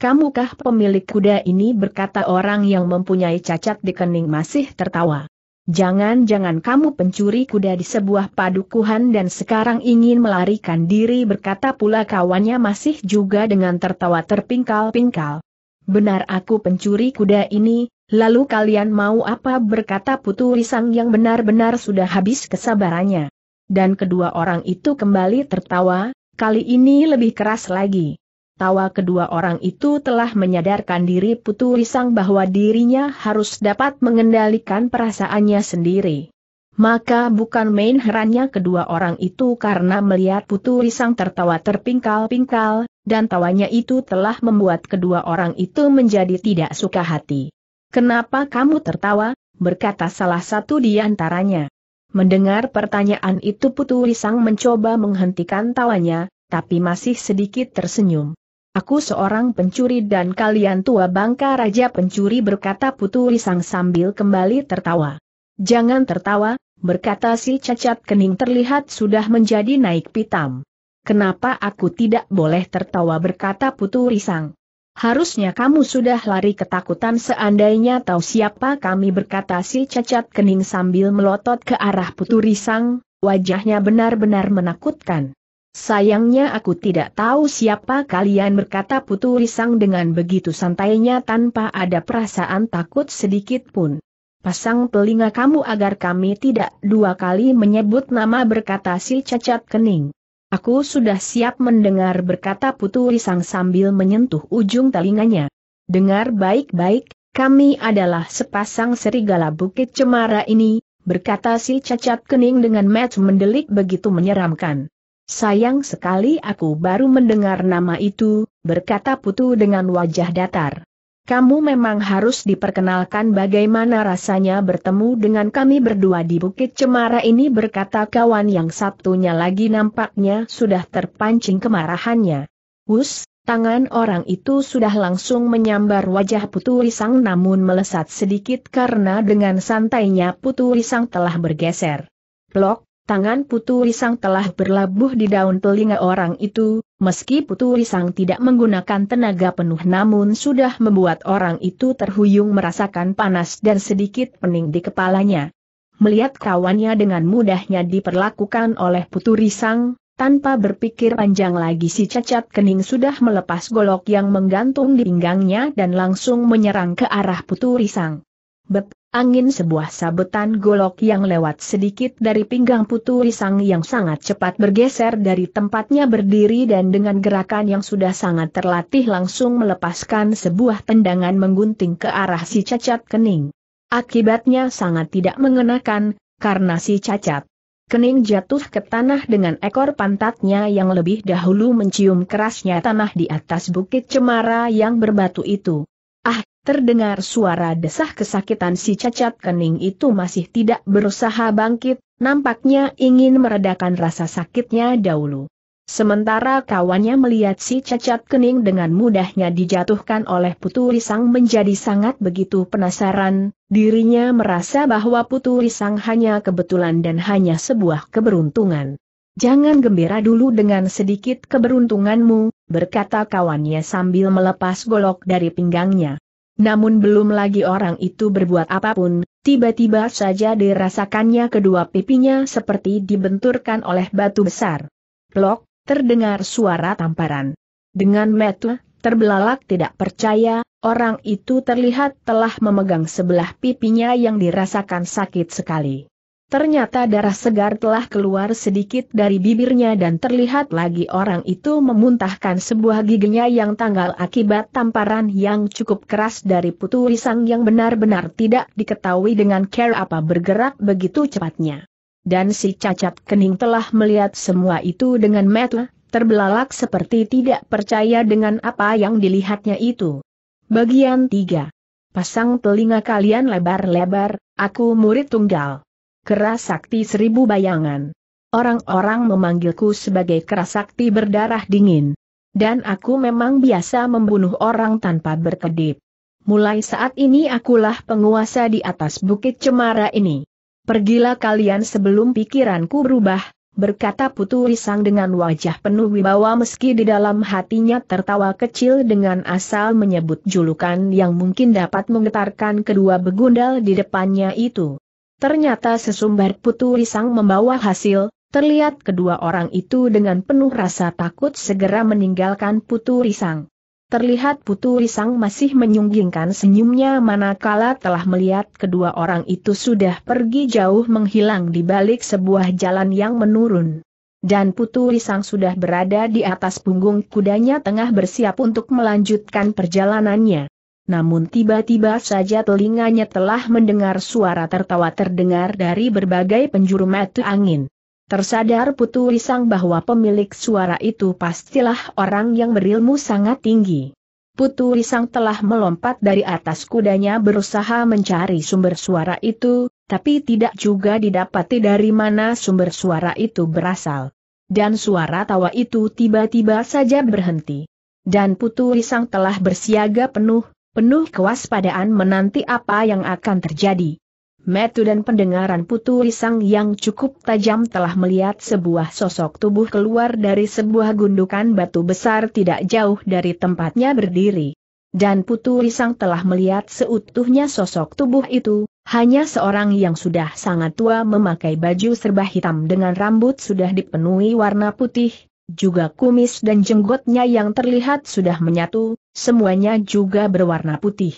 Kamukah pemilik kuda ini berkata orang yang mempunyai cacat di kening masih tertawa. Jangan-jangan kamu pencuri kuda di sebuah padukuhan dan sekarang ingin melarikan diri berkata pula kawannya masih juga dengan tertawa terpingkal-pingkal. Benar aku pencuri kuda ini, lalu kalian mau apa berkata putu risang yang benar-benar sudah habis kesabarannya. Dan kedua orang itu kembali tertawa, kali ini lebih keras lagi. Tawa kedua orang itu telah menyadarkan diri Putu Risang bahwa dirinya harus dapat mengendalikan perasaannya sendiri. Maka bukan main herannya kedua orang itu karena melihat Putu Risang tertawa terpingkal-pingkal, dan tawanya itu telah membuat kedua orang itu menjadi tidak suka hati. Kenapa kamu tertawa? berkata salah satu di antaranya. Mendengar pertanyaan itu Putu Risang mencoba menghentikan tawanya, tapi masih sedikit tersenyum. Aku seorang pencuri dan kalian tua bangka raja pencuri berkata Putu Risang sambil kembali tertawa. Jangan tertawa, berkata si cacat kening terlihat sudah menjadi naik pitam. Kenapa aku tidak boleh tertawa berkata Putu Risang. Harusnya kamu sudah lari ketakutan seandainya tahu siapa kami berkata si cacat kening sambil melotot ke arah Putu Risang, wajahnya benar-benar menakutkan. Sayangnya aku tidak tahu siapa kalian berkata Putu Risang dengan begitu santainya tanpa ada perasaan takut sedikit pun. Pasang telinga kamu agar kami tidak dua kali menyebut nama berkata si cacat kening. Aku sudah siap mendengar berkata Putu Risang sambil menyentuh ujung telinganya. Dengar baik-baik, kami adalah sepasang serigala bukit cemara ini, berkata si cacat kening dengan match mendelik begitu menyeramkan. Sayang sekali aku baru mendengar nama itu, berkata Putu dengan wajah datar. Kamu memang harus diperkenalkan bagaimana rasanya bertemu dengan kami berdua di Bukit Cemara ini berkata kawan yang satunya lagi nampaknya sudah terpancing kemarahannya. Hus, tangan orang itu sudah langsung menyambar wajah Putu Risang namun melesat sedikit karena dengan santainya Putu Risang telah bergeser. Blok, Tangan Putu Risang telah berlabuh di daun telinga orang itu, meski Putu Risang tidak menggunakan tenaga penuh namun sudah membuat orang itu terhuyung merasakan panas dan sedikit pening di kepalanya. Melihat kawannya dengan mudahnya diperlakukan oleh Putu Risang, tanpa berpikir panjang lagi si cacat kening sudah melepas golok yang menggantung di pinggangnya dan langsung menyerang ke arah Putu Risang. Bet Angin sebuah sabetan golok yang lewat sedikit dari pinggang putu risang yang sangat cepat bergeser dari tempatnya berdiri dan dengan gerakan yang sudah sangat terlatih langsung melepaskan sebuah tendangan menggunting ke arah si cacat kening. Akibatnya sangat tidak mengenakan, karena si cacat kening jatuh ke tanah dengan ekor pantatnya yang lebih dahulu mencium kerasnya tanah di atas bukit cemara yang berbatu itu. Ah, Terdengar suara desah kesakitan si cacat kening itu masih tidak berusaha bangkit, nampaknya ingin meredakan rasa sakitnya dahulu. Sementara kawannya melihat si cacat kening dengan mudahnya dijatuhkan oleh Putu Risang menjadi sangat begitu penasaran, dirinya merasa bahwa Putu Risang hanya kebetulan dan hanya sebuah keberuntungan. Jangan gembira dulu dengan sedikit keberuntunganmu, berkata kawannya sambil melepas golok dari pinggangnya. Namun belum lagi orang itu berbuat apapun, tiba-tiba saja dirasakannya kedua pipinya seperti dibenturkan oleh batu besar. Plok, terdengar suara tamparan. Dengan metu, terbelalak tidak percaya, orang itu terlihat telah memegang sebelah pipinya yang dirasakan sakit sekali. Ternyata darah segar telah keluar sedikit dari bibirnya dan terlihat lagi orang itu memuntahkan sebuah giginya yang tanggal akibat tamparan yang cukup keras dari putu risang yang benar-benar tidak diketahui dengan care apa bergerak begitu cepatnya. Dan si cacat kening telah melihat semua itu dengan mata, terbelalak seperti tidak percaya dengan apa yang dilihatnya itu. Bagian 3. Pasang telinga kalian lebar-lebar, aku murid tunggal. Kerasakti seribu bayangan. Orang-orang memanggilku sebagai kerasakti berdarah dingin. Dan aku memang biasa membunuh orang tanpa berkedip. Mulai saat ini akulah penguasa di atas bukit cemara ini. Pergilah kalian sebelum pikiranku berubah, berkata Putu Risang dengan wajah penuh wibawa meski di dalam hatinya tertawa kecil dengan asal menyebut julukan yang mungkin dapat menggetarkan kedua begundal di depannya itu. Ternyata sesumbar putu risang membawa hasil, terlihat kedua orang itu dengan penuh rasa takut segera meninggalkan putu risang. Terlihat putu risang masih menyunggingkan senyumnya manakala telah melihat kedua orang itu sudah pergi jauh menghilang di balik sebuah jalan yang menurun. Dan putu risang sudah berada di atas punggung kudanya tengah bersiap untuk melanjutkan perjalanannya namun tiba-tiba saja telinganya telah mendengar suara tertawa terdengar dari berbagai penjuru mata angin. Tersadar Putu Risang bahwa pemilik suara itu pastilah orang yang berilmu sangat tinggi. Putu Risang telah melompat dari atas kudanya berusaha mencari sumber suara itu, tapi tidak juga didapati dari mana sumber suara itu berasal. Dan suara tawa itu tiba-tiba saja berhenti. Dan Putu Risang telah bersiaga penuh, penuh kewaspadaan menanti apa yang akan terjadi. Metu dan pendengaran putu risang yang cukup tajam telah melihat sebuah sosok tubuh keluar dari sebuah gundukan batu besar tidak jauh dari tempatnya berdiri. Dan putu risang telah melihat seutuhnya sosok tubuh itu, hanya seorang yang sudah sangat tua memakai baju serba hitam dengan rambut sudah dipenuhi warna putih, juga kumis dan jenggotnya yang terlihat sudah menyatu, semuanya juga berwarna putih.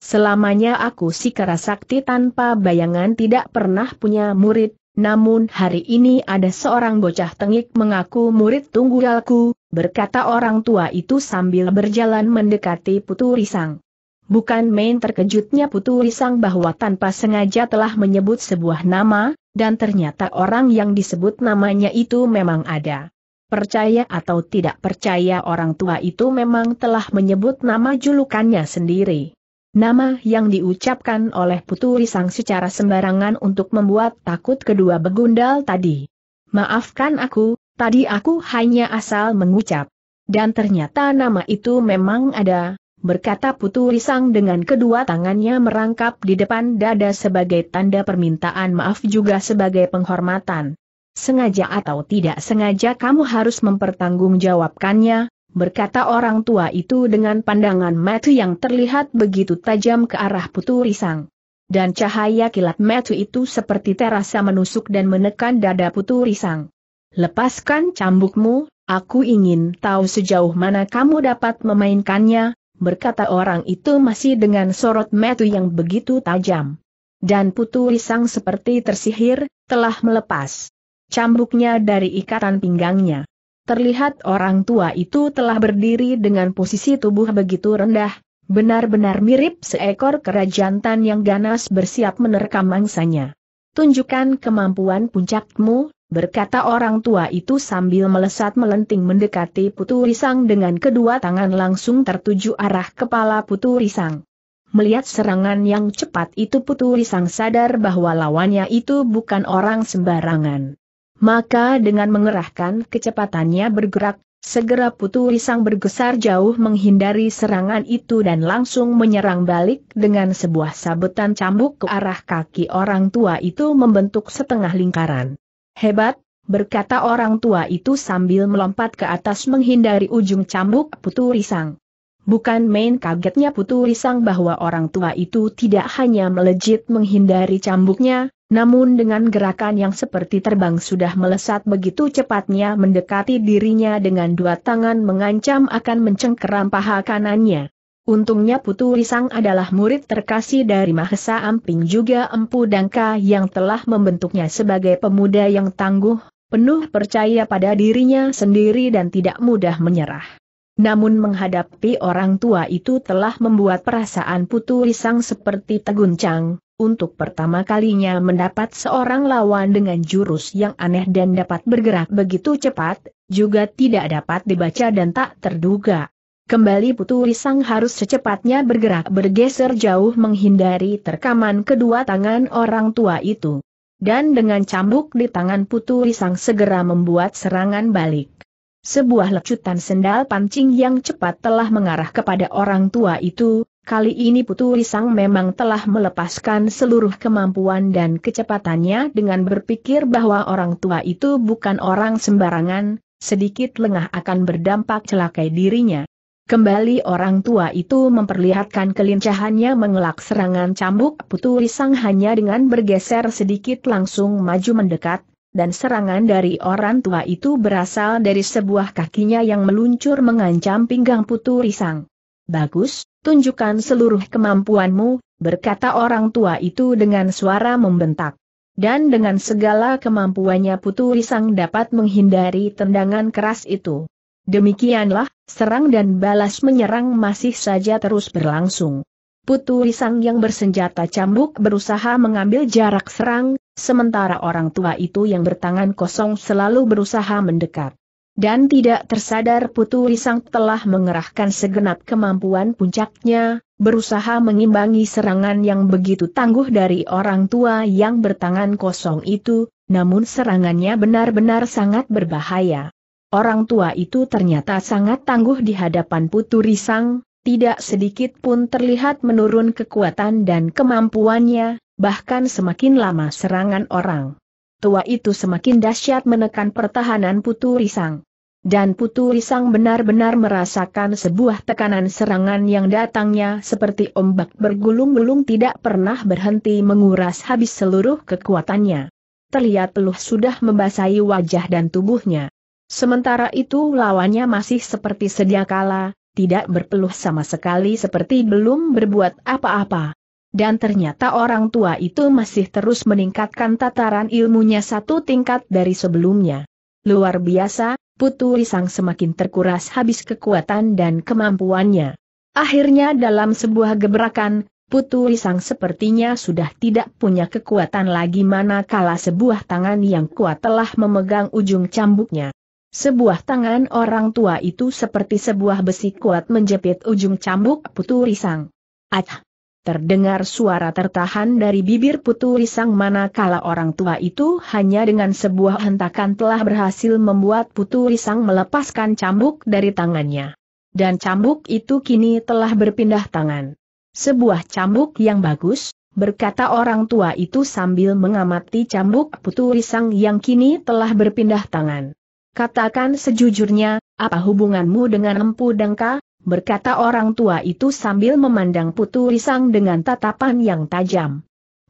Selamanya aku Sikara Sakti tanpa bayangan tidak pernah punya murid, namun hari ini ada seorang bocah tengik mengaku murid tunggalku, berkata orang tua itu sambil berjalan mendekati Putu Risang. Bukan main terkejutnya Putu Risang bahwa tanpa sengaja telah menyebut sebuah nama, dan ternyata orang yang disebut namanya itu memang ada. Percaya atau tidak percaya orang tua itu memang telah menyebut nama julukannya sendiri. Nama yang diucapkan oleh Putu Risang secara sembarangan untuk membuat takut kedua begundal tadi. Maafkan aku, tadi aku hanya asal mengucap. Dan ternyata nama itu memang ada, berkata Putu Risang dengan kedua tangannya merangkap di depan dada sebagai tanda permintaan maaf juga sebagai penghormatan. Sengaja atau tidak sengaja kamu harus mempertanggungjawabkannya, berkata orang tua itu dengan pandangan metu yang terlihat begitu tajam ke arah Putu Risang. Dan cahaya kilat metu itu seperti terasa menusuk dan menekan dada Putu Risang. Lepaskan cambukmu, aku ingin tahu sejauh mana kamu dapat memainkannya, berkata orang itu masih dengan sorot metu yang begitu tajam. Dan Putu Risang seperti tersihir, telah melepas cambuknya dari ikatan pinggangnya. Terlihat orang tua itu telah berdiri dengan posisi tubuh begitu rendah, benar-benar mirip seekor kera jantan yang ganas bersiap menerkam mangsanya. Tunjukkan kemampuan puncakmu, berkata orang tua itu sambil melesat melenting mendekati Putu Risang dengan kedua tangan langsung tertuju arah kepala Putu Risang. Melihat serangan yang cepat itu Putu Risang sadar bahwa lawannya itu bukan orang sembarangan. Maka dengan mengerahkan kecepatannya bergerak, segera Putu Risang bergesar jauh menghindari serangan itu dan langsung menyerang balik dengan sebuah sabetan cambuk ke arah kaki orang tua itu membentuk setengah lingkaran. Hebat, berkata orang tua itu sambil melompat ke atas menghindari ujung cambuk Putu Risang. Bukan main kagetnya Putu Risang bahwa orang tua itu tidak hanya melejit menghindari cambuknya, namun dengan gerakan yang seperti terbang sudah melesat begitu cepatnya mendekati dirinya dengan dua tangan mengancam akan mencengkeram paha kanannya. Untungnya Putu Risang adalah murid terkasih dari Mahesa Amping juga Empu Dangka yang telah membentuknya sebagai pemuda yang tangguh, penuh percaya pada dirinya sendiri dan tidak mudah menyerah. Namun menghadapi orang tua itu telah membuat perasaan Putu Risang seperti teguncang, untuk pertama kalinya mendapat seorang lawan dengan jurus yang aneh dan dapat bergerak begitu cepat, juga tidak dapat dibaca dan tak terduga. Kembali Putu Risang harus secepatnya bergerak bergeser jauh menghindari terkaman kedua tangan orang tua itu. Dan dengan cambuk di tangan Putu Risang segera membuat serangan balik. Sebuah lecutan sendal pancing yang cepat telah mengarah kepada orang tua itu, Kali ini Putu Risang memang telah melepaskan seluruh kemampuan dan kecepatannya dengan berpikir bahwa orang tua itu bukan orang sembarangan, sedikit lengah akan berdampak celakai dirinya. Kembali orang tua itu memperlihatkan kelincahannya mengelak serangan cambuk Putu Risang hanya dengan bergeser sedikit langsung maju mendekat, dan serangan dari orang tua itu berasal dari sebuah kakinya yang meluncur mengancam pinggang Putu Risang. Bagus, Tunjukkan seluruh kemampuanmu, berkata orang tua itu dengan suara membentak. Dan dengan segala kemampuannya Putu Risang dapat menghindari tendangan keras itu. Demikianlah, serang dan balas menyerang masih saja terus berlangsung. Putu Risang yang bersenjata cambuk berusaha mengambil jarak serang, sementara orang tua itu yang bertangan kosong selalu berusaha mendekat. Dan tidak tersadar Putu Risang telah mengerahkan segenap kemampuan puncaknya, berusaha mengimbangi serangan yang begitu tangguh dari orang tua yang bertangan kosong itu, namun serangannya benar-benar sangat berbahaya. Orang tua itu ternyata sangat tangguh di hadapan Putu Risang, tidak sedikit pun terlihat menurun kekuatan dan kemampuannya, bahkan semakin lama serangan orang tua itu semakin dahsyat menekan pertahanan Putu Risang. Dan Putu Risang benar-benar merasakan sebuah tekanan serangan yang datangnya seperti ombak bergulung-gulung tidak pernah berhenti menguras habis seluruh kekuatannya. Terlihat peluh sudah membasahi wajah dan tubuhnya. Sementara itu lawannya masih seperti sedia kala, tidak berpeluh sama sekali seperti belum berbuat apa-apa dan ternyata orang tua itu masih terus meningkatkan tataran ilmunya satu tingkat dari sebelumnya. Luar biasa, Putu Risang semakin terkuras habis kekuatan dan kemampuannya. Akhirnya dalam sebuah gebrakan, Putu Risang sepertinya sudah tidak punya kekuatan lagi manakala sebuah tangan yang kuat telah memegang ujung cambuknya. Sebuah tangan orang tua itu seperti sebuah besi kuat menjepit ujung cambuk Putu Risang. Ah! Terdengar suara tertahan dari bibir putu risang manakala orang tua itu hanya dengan sebuah hentakan telah berhasil membuat putu risang melepaskan cambuk dari tangannya. Dan cambuk itu kini telah berpindah tangan. Sebuah cambuk yang bagus, berkata orang tua itu sambil mengamati cambuk putu risang yang kini telah berpindah tangan. Katakan sejujurnya, apa hubunganmu dengan Empu Dengka? berkata orang tua itu sambil memandang Putu Risang dengan tatapan yang tajam.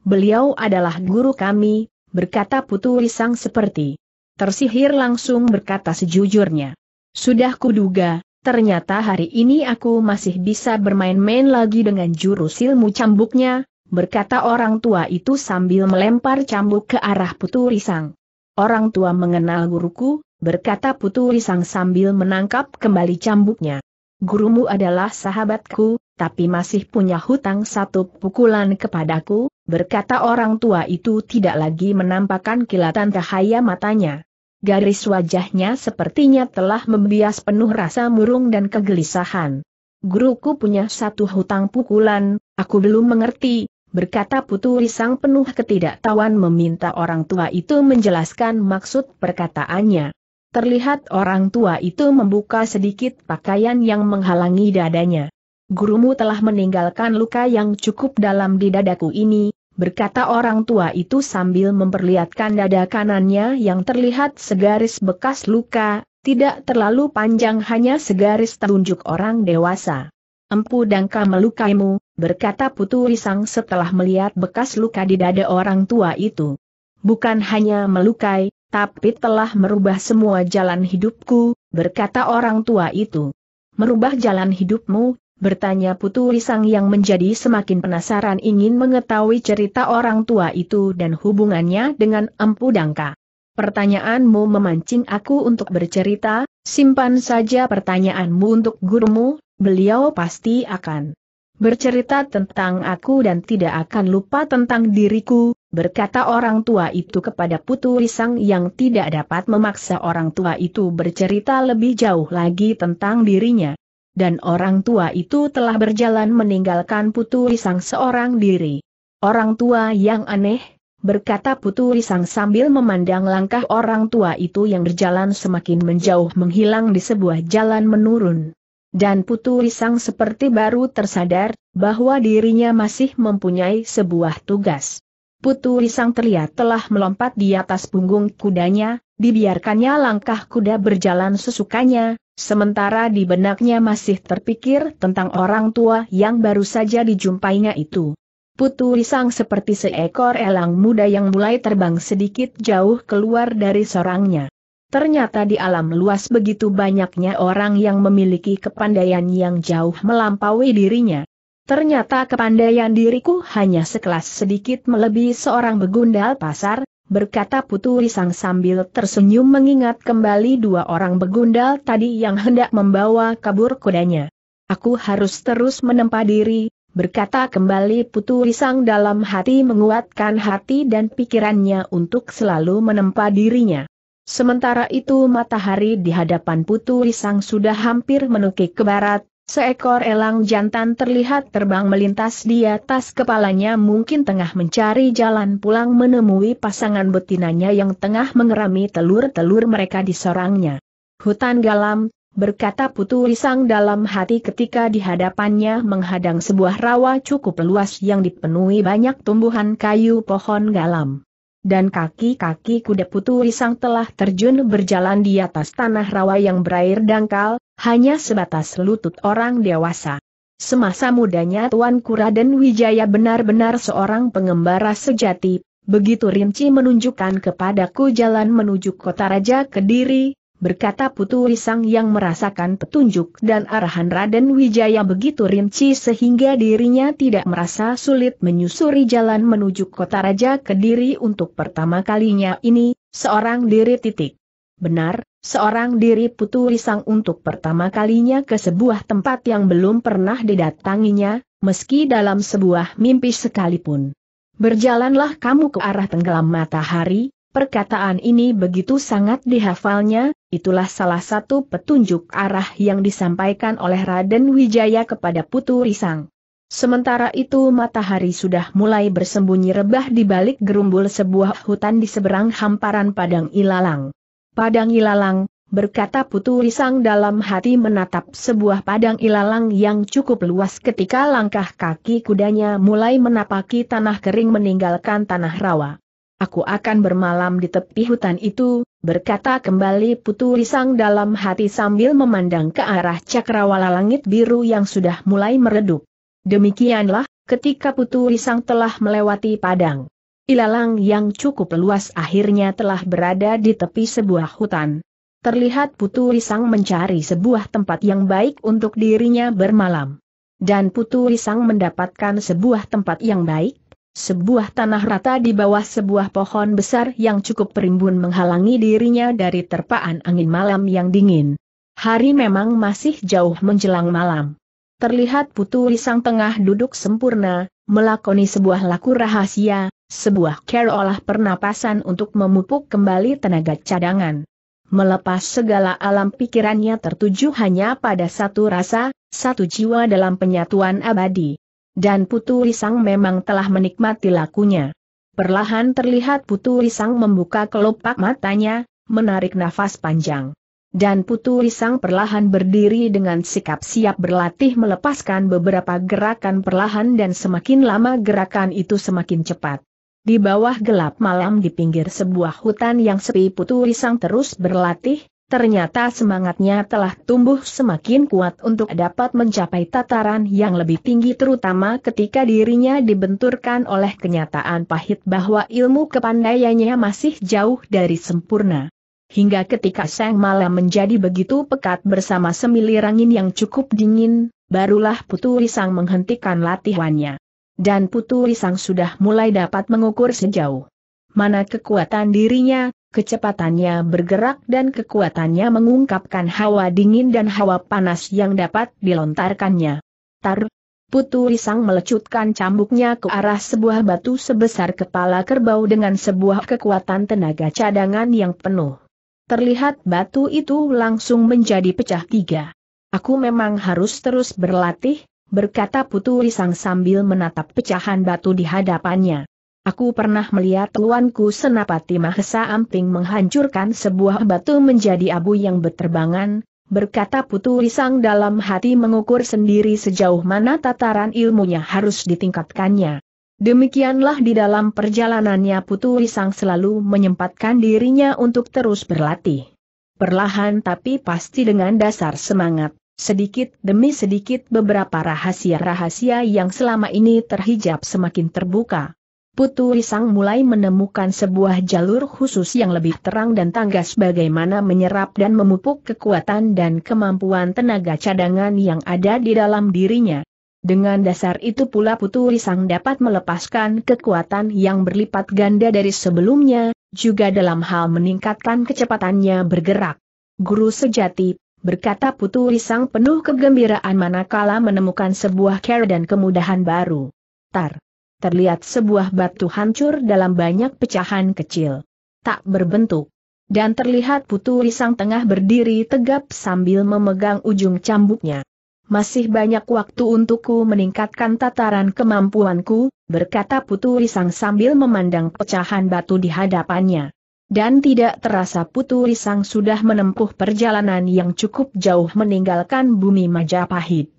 Beliau adalah guru kami, berkata Putu Risang seperti tersihir langsung berkata sejujurnya. Sudah kuduga, ternyata hari ini aku masih bisa bermain-main lagi dengan jurus ilmu cambuknya, berkata orang tua itu sambil melempar cambuk ke arah Putu Risang. Orang tua mengenal guruku, berkata Putu Risang sambil menangkap kembali cambuknya gurumu adalah sahabatku, tapi masih punya hutang satu pukulan kepadaku, berkata orang tua itu tidak lagi menampakkan kilatan cahaya matanya. Garis wajahnya sepertinya telah membias penuh rasa murung dan kegelisahan. Guruku punya satu hutang pukulan, aku belum mengerti, berkata Putu Risang penuh ketidaktahuan meminta orang tua itu menjelaskan maksud perkataannya. Terlihat orang tua itu membuka sedikit pakaian yang menghalangi dadanya. Gurumu telah meninggalkan luka yang cukup dalam di dadaku ini, berkata orang tua itu sambil memperlihatkan dada kanannya yang terlihat segaris bekas luka, tidak terlalu panjang hanya segaris telunjuk orang dewasa. Empu dangka melukaimu, berkata Putu Risang setelah melihat bekas luka di dada orang tua itu. Bukan hanya melukai, tapi telah merubah semua jalan hidupku, berkata orang tua itu. Merubah jalan hidupmu, bertanya Putu Risang yang menjadi semakin penasaran ingin mengetahui cerita orang tua itu dan hubungannya dengan Empu Dangka. Pertanyaanmu memancing aku untuk bercerita, simpan saja pertanyaanmu untuk gurumu, beliau pasti akan bercerita tentang aku dan tidak akan lupa tentang diriku, berkata orang tua itu kepada Putu Risang yang tidak dapat memaksa orang tua itu bercerita lebih jauh lagi tentang dirinya. Dan orang tua itu telah berjalan meninggalkan Putu Risang seorang diri. Orang tua yang aneh, berkata Putu Risang sambil memandang langkah orang tua itu yang berjalan semakin menjauh menghilang di sebuah jalan menurun. Dan Putu Risang seperti baru tersadar, bahwa dirinya masih mempunyai sebuah tugas. Putu Risang terlihat telah melompat di atas punggung kudanya, dibiarkannya langkah kuda berjalan sesukanya, sementara di benaknya masih terpikir tentang orang tua yang baru saja dijumpainya itu. Putu Risang seperti seekor elang muda yang mulai terbang sedikit jauh keluar dari sorangnya. Ternyata di alam luas begitu banyaknya orang yang memiliki kepandaian yang jauh melampaui dirinya. Ternyata kepandaian diriku hanya sekelas sedikit melebihi seorang begundal pasar, berkata Putu Risang sambil tersenyum mengingat kembali dua orang begundal tadi yang hendak membawa kabur kudanya. Aku harus terus menempa diri, berkata kembali Putu Risang dalam hati menguatkan hati dan pikirannya untuk selalu menempa dirinya. Sementara itu matahari di hadapan Putu Risang sudah hampir menukik ke barat, Seekor elang jantan terlihat terbang melintas di atas kepalanya mungkin tengah mencari jalan pulang menemui pasangan betinanya yang tengah mengerami telur-telur mereka di sorangnya. Hutan galam, berkata Putu Risang dalam hati ketika di hadapannya menghadang sebuah rawa cukup luas yang dipenuhi banyak tumbuhan kayu pohon galam dan kaki-kaki kuda putu Wisang telah terjun berjalan di atas tanah rawa yang berair dangkal, hanya sebatas lutut orang dewasa. Semasa mudanya Tuan Kuraden Wijaya benar-benar seorang pengembara sejati, begitu Rinci menunjukkan kepadaku jalan menuju kota Raja Kediri, berkata Putu Risang yang merasakan petunjuk dan arahan Raden Wijaya begitu rinci sehingga dirinya tidak merasa sulit menyusuri jalan menuju kota Raja Kediri untuk pertama kalinya ini, seorang diri titik. Benar, seorang diri Putu Risang untuk pertama kalinya ke sebuah tempat yang belum pernah didatanginya, meski dalam sebuah mimpi sekalipun. Berjalanlah kamu ke arah tenggelam matahari, perkataan ini begitu sangat dihafalnya, Itulah salah satu petunjuk arah yang disampaikan oleh Raden Wijaya kepada Putu Risang. Sementara itu matahari sudah mulai bersembunyi rebah di balik gerumbul sebuah hutan di seberang hamparan Padang Ilalang. Padang Ilalang, berkata Putu Risang dalam hati menatap sebuah padang ilalang yang cukup luas ketika langkah kaki kudanya mulai menapaki tanah kering meninggalkan tanah rawa. Aku akan bermalam di tepi hutan itu, berkata kembali Putu Risang dalam hati sambil memandang ke arah cakrawala langit biru yang sudah mulai meredup. Demikianlah, ketika Putu Risang telah melewati padang. Ilalang yang cukup luas akhirnya telah berada di tepi sebuah hutan. Terlihat Putu Risang mencari sebuah tempat yang baik untuk dirinya bermalam. Dan Putu Risang mendapatkan sebuah tempat yang baik, sebuah tanah rata di bawah sebuah pohon besar yang cukup perimbun menghalangi dirinya dari terpaan angin malam yang dingin. Hari memang masih jauh menjelang malam. Terlihat Putu sang tengah duduk sempurna, melakoni sebuah laku rahasia, sebuah care pernapasan untuk memupuk kembali tenaga cadangan. Melepas segala alam pikirannya tertuju hanya pada satu rasa, satu jiwa dalam penyatuan abadi. Dan Putu Risang memang telah menikmati lakunya. Perlahan terlihat Putu Risang membuka kelopak matanya, menarik nafas panjang. Dan Putu Risang perlahan berdiri dengan sikap siap berlatih melepaskan beberapa gerakan perlahan dan semakin lama gerakan itu semakin cepat. Di bawah gelap malam di pinggir sebuah hutan yang sepi Putu Risang terus berlatih, Ternyata semangatnya telah tumbuh semakin kuat untuk dapat mencapai tataran yang lebih tinggi terutama ketika dirinya dibenturkan oleh kenyataan pahit bahwa ilmu kepandaiannya masih jauh dari sempurna. Hingga ketika sang malam menjadi begitu pekat bersama semilir angin yang cukup dingin, barulah Putu Risang menghentikan latihannya. Dan Putu Risang sudah mulai dapat mengukur sejauh mana kekuatan dirinya, kecepatannya bergerak dan kekuatannya mengungkapkan hawa dingin dan hawa panas yang dapat dilontarkannya. Tar! Putu Risang melecutkan cambuknya ke arah sebuah batu sebesar kepala kerbau dengan sebuah kekuatan tenaga cadangan yang penuh. Terlihat batu itu langsung menjadi pecah tiga. Aku memang harus terus berlatih, berkata Putu Risang sambil menatap pecahan batu di hadapannya. Aku pernah melihat tuanku Senapati Mahesa Amping menghancurkan sebuah batu menjadi abu yang berterbangan, berkata Putu Risang dalam hati mengukur sendiri sejauh mana tataran ilmunya harus ditingkatkannya. Demikianlah di dalam perjalanannya Putu Risang selalu menyempatkan dirinya untuk terus berlatih. Perlahan tapi pasti dengan dasar semangat, sedikit demi sedikit beberapa rahasia-rahasia yang selama ini terhijab semakin terbuka. Putu Risang mulai menemukan sebuah jalur khusus yang lebih terang dan tanggas bagaimana menyerap dan memupuk kekuatan dan kemampuan tenaga cadangan yang ada di dalam dirinya. Dengan dasar itu pula Putu Risang dapat melepaskan kekuatan yang berlipat ganda dari sebelumnya, juga dalam hal meningkatkan kecepatannya bergerak. Guru sejati, berkata Putu Risang penuh kegembiraan manakala menemukan sebuah care dan kemudahan baru. Tar terlihat sebuah batu hancur dalam banyak pecahan kecil. Tak berbentuk. Dan terlihat Putu Risang tengah berdiri tegap sambil memegang ujung cambuknya. Masih banyak waktu untukku meningkatkan tataran kemampuanku, berkata Putu Risang sambil memandang pecahan batu di hadapannya. Dan tidak terasa Putu Risang sudah menempuh perjalanan yang cukup jauh meninggalkan bumi Majapahit.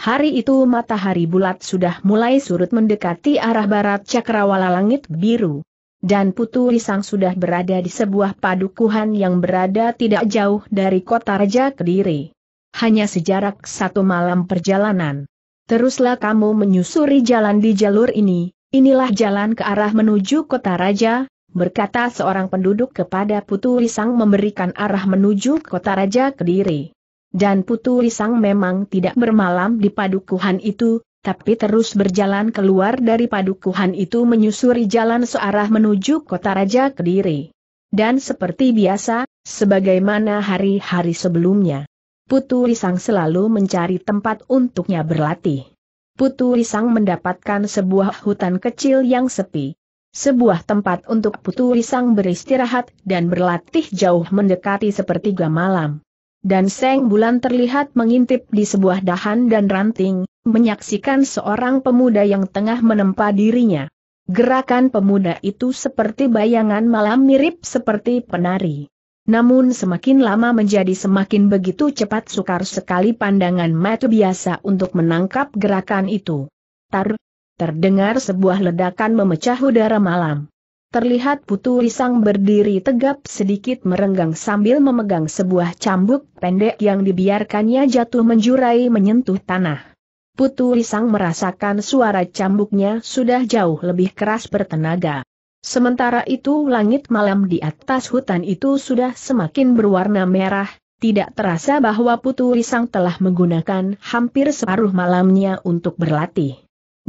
Hari itu matahari bulat sudah mulai surut mendekati arah barat cakrawala langit biru. Dan Putu Risang sudah berada di sebuah padukuhan yang berada tidak jauh dari kota Raja Kediri. Hanya sejarak satu malam perjalanan. Teruslah kamu menyusuri jalan di jalur ini, inilah jalan ke arah menuju kota Raja, berkata seorang penduduk kepada Putu Risang memberikan arah menuju kota Raja Kediri. Dan Putu Risang memang tidak bermalam di padukuhan itu, tapi terus berjalan keluar dari padukuhan itu menyusuri jalan searah menuju kota Raja Kediri. Dan seperti biasa, sebagaimana hari-hari sebelumnya, Putu Risang selalu mencari tempat untuknya berlatih. Putu Risang mendapatkan sebuah hutan kecil yang sepi. Sebuah tempat untuk Putu Risang beristirahat dan berlatih jauh mendekati sepertiga malam dan Seng Bulan terlihat mengintip di sebuah dahan dan ranting, menyaksikan seorang pemuda yang tengah menempa dirinya. Gerakan pemuda itu seperti bayangan malam mirip seperti penari. Namun semakin lama menjadi semakin begitu cepat sukar sekali pandangan mata biasa untuk menangkap gerakan itu. Tar, terdengar sebuah ledakan memecah udara malam terlihat Putu Risang berdiri tegap sedikit merenggang sambil memegang sebuah cambuk pendek yang dibiarkannya jatuh menjurai menyentuh tanah. Putu Risang merasakan suara cambuknya sudah jauh lebih keras bertenaga. Sementara itu langit malam di atas hutan itu sudah semakin berwarna merah, tidak terasa bahwa Putu Risang telah menggunakan hampir separuh malamnya untuk berlatih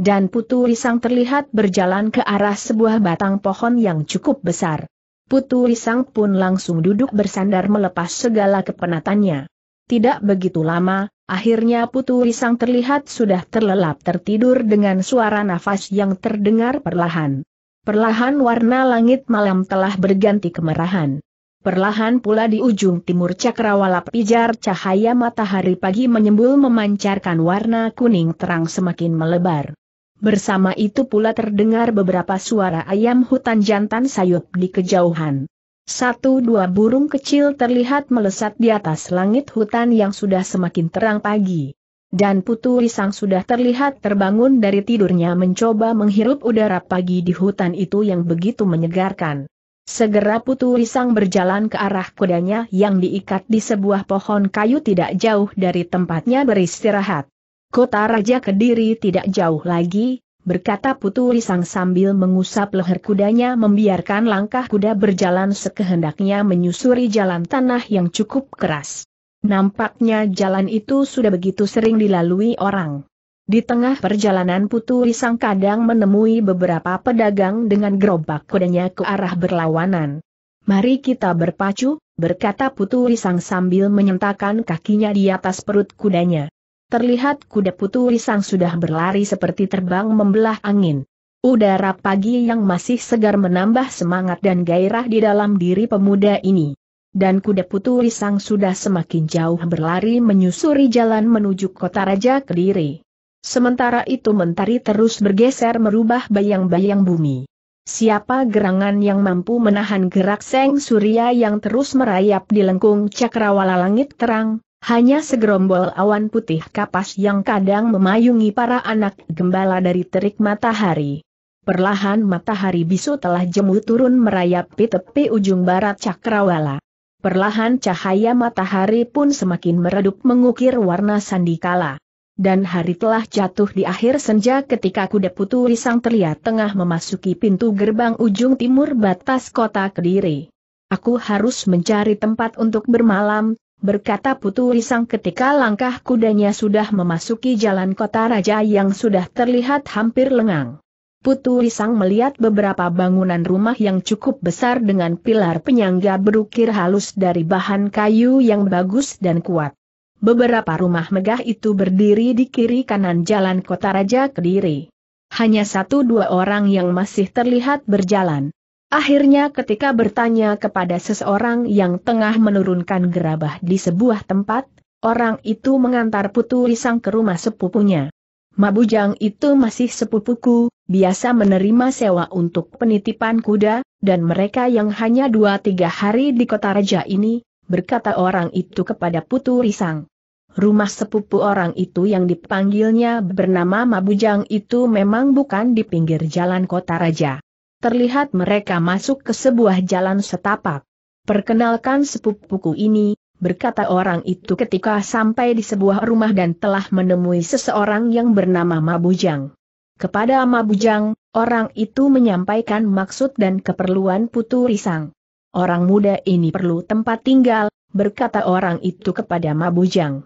dan Putu Risang terlihat berjalan ke arah sebuah batang pohon yang cukup besar. Putu Risang pun langsung duduk bersandar melepas segala kepenatannya. Tidak begitu lama, akhirnya Putu Risang terlihat sudah terlelap tertidur dengan suara nafas yang terdengar perlahan. Perlahan warna langit malam telah berganti kemerahan. Perlahan pula di ujung timur cakrawala pijar cahaya matahari pagi menyembul memancarkan warna kuning terang semakin melebar. Bersama itu pula terdengar beberapa suara ayam hutan jantan sayup di kejauhan. Satu dua burung kecil terlihat melesat di atas langit hutan yang sudah semakin terang pagi. Dan Putu Risang sudah terlihat terbangun dari tidurnya mencoba menghirup udara pagi di hutan itu yang begitu menyegarkan. Segera Putu Risang berjalan ke arah kudanya yang diikat di sebuah pohon kayu tidak jauh dari tempatnya beristirahat. Kota Raja Kediri tidak jauh lagi, berkata Putu Risang sambil mengusap leher kudanya membiarkan langkah kuda berjalan sekehendaknya menyusuri jalan tanah yang cukup keras. Nampaknya jalan itu sudah begitu sering dilalui orang. Di tengah perjalanan Putu Risang kadang menemui beberapa pedagang dengan gerobak kudanya ke arah berlawanan. Mari kita berpacu, berkata Putu Risang sambil menyentakan kakinya di atas perut kudanya terlihat kuda putu risang sudah berlari seperti terbang membelah angin. Udara pagi yang masih segar menambah semangat dan gairah di dalam diri pemuda ini. Dan kuda putu risang sudah semakin jauh berlari menyusuri jalan menuju kota Raja Kediri. Sementara itu mentari terus bergeser merubah bayang-bayang bumi. Siapa gerangan yang mampu menahan gerak seng surya yang terus merayap di lengkung cakrawala langit terang, hanya segerombol awan putih kapas yang kadang memayungi para anak gembala dari terik matahari. Perlahan matahari bisu telah jemu turun merayap di tepi ujung barat cakrawala. Perlahan cahaya matahari pun semakin meredup mengukir warna sandikala. Dan hari telah jatuh di akhir senja ketika kuda putu risang terlihat tengah memasuki pintu gerbang ujung timur batas kota Kediri. Aku harus mencari tempat untuk bermalam, berkata Putu Risang ketika langkah kudanya sudah memasuki jalan kota raja yang sudah terlihat hampir lengang. Putu Risang melihat beberapa bangunan rumah yang cukup besar dengan pilar penyangga berukir halus dari bahan kayu yang bagus dan kuat. Beberapa rumah megah itu berdiri di kiri kanan jalan kota Raja Kediri. Hanya satu dua orang yang masih terlihat berjalan. Akhirnya ketika bertanya kepada seseorang yang tengah menurunkan gerabah di sebuah tempat, orang itu mengantar putu risang ke rumah sepupunya. Mabujang itu masih sepupuku, biasa menerima sewa untuk penitipan kuda, dan mereka yang hanya dua tiga hari di kota raja ini, berkata orang itu kepada putu risang. Rumah sepupu orang itu yang dipanggilnya bernama Mabujang itu memang bukan di pinggir jalan kota raja terlihat mereka masuk ke sebuah jalan setapak. Perkenalkan sepupuku ini, berkata orang itu ketika sampai di sebuah rumah dan telah menemui seseorang yang bernama Mabujang. Kepada Mabujang, orang itu menyampaikan maksud dan keperluan Putu Risang. Orang muda ini perlu tempat tinggal, berkata orang itu kepada Mabujang.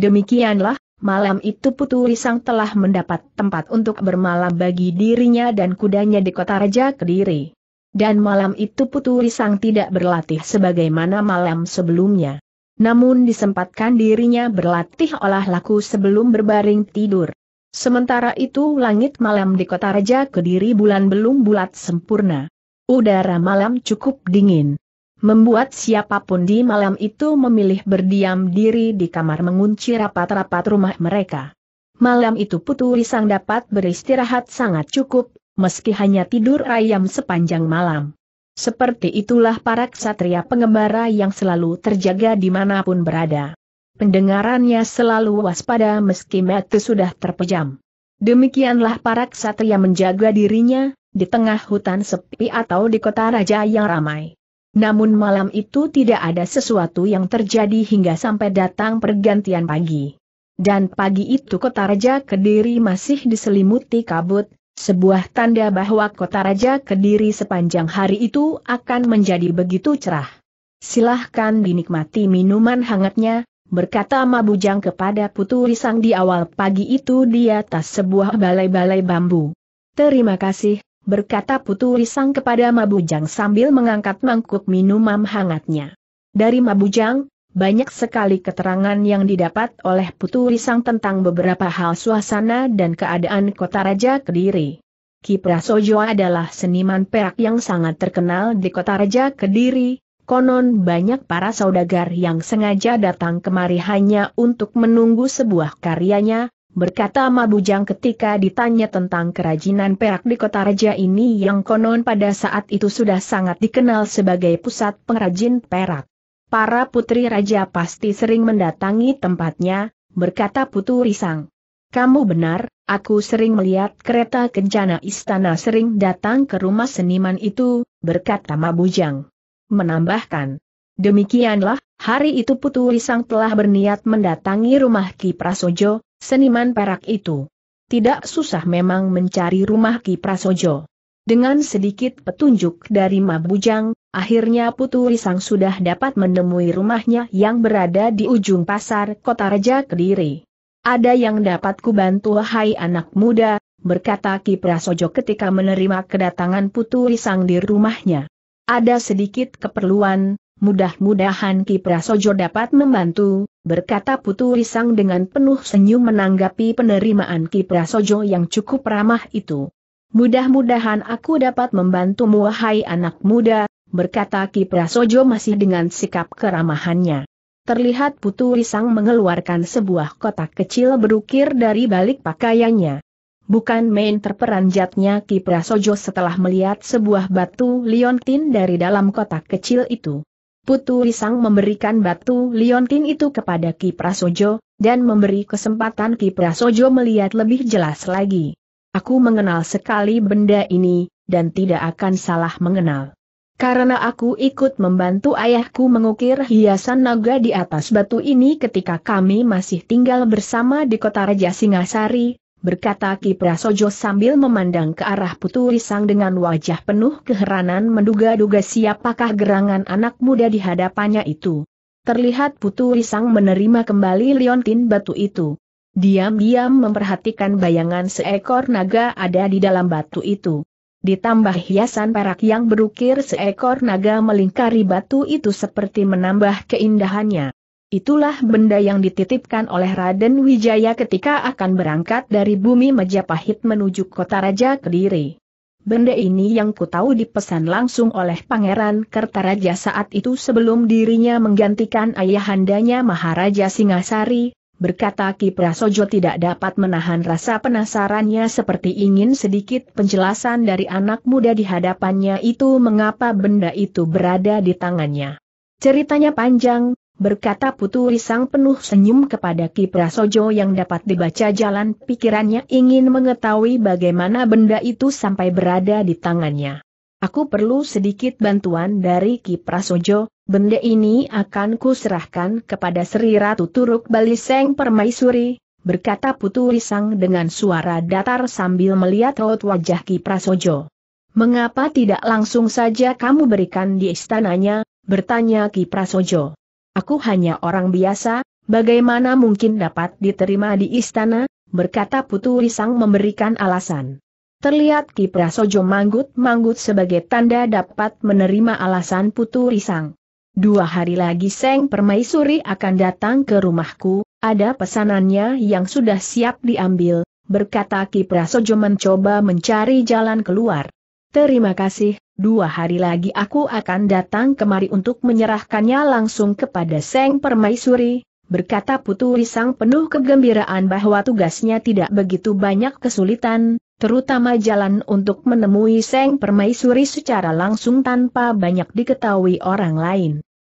Demikianlah, malam itu Putu risang telah mendapat tempat untuk bermalam bagi dirinya dan kudanya di kota Raja Kediri. Dan malam itu Putu risang tidak berlatih sebagaimana malam sebelumnya. Namun disempatkan dirinya berlatih olah laku sebelum berbaring tidur. Sementara itu langit malam di kota Raja Kediri bulan belum bulat sempurna. Udara malam cukup dingin membuat siapapun di malam itu memilih berdiam diri di kamar mengunci rapat-rapat rumah mereka. Malam itu Putu Risang dapat beristirahat sangat cukup, meski hanya tidur ayam sepanjang malam. Seperti itulah para ksatria pengembara yang selalu terjaga dimanapun berada. Pendengarannya selalu waspada meski mata sudah terpejam. Demikianlah para ksatria menjaga dirinya, di tengah hutan sepi atau di kota raja yang ramai. Namun malam itu tidak ada sesuatu yang terjadi hingga sampai datang pergantian pagi. Dan pagi itu kota Raja Kediri masih diselimuti kabut, sebuah tanda bahwa kota Raja Kediri sepanjang hari itu akan menjadi begitu cerah. Silahkan dinikmati minuman hangatnya, berkata Mabujang kepada Putu Risang di awal pagi itu di atas sebuah balai-balai bambu. Terima kasih, berkata Putu Risang kepada Mabujang sambil mengangkat mangkuk minuman hangatnya. Dari Mabujang, banyak sekali keterangan yang didapat oleh Putu Risang tentang beberapa hal suasana dan keadaan kota Raja Kediri. Kipra Sojo adalah seniman perak yang sangat terkenal di kota Raja Kediri, konon banyak para saudagar yang sengaja datang kemari hanya untuk menunggu sebuah karyanya, berkata Mabujang ketika ditanya tentang kerajinan perak di kota raja ini yang konon pada saat itu sudah sangat dikenal sebagai pusat pengrajin perak. Para putri raja pasti sering mendatangi tempatnya, berkata Putu Risang. Kamu benar, aku sering melihat kereta kencana istana sering datang ke rumah seniman itu, berkata Mabujang. Menambahkan. Demikianlah, Hari itu Putu Wisang telah berniat mendatangi rumah Ki Prasojo, seniman perak itu. Tidak susah memang mencari rumah Ki Prasojo. Dengan sedikit petunjuk dari Mabujang, akhirnya Putu Wisang sudah dapat menemui rumahnya yang berada di ujung pasar kota Raja Kediri. Ada yang dapat kubantu hai anak muda, berkata Ki Prasojo ketika menerima kedatangan Putu Wisang di rumahnya. Ada sedikit keperluan, Mudah-mudahan Ki Prasojo dapat membantu, berkata Putu Risang dengan penuh senyum menanggapi penerimaan Ki Prasojo yang cukup ramah itu. Mudah-mudahan aku dapat membantu wahai anak muda, berkata Ki Prasojo masih dengan sikap keramahannya. Terlihat Putu Risang mengeluarkan sebuah kotak kecil berukir dari balik pakaiannya. Bukan main terperanjatnya Ki Prasojo setelah melihat sebuah batu liontin dari dalam kotak kecil itu. Putu Risang memberikan batu liontin itu kepada Ki Prasojo, dan memberi kesempatan Ki Prasojo melihat lebih jelas lagi. Aku mengenal sekali benda ini, dan tidak akan salah mengenal. Karena aku ikut membantu ayahku mengukir hiasan naga di atas batu ini ketika kami masih tinggal bersama di kota Raja Singasari, berkata Ki Prasojo sambil memandang ke arah Putu Risang dengan wajah penuh keheranan menduga-duga siapakah gerangan anak muda di hadapannya itu. Terlihat Putu Risang menerima kembali liontin batu itu. Diam-diam memperhatikan bayangan seekor naga ada di dalam batu itu. Ditambah hiasan perak yang berukir seekor naga melingkari batu itu seperti menambah keindahannya. Itulah benda yang dititipkan oleh Raden Wijaya ketika akan berangkat dari bumi Majapahit menuju kota Raja Kediri. Benda ini yang ku tahu dipesan langsung oleh Pangeran Kertaraja saat itu sebelum dirinya menggantikan ayahandanya Maharaja Singasari, berkata Ki Prasojo tidak dapat menahan rasa penasarannya seperti ingin sedikit penjelasan dari anak muda di hadapannya itu mengapa benda itu berada di tangannya. Ceritanya panjang, berkata Putu Risang penuh senyum kepada Ki Prasojo yang dapat dibaca jalan pikirannya ingin mengetahui bagaimana benda itu sampai berada di tangannya. Aku perlu sedikit bantuan dari Ki Prasojo, benda ini akan kuserahkan kepada Sri Ratu Turuk Baliseng Permaisuri, berkata Putu Risang dengan suara datar sambil melihat raut wajah Ki Prasojo. Mengapa tidak langsung saja kamu berikan di istananya, bertanya Ki Prasojo. Aku hanya orang biasa, bagaimana mungkin dapat diterima di istana, berkata Putu Risang memberikan alasan. Terlihat Ki Prasojo manggut-manggut sebagai tanda dapat menerima alasan Putu Risang. Dua hari lagi Seng Permaisuri akan datang ke rumahku, ada pesanannya yang sudah siap diambil, berkata Ki Prasojo mencoba mencari jalan keluar. Terima kasih, dua hari lagi aku akan datang kemari untuk menyerahkannya langsung kepada Seng Permaisuri, berkata Putu Risang penuh kegembiraan bahwa tugasnya tidak begitu banyak kesulitan, terutama jalan untuk menemui Seng Permaisuri secara langsung tanpa banyak diketahui orang lain.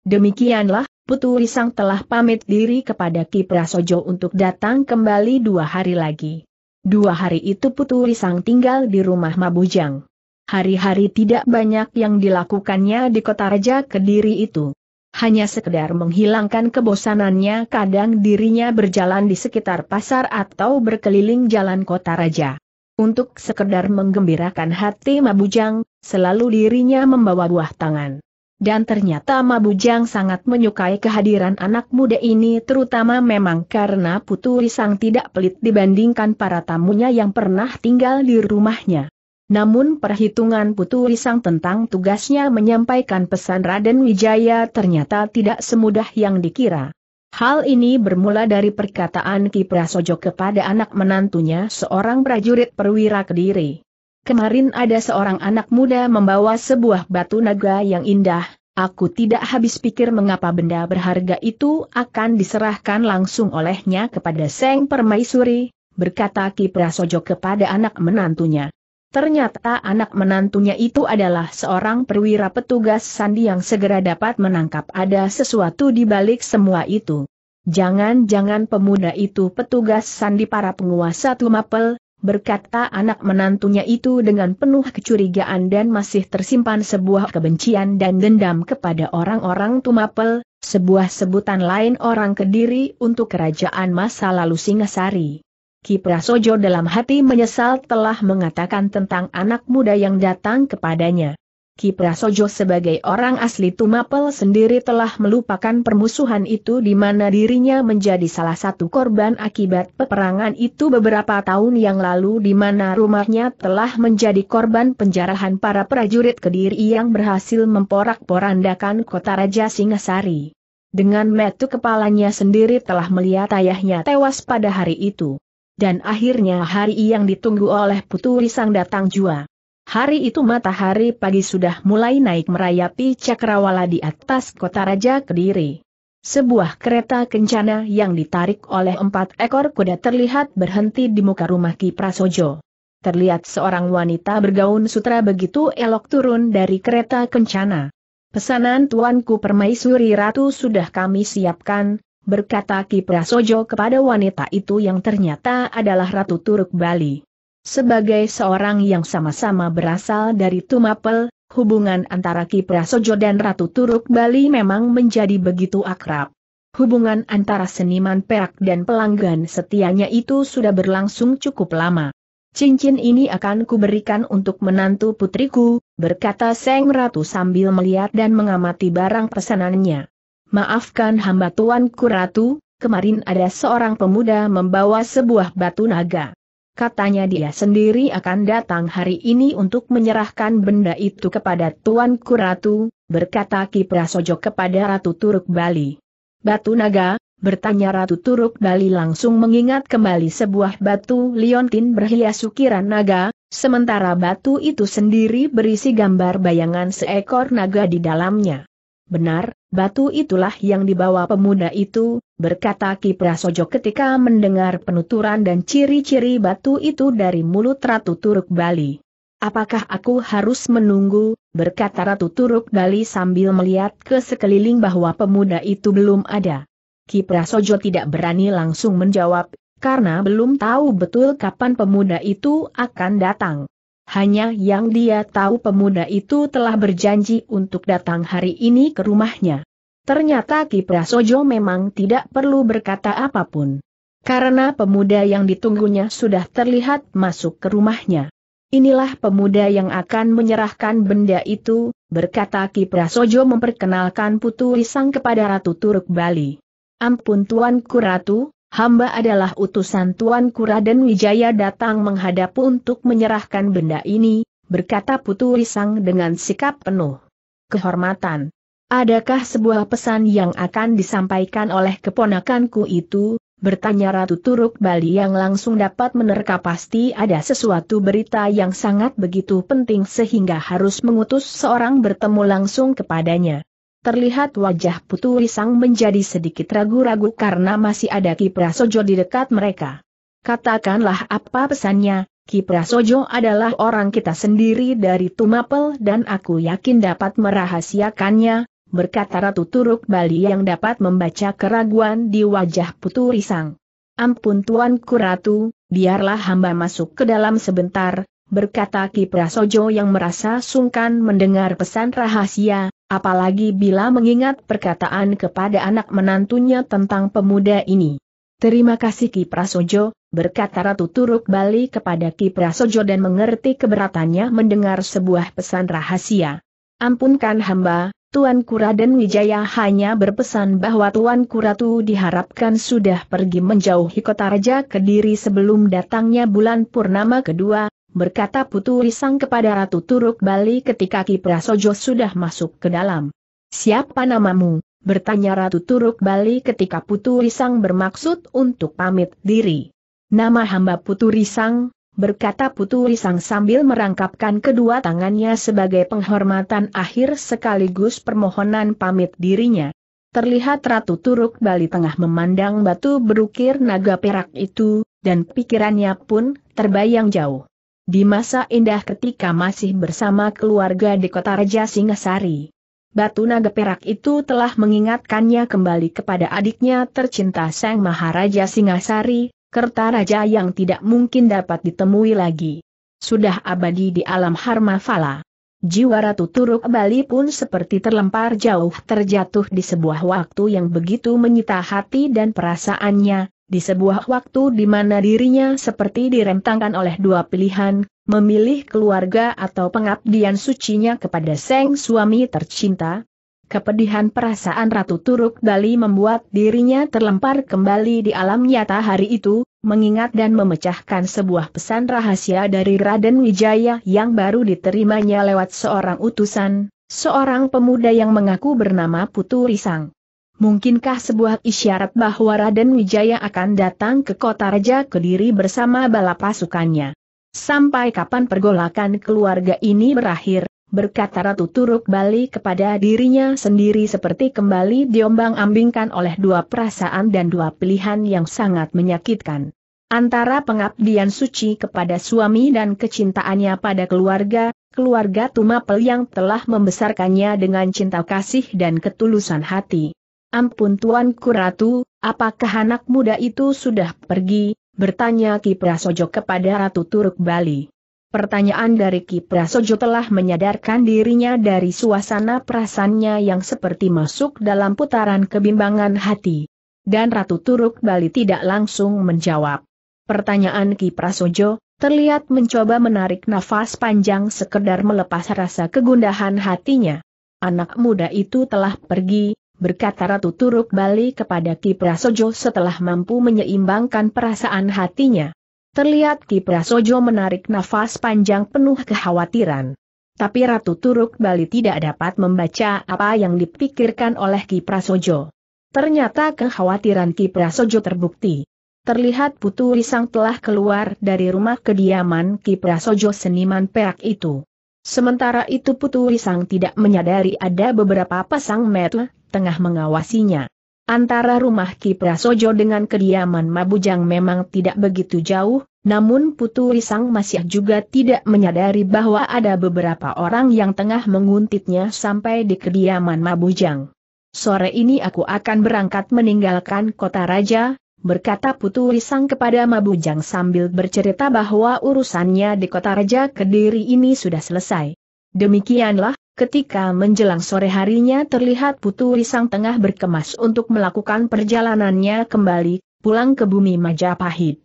Demikianlah, Putu Risang telah pamit diri kepada Ki Prasojo untuk datang kembali dua hari lagi. Dua hari itu Putu Risang tinggal di rumah Mabujang hari-hari tidak banyak yang dilakukannya di kota Raja Kediri itu. Hanya sekedar menghilangkan kebosanannya kadang dirinya berjalan di sekitar pasar atau berkeliling jalan kota Raja. Untuk sekedar menggembirakan hati Mabujang, selalu dirinya membawa buah tangan. Dan ternyata Mabujang sangat menyukai kehadiran anak muda ini terutama memang karena Putu Risang tidak pelit dibandingkan para tamunya yang pernah tinggal di rumahnya. Namun perhitungan Putu Risang tentang tugasnya menyampaikan pesan Raden Wijaya ternyata tidak semudah yang dikira. Hal ini bermula dari perkataan Ki Prasojo kepada anak menantunya seorang prajurit perwira kediri. Kemarin ada seorang anak muda membawa sebuah batu naga yang indah, aku tidak habis pikir mengapa benda berharga itu akan diserahkan langsung olehnya kepada Seng Permaisuri, berkata Ki Prasojo kepada anak menantunya. Ternyata anak menantunya itu adalah seorang perwira petugas sandi yang segera dapat menangkap ada sesuatu di balik semua itu. Jangan-jangan pemuda itu petugas sandi para penguasa Tumapel, berkata anak menantunya itu dengan penuh kecurigaan dan masih tersimpan sebuah kebencian dan dendam kepada orang-orang Tumapel, sebuah sebutan lain orang Kediri untuk kerajaan masa lalu Singasari. Ki Prasojo dalam hati menyesal telah mengatakan tentang anak muda yang datang kepadanya. Ki Prasojo sebagai orang asli Tumapel sendiri telah melupakan permusuhan itu di mana dirinya menjadi salah satu korban akibat peperangan itu beberapa tahun yang lalu di mana rumahnya telah menjadi korban penjarahan para prajurit Kediri yang berhasil memporak-porandakan kota Raja Singasari. Dengan metu kepalanya sendiri telah melihat ayahnya tewas pada hari itu dan akhirnya hari yang ditunggu oleh Putu Risang datang jua. Hari itu matahari pagi sudah mulai naik merayapi cakrawala di atas kota Raja Kediri. Sebuah kereta kencana yang ditarik oleh empat ekor kuda terlihat berhenti di muka rumah Ki Prasojo. Terlihat seorang wanita bergaun sutra begitu elok turun dari kereta kencana. Pesanan tuanku permaisuri ratu sudah kami siapkan, berkata Ki Prasojo kepada wanita itu yang ternyata adalah Ratu Turuk Bali. Sebagai seorang yang sama-sama berasal dari Tumapel, hubungan antara Ki Prasojo dan Ratu Turuk Bali memang menjadi begitu akrab. Hubungan antara seniman perak dan pelanggan setianya itu sudah berlangsung cukup lama. Cincin ini akan kuberikan untuk menantu putriku, berkata Seng Ratu sambil melihat dan mengamati barang pesanannya maafkan hamba tuanku ratu, kemarin ada seorang pemuda membawa sebuah batu naga. Katanya dia sendiri akan datang hari ini untuk menyerahkan benda itu kepada tuanku ratu, berkata Ki Prasojo kepada Ratu Turuk Bali. Batu naga, bertanya Ratu Turuk Bali langsung mengingat kembali sebuah batu liontin berhias ukiran naga, sementara batu itu sendiri berisi gambar bayangan seekor naga di dalamnya. Benar, batu itulah yang dibawa pemuda itu, berkata Ki Prasojo ketika mendengar penuturan dan ciri-ciri batu itu dari mulut Ratu Turuk Bali. Apakah aku harus menunggu, berkata Ratu Turuk Bali sambil melihat ke sekeliling bahwa pemuda itu belum ada. Ki Prasojo tidak berani langsung menjawab, karena belum tahu betul kapan pemuda itu akan datang. Hanya yang dia tahu pemuda itu telah berjanji untuk datang hari ini ke rumahnya. Ternyata Ki Prasojo memang tidak perlu berkata apapun. Karena pemuda yang ditunggunya sudah terlihat masuk ke rumahnya. Inilah pemuda yang akan menyerahkan benda itu, berkata Ki Prasojo memperkenalkan Putu Risang kepada Ratu Turuk Bali. Ampun tuan kuratu hamba adalah utusan Tuan Kura dan Wijaya datang menghadap untuk menyerahkan benda ini, berkata Putu Risang dengan sikap penuh kehormatan. Adakah sebuah pesan yang akan disampaikan oleh keponakanku itu? Bertanya Ratu Turuk Bali yang langsung dapat menerka pasti ada sesuatu berita yang sangat begitu penting sehingga harus mengutus seorang bertemu langsung kepadanya. Terlihat wajah Putu Risang menjadi sedikit ragu-ragu karena masih ada Ki Prasojo di dekat mereka. Katakanlah apa pesannya, Ki Prasojo adalah orang kita sendiri dari Tumapel dan aku yakin dapat merahasiakannya, berkata Ratu Turuk Bali yang dapat membaca keraguan di wajah Putu Risang. Ampun Tuan Kuratu, biarlah hamba masuk ke dalam sebentar, berkata Ki Prasojo yang merasa sungkan mendengar pesan rahasia, Apalagi bila mengingat perkataan kepada anak menantunya tentang pemuda ini. Terima kasih Ki Prasojo, berkata Ratu Turuk Bali kepada Ki Prasojo dan mengerti keberatannya mendengar sebuah pesan rahasia. Ampunkan hamba, Tuan Kura dan Wijaya hanya berpesan bahwa Tuan Kuratu diharapkan sudah pergi menjauhi kota Raja Kediri sebelum datangnya bulan Purnama kedua, berkata Putu Risang kepada Ratu Turuk Bali ketika Ki Prasojo sudah masuk ke dalam. Siapa namamu? bertanya Ratu Turuk Bali ketika Putu Risang bermaksud untuk pamit diri. Nama hamba Putu Risang, berkata Putu Risang sambil merangkapkan kedua tangannya sebagai penghormatan akhir sekaligus permohonan pamit dirinya. Terlihat Ratu Turuk Bali tengah memandang batu berukir naga perak itu, dan pikirannya pun terbayang jauh di masa indah ketika masih bersama keluarga di kota Raja Singasari. Batu naga perak itu telah mengingatkannya kembali kepada adiknya tercinta Sang Maharaja Singasari, Kertaraja yang tidak mungkin dapat ditemui lagi. Sudah abadi di alam Harmafala. Jiwa Ratu Turuk Bali pun seperti terlempar jauh terjatuh di sebuah waktu yang begitu menyita hati dan perasaannya, di sebuah waktu di mana dirinya seperti direntangkan oleh dua pilihan, memilih keluarga atau pengabdian sucinya kepada sang suami tercinta, kepedihan perasaan Ratu Turuk Dali membuat dirinya terlempar kembali di alam nyata hari itu, mengingat dan memecahkan sebuah pesan rahasia dari Raden Wijaya yang baru diterimanya lewat seorang utusan, seorang pemuda yang mengaku bernama Putu Risang. Mungkinkah sebuah isyarat bahwa Raden Wijaya akan datang ke kota Raja Kediri bersama bala pasukannya? Sampai kapan pergolakan keluarga ini berakhir, berkata Ratu Turuk Bali kepada dirinya sendiri seperti kembali diombang-ambingkan oleh dua perasaan dan dua pilihan yang sangat menyakitkan. Antara pengabdian suci kepada suami dan kecintaannya pada keluarga, keluarga Tumapel yang telah membesarkannya dengan cinta kasih dan ketulusan hati. Ampun Tuan Kuratu, apakah anak muda itu sudah pergi? Bertanya Ki Prasojo kepada Ratu Turuk Bali. Pertanyaan dari Ki Prasojo telah menyadarkan dirinya dari suasana perasannya yang seperti masuk dalam putaran kebimbangan hati. Dan Ratu Turuk Bali tidak langsung menjawab. Pertanyaan Ki Prasojo, terlihat mencoba menarik nafas panjang sekedar melepas rasa kegundahan hatinya. Anak muda itu telah pergi, berkata Ratu Turuk Bali kepada Ki Prasojo setelah mampu menyeimbangkan perasaan hatinya. Terlihat Ki Prasojo menarik nafas panjang penuh kekhawatiran. Tapi Ratu Turuk Bali tidak dapat membaca apa yang dipikirkan oleh Ki Prasojo. Ternyata kekhawatiran Ki Prasojo terbukti. Terlihat Putu Risang telah keluar dari rumah kediaman Ki Prasojo seniman perak itu. Sementara itu Putu Risang tidak menyadari ada beberapa pasang metu tengah mengawasinya. Antara rumah Ki Prasojo dengan kediaman Mabujang memang tidak begitu jauh, namun Putu Risang masih juga tidak menyadari bahwa ada beberapa orang yang tengah menguntitnya sampai di kediaman Mabujang. Sore ini aku akan berangkat meninggalkan kota raja, berkata Putu Risang kepada Mabujang sambil bercerita bahwa urusannya di kota raja Kediri ini sudah selesai. Demikianlah, Ketika menjelang sore harinya terlihat Putu Risang tengah berkemas untuk melakukan perjalanannya kembali, pulang ke bumi Majapahit.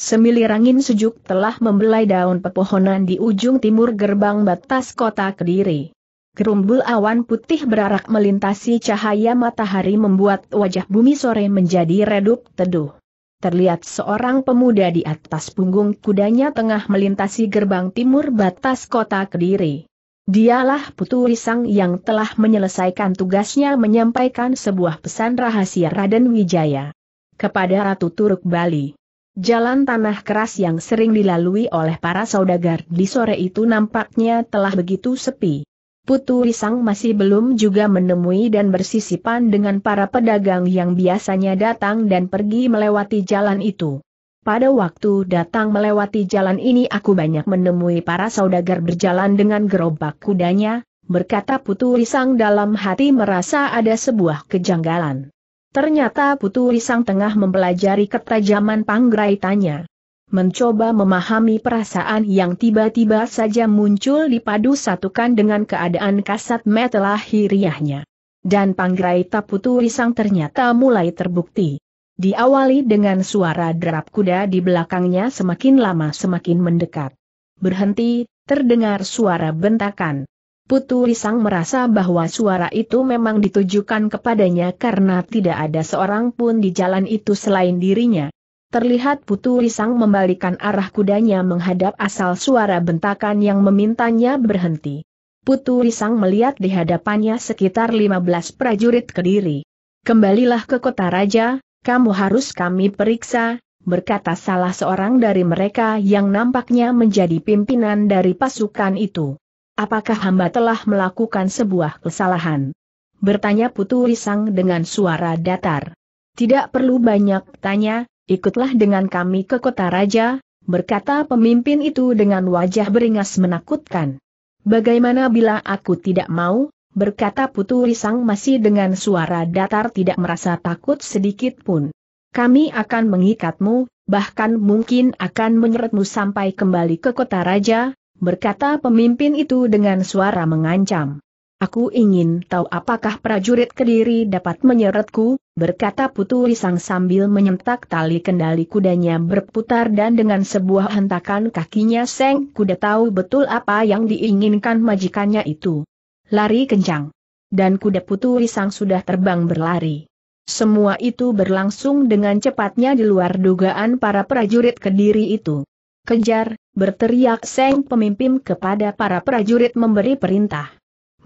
Semilir angin sejuk telah membelai daun pepohonan di ujung timur gerbang batas kota Kediri. Gerumbul awan putih berarak melintasi cahaya matahari membuat wajah bumi sore menjadi redup teduh. Terlihat seorang pemuda di atas punggung kudanya tengah melintasi gerbang timur batas kota Kediri. Dialah Putu Risang yang telah menyelesaikan tugasnya menyampaikan sebuah pesan rahasia Raden Wijaya kepada Ratu Turuk Bali. Jalan tanah keras yang sering dilalui oleh para saudagar di sore itu nampaknya telah begitu sepi. Putu Risang masih belum juga menemui dan bersisipan dengan para pedagang yang biasanya datang dan pergi melewati jalan itu. Pada waktu datang melewati jalan ini aku banyak menemui para saudagar berjalan dengan gerobak kudanya, berkata Putu Risang dalam hati merasa ada sebuah kejanggalan. Ternyata Putu Risang tengah mempelajari ketajaman panggraitannya. Mencoba memahami perasaan yang tiba-tiba saja muncul dipadu satukan dengan keadaan kasat mata lahiriahnya. Dan panggraita Putu Risang ternyata mulai terbukti. Diawali dengan suara derap kuda di belakangnya semakin lama semakin mendekat. Berhenti, terdengar suara bentakan. Putu Risang merasa bahwa suara itu memang ditujukan kepadanya karena tidak ada seorang pun di jalan itu selain dirinya. Terlihat Putu Risang membalikan arah kudanya menghadap asal suara bentakan yang memintanya berhenti. Putu Risang melihat di hadapannya sekitar 15 prajurit kediri. Kembalilah ke kota raja, kamu harus kami periksa, berkata salah seorang dari mereka yang nampaknya menjadi pimpinan dari pasukan itu. Apakah hamba telah melakukan sebuah kesalahan? Bertanya Putu Risang dengan suara datar. Tidak perlu banyak tanya, ikutlah dengan kami ke kota raja, berkata pemimpin itu dengan wajah beringas menakutkan. Bagaimana bila aku tidak mau? berkata Putu Risang masih dengan suara datar tidak merasa takut sedikit pun. Kami akan mengikatmu, bahkan mungkin akan menyeretmu sampai kembali ke kota raja, berkata pemimpin itu dengan suara mengancam. Aku ingin tahu apakah prajurit Kediri dapat menyeretku, berkata Putu Risang sambil menyentak tali kendali kudanya berputar dan dengan sebuah hentakan kakinya Seng Kuda tahu betul apa yang diinginkan majikannya itu lari kencang. Dan kuda putu risang sudah terbang berlari. Semua itu berlangsung dengan cepatnya di luar dugaan para prajurit kediri itu. Kejar, berteriak Seng pemimpin kepada para prajurit memberi perintah.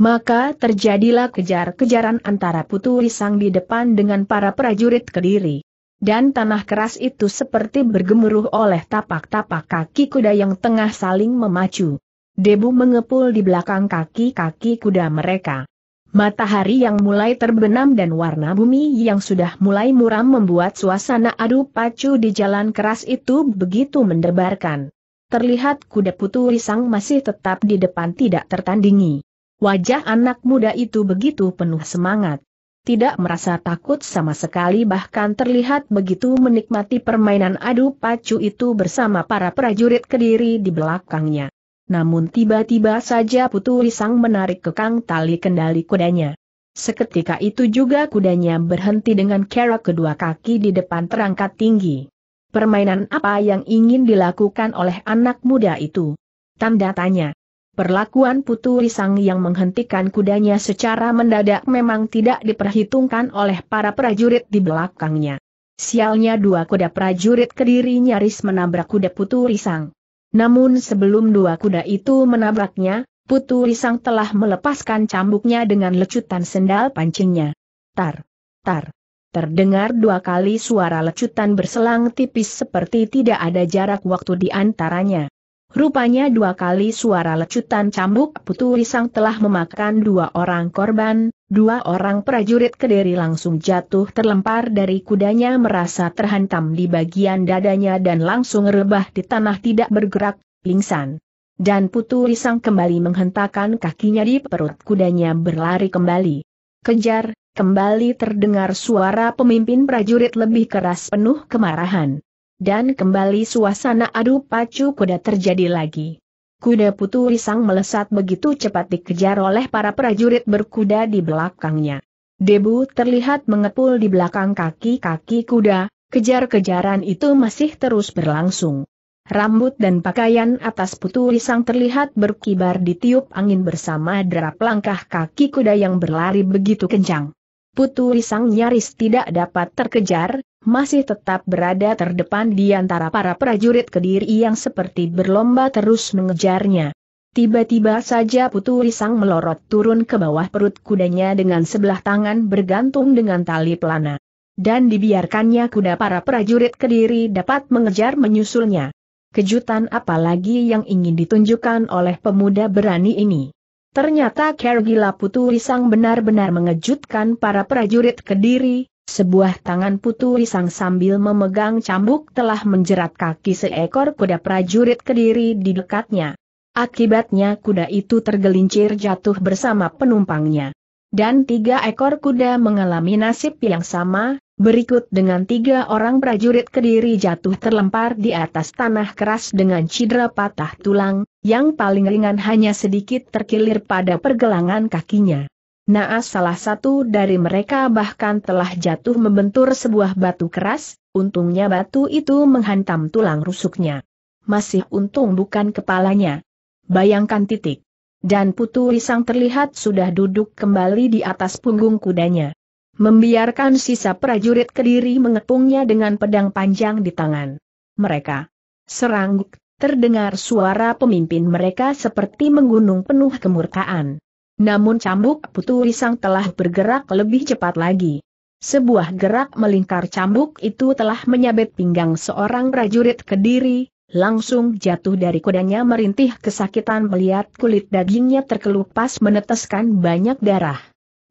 Maka terjadilah kejar-kejaran antara Putu Risang di depan dengan para prajurit kediri. Dan tanah keras itu seperti bergemuruh oleh tapak-tapak kaki kuda yang tengah saling memacu. Debu mengepul di belakang kaki-kaki kuda mereka. Matahari yang mulai terbenam dan warna bumi yang sudah mulai muram membuat suasana adu pacu di jalan keras itu begitu mendebarkan. Terlihat kuda putu risang masih tetap di depan tidak tertandingi. Wajah anak muda itu begitu penuh semangat. Tidak merasa takut sama sekali bahkan terlihat begitu menikmati permainan adu pacu itu bersama para prajurit kediri di belakangnya. Namun tiba-tiba saja Putu Risang menarik kekang tali kendali kudanya. Seketika itu juga kudanya berhenti dengan kerak kedua kaki di depan terangkat tinggi. Permainan apa yang ingin dilakukan oleh anak muda itu? Tanda tanya. Perlakuan Putu Risang yang menghentikan kudanya secara mendadak memang tidak diperhitungkan oleh para prajurit di belakangnya. Sialnya dua kuda prajurit kediri nyaris menabrak kuda Putu Risang. Namun sebelum dua kuda itu menabraknya, Putu Risang telah melepaskan cambuknya dengan lecutan sendal pancingnya. Tar! Tar! Terdengar dua kali suara lecutan berselang tipis seperti tidak ada jarak waktu di antaranya. Rupanya dua kali suara lecutan cambuk Putu Risang telah memakan dua orang korban, Dua orang prajurit kediri langsung jatuh terlempar dari kudanya merasa terhantam di bagian dadanya dan langsung rebah di tanah tidak bergerak, pingsan. Dan Putu Risang kembali menghentakkan kakinya di perut kudanya berlari kembali. Kejar, kembali terdengar suara pemimpin prajurit lebih keras penuh kemarahan. Dan kembali suasana adu pacu kuda terjadi lagi. Kuda Putu Risang melesat begitu cepat dikejar oleh para prajurit berkuda di belakangnya. Debu terlihat mengepul di belakang kaki-kaki kuda, kejar-kejaran itu masih terus berlangsung. Rambut dan pakaian atas Putu Risang terlihat berkibar di tiup angin bersama derap langkah kaki kuda yang berlari begitu kencang. Putu Risang nyaris tidak dapat terkejar, masih tetap berada terdepan di antara para prajurit Kediri yang seperti berlomba terus mengejarnya. Tiba-tiba saja Putu Risang melorot turun ke bawah perut kudanya dengan sebelah tangan bergantung dengan tali pelana. Dan dibiarkannya kuda para prajurit Kediri dapat mengejar menyusulnya. Kejutan apalagi yang ingin ditunjukkan oleh pemuda berani ini. Ternyata Kergila Putu Risang benar-benar mengejutkan para prajurit Kediri, sebuah tangan Putu Risang sambil memegang cambuk telah menjerat kaki seekor kuda prajurit Kediri di dekatnya. Akibatnya kuda itu tergelincir jatuh bersama penumpangnya. Dan tiga ekor kuda mengalami nasib yang sama, Berikut dengan tiga orang prajurit kediri jatuh terlempar di atas tanah keras dengan cedera patah tulang, yang paling ringan hanya sedikit terkilir pada pergelangan kakinya. Naas salah satu dari mereka bahkan telah jatuh membentur sebuah batu keras, untungnya batu itu menghantam tulang rusuknya. Masih untung bukan kepalanya. Bayangkan titik. Dan Putu Risang terlihat sudah duduk kembali di atas punggung kudanya membiarkan sisa prajurit kediri mengepungnya dengan pedang panjang di tangan. Mereka serang, terdengar suara pemimpin mereka seperti menggunung penuh kemurkaan. Namun cambuk putu risang telah bergerak lebih cepat lagi. Sebuah gerak melingkar cambuk itu telah menyabet pinggang seorang prajurit kediri, langsung jatuh dari kudanya merintih kesakitan melihat kulit dagingnya terkelupas meneteskan banyak darah.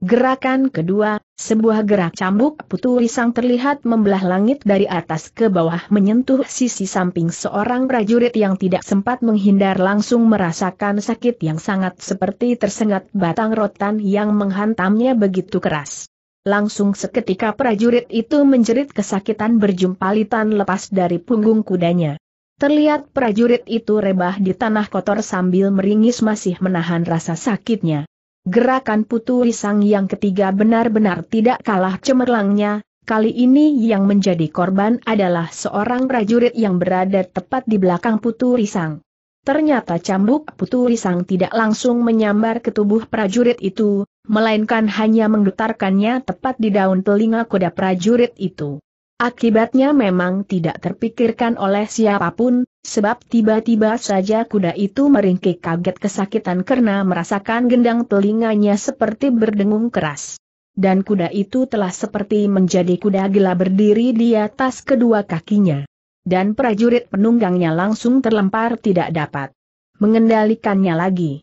Gerakan kedua, sebuah gerak cambuk putu risang terlihat membelah langit dari atas ke bawah menyentuh sisi samping seorang prajurit yang tidak sempat menghindar langsung merasakan sakit yang sangat seperti tersengat batang rotan yang menghantamnya begitu keras. Langsung seketika prajurit itu menjerit kesakitan berjumpalitan lepas dari punggung kudanya. Terlihat prajurit itu rebah di tanah kotor sambil meringis masih menahan rasa sakitnya. Gerakan putu risang yang ketiga benar-benar tidak kalah cemerlangnya, kali ini yang menjadi korban adalah seorang prajurit yang berada tepat di belakang putu risang. Ternyata cambuk putu risang tidak langsung menyambar ke tubuh prajurit itu, melainkan hanya menggetarkannya tepat di daun telinga kuda prajurit itu. Akibatnya memang tidak terpikirkan oleh siapapun, Sebab tiba-tiba saja kuda itu meringkik kaget kesakitan karena merasakan gendang telinganya seperti berdengung keras. Dan kuda itu telah seperti menjadi kuda gila berdiri di atas kedua kakinya. Dan prajurit penunggangnya langsung terlempar tidak dapat mengendalikannya lagi.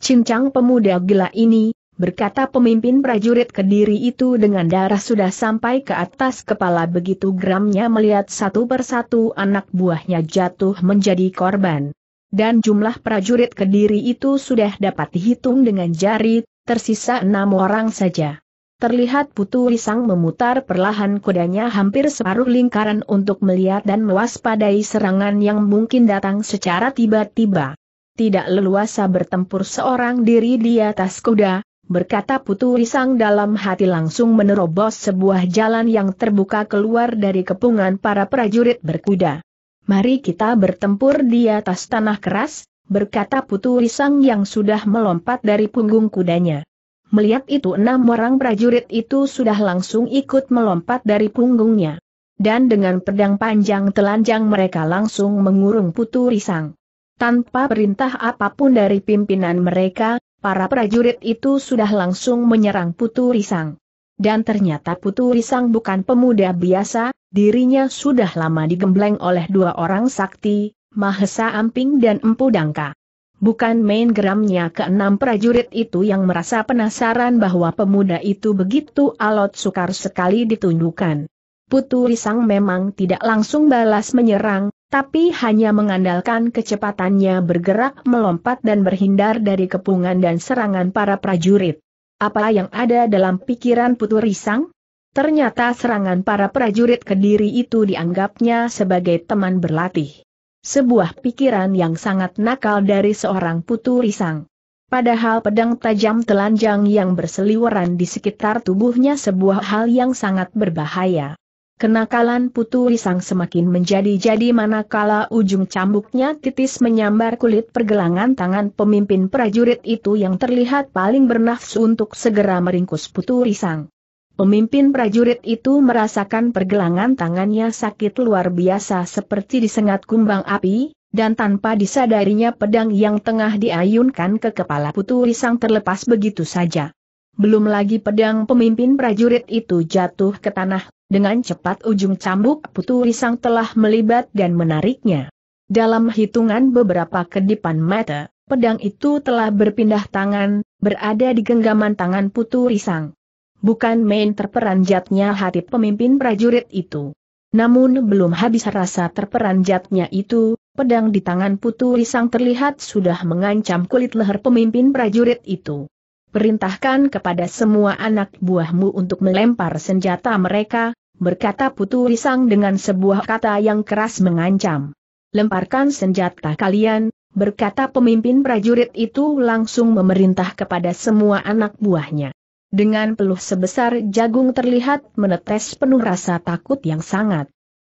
Cincang pemuda gila ini, berkata pemimpin prajurit Kediri itu dengan darah sudah sampai ke atas kepala begitu geramnya melihat satu persatu anak buahnya jatuh menjadi korban. Dan jumlah prajurit Kediri itu sudah dapat dihitung dengan jari, tersisa enam orang saja. Terlihat Putu Risang memutar perlahan kudanya hampir separuh lingkaran untuk melihat dan mewaspadai serangan yang mungkin datang secara tiba-tiba. Tidak leluasa bertempur seorang diri di atas kuda, berkata Putu Risang dalam hati langsung menerobos sebuah jalan yang terbuka keluar dari kepungan para prajurit berkuda. Mari kita bertempur di atas tanah keras, berkata Putu Risang yang sudah melompat dari punggung kudanya. Melihat itu enam orang prajurit itu sudah langsung ikut melompat dari punggungnya. Dan dengan pedang panjang telanjang mereka langsung mengurung Putu Risang. Tanpa perintah apapun dari pimpinan mereka, para prajurit itu sudah langsung menyerang Putu Risang. Dan ternyata Putu Risang bukan pemuda biasa, dirinya sudah lama digembleng oleh dua orang sakti, Mahesa Amping dan Empu Dangka. Bukan main geramnya ke enam prajurit itu yang merasa penasaran bahwa pemuda itu begitu alot sukar sekali ditundukkan. Putu Risang memang tidak langsung balas menyerang, tapi hanya mengandalkan kecepatannya bergerak melompat dan berhindar dari kepungan dan serangan para prajurit. Apa yang ada dalam pikiran Putu Risang? Ternyata serangan para prajurit Kediri itu dianggapnya sebagai teman berlatih. Sebuah pikiran yang sangat nakal dari seorang Putu Risang. Padahal pedang tajam telanjang yang berseliweran di sekitar tubuhnya sebuah hal yang sangat berbahaya. Kenakalan Putu Risang semakin menjadi-jadi manakala ujung cambuknya titis menyambar kulit pergelangan tangan pemimpin prajurit itu yang terlihat paling bernafsu untuk segera meringkus Putu Risang. Pemimpin prajurit itu merasakan pergelangan tangannya sakit luar biasa seperti disengat kumbang api, dan tanpa disadarinya pedang yang tengah diayunkan ke kepala Putu Risang terlepas begitu saja. Belum lagi pedang pemimpin prajurit itu jatuh ke tanah dengan cepat ujung cambuk putu risang telah melibat dan menariknya. Dalam hitungan beberapa kedipan mata, pedang itu telah berpindah tangan, berada di genggaman tangan putu risang. Bukan main terperanjatnya hati pemimpin prajurit itu. Namun belum habis rasa terperanjatnya itu, pedang di tangan putu risang terlihat sudah mengancam kulit leher pemimpin prajurit itu. Perintahkan kepada semua anak buahmu untuk melempar senjata mereka, berkata Putu Risang dengan sebuah kata yang keras mengancam. Lemparkan senjata kalian, berkata pemimpin prajurit itu langsung memerintah kepada semua anak buahnya. Dengan peluh sebesar jagung terlihat menetes penuh rasa takut yang sangat.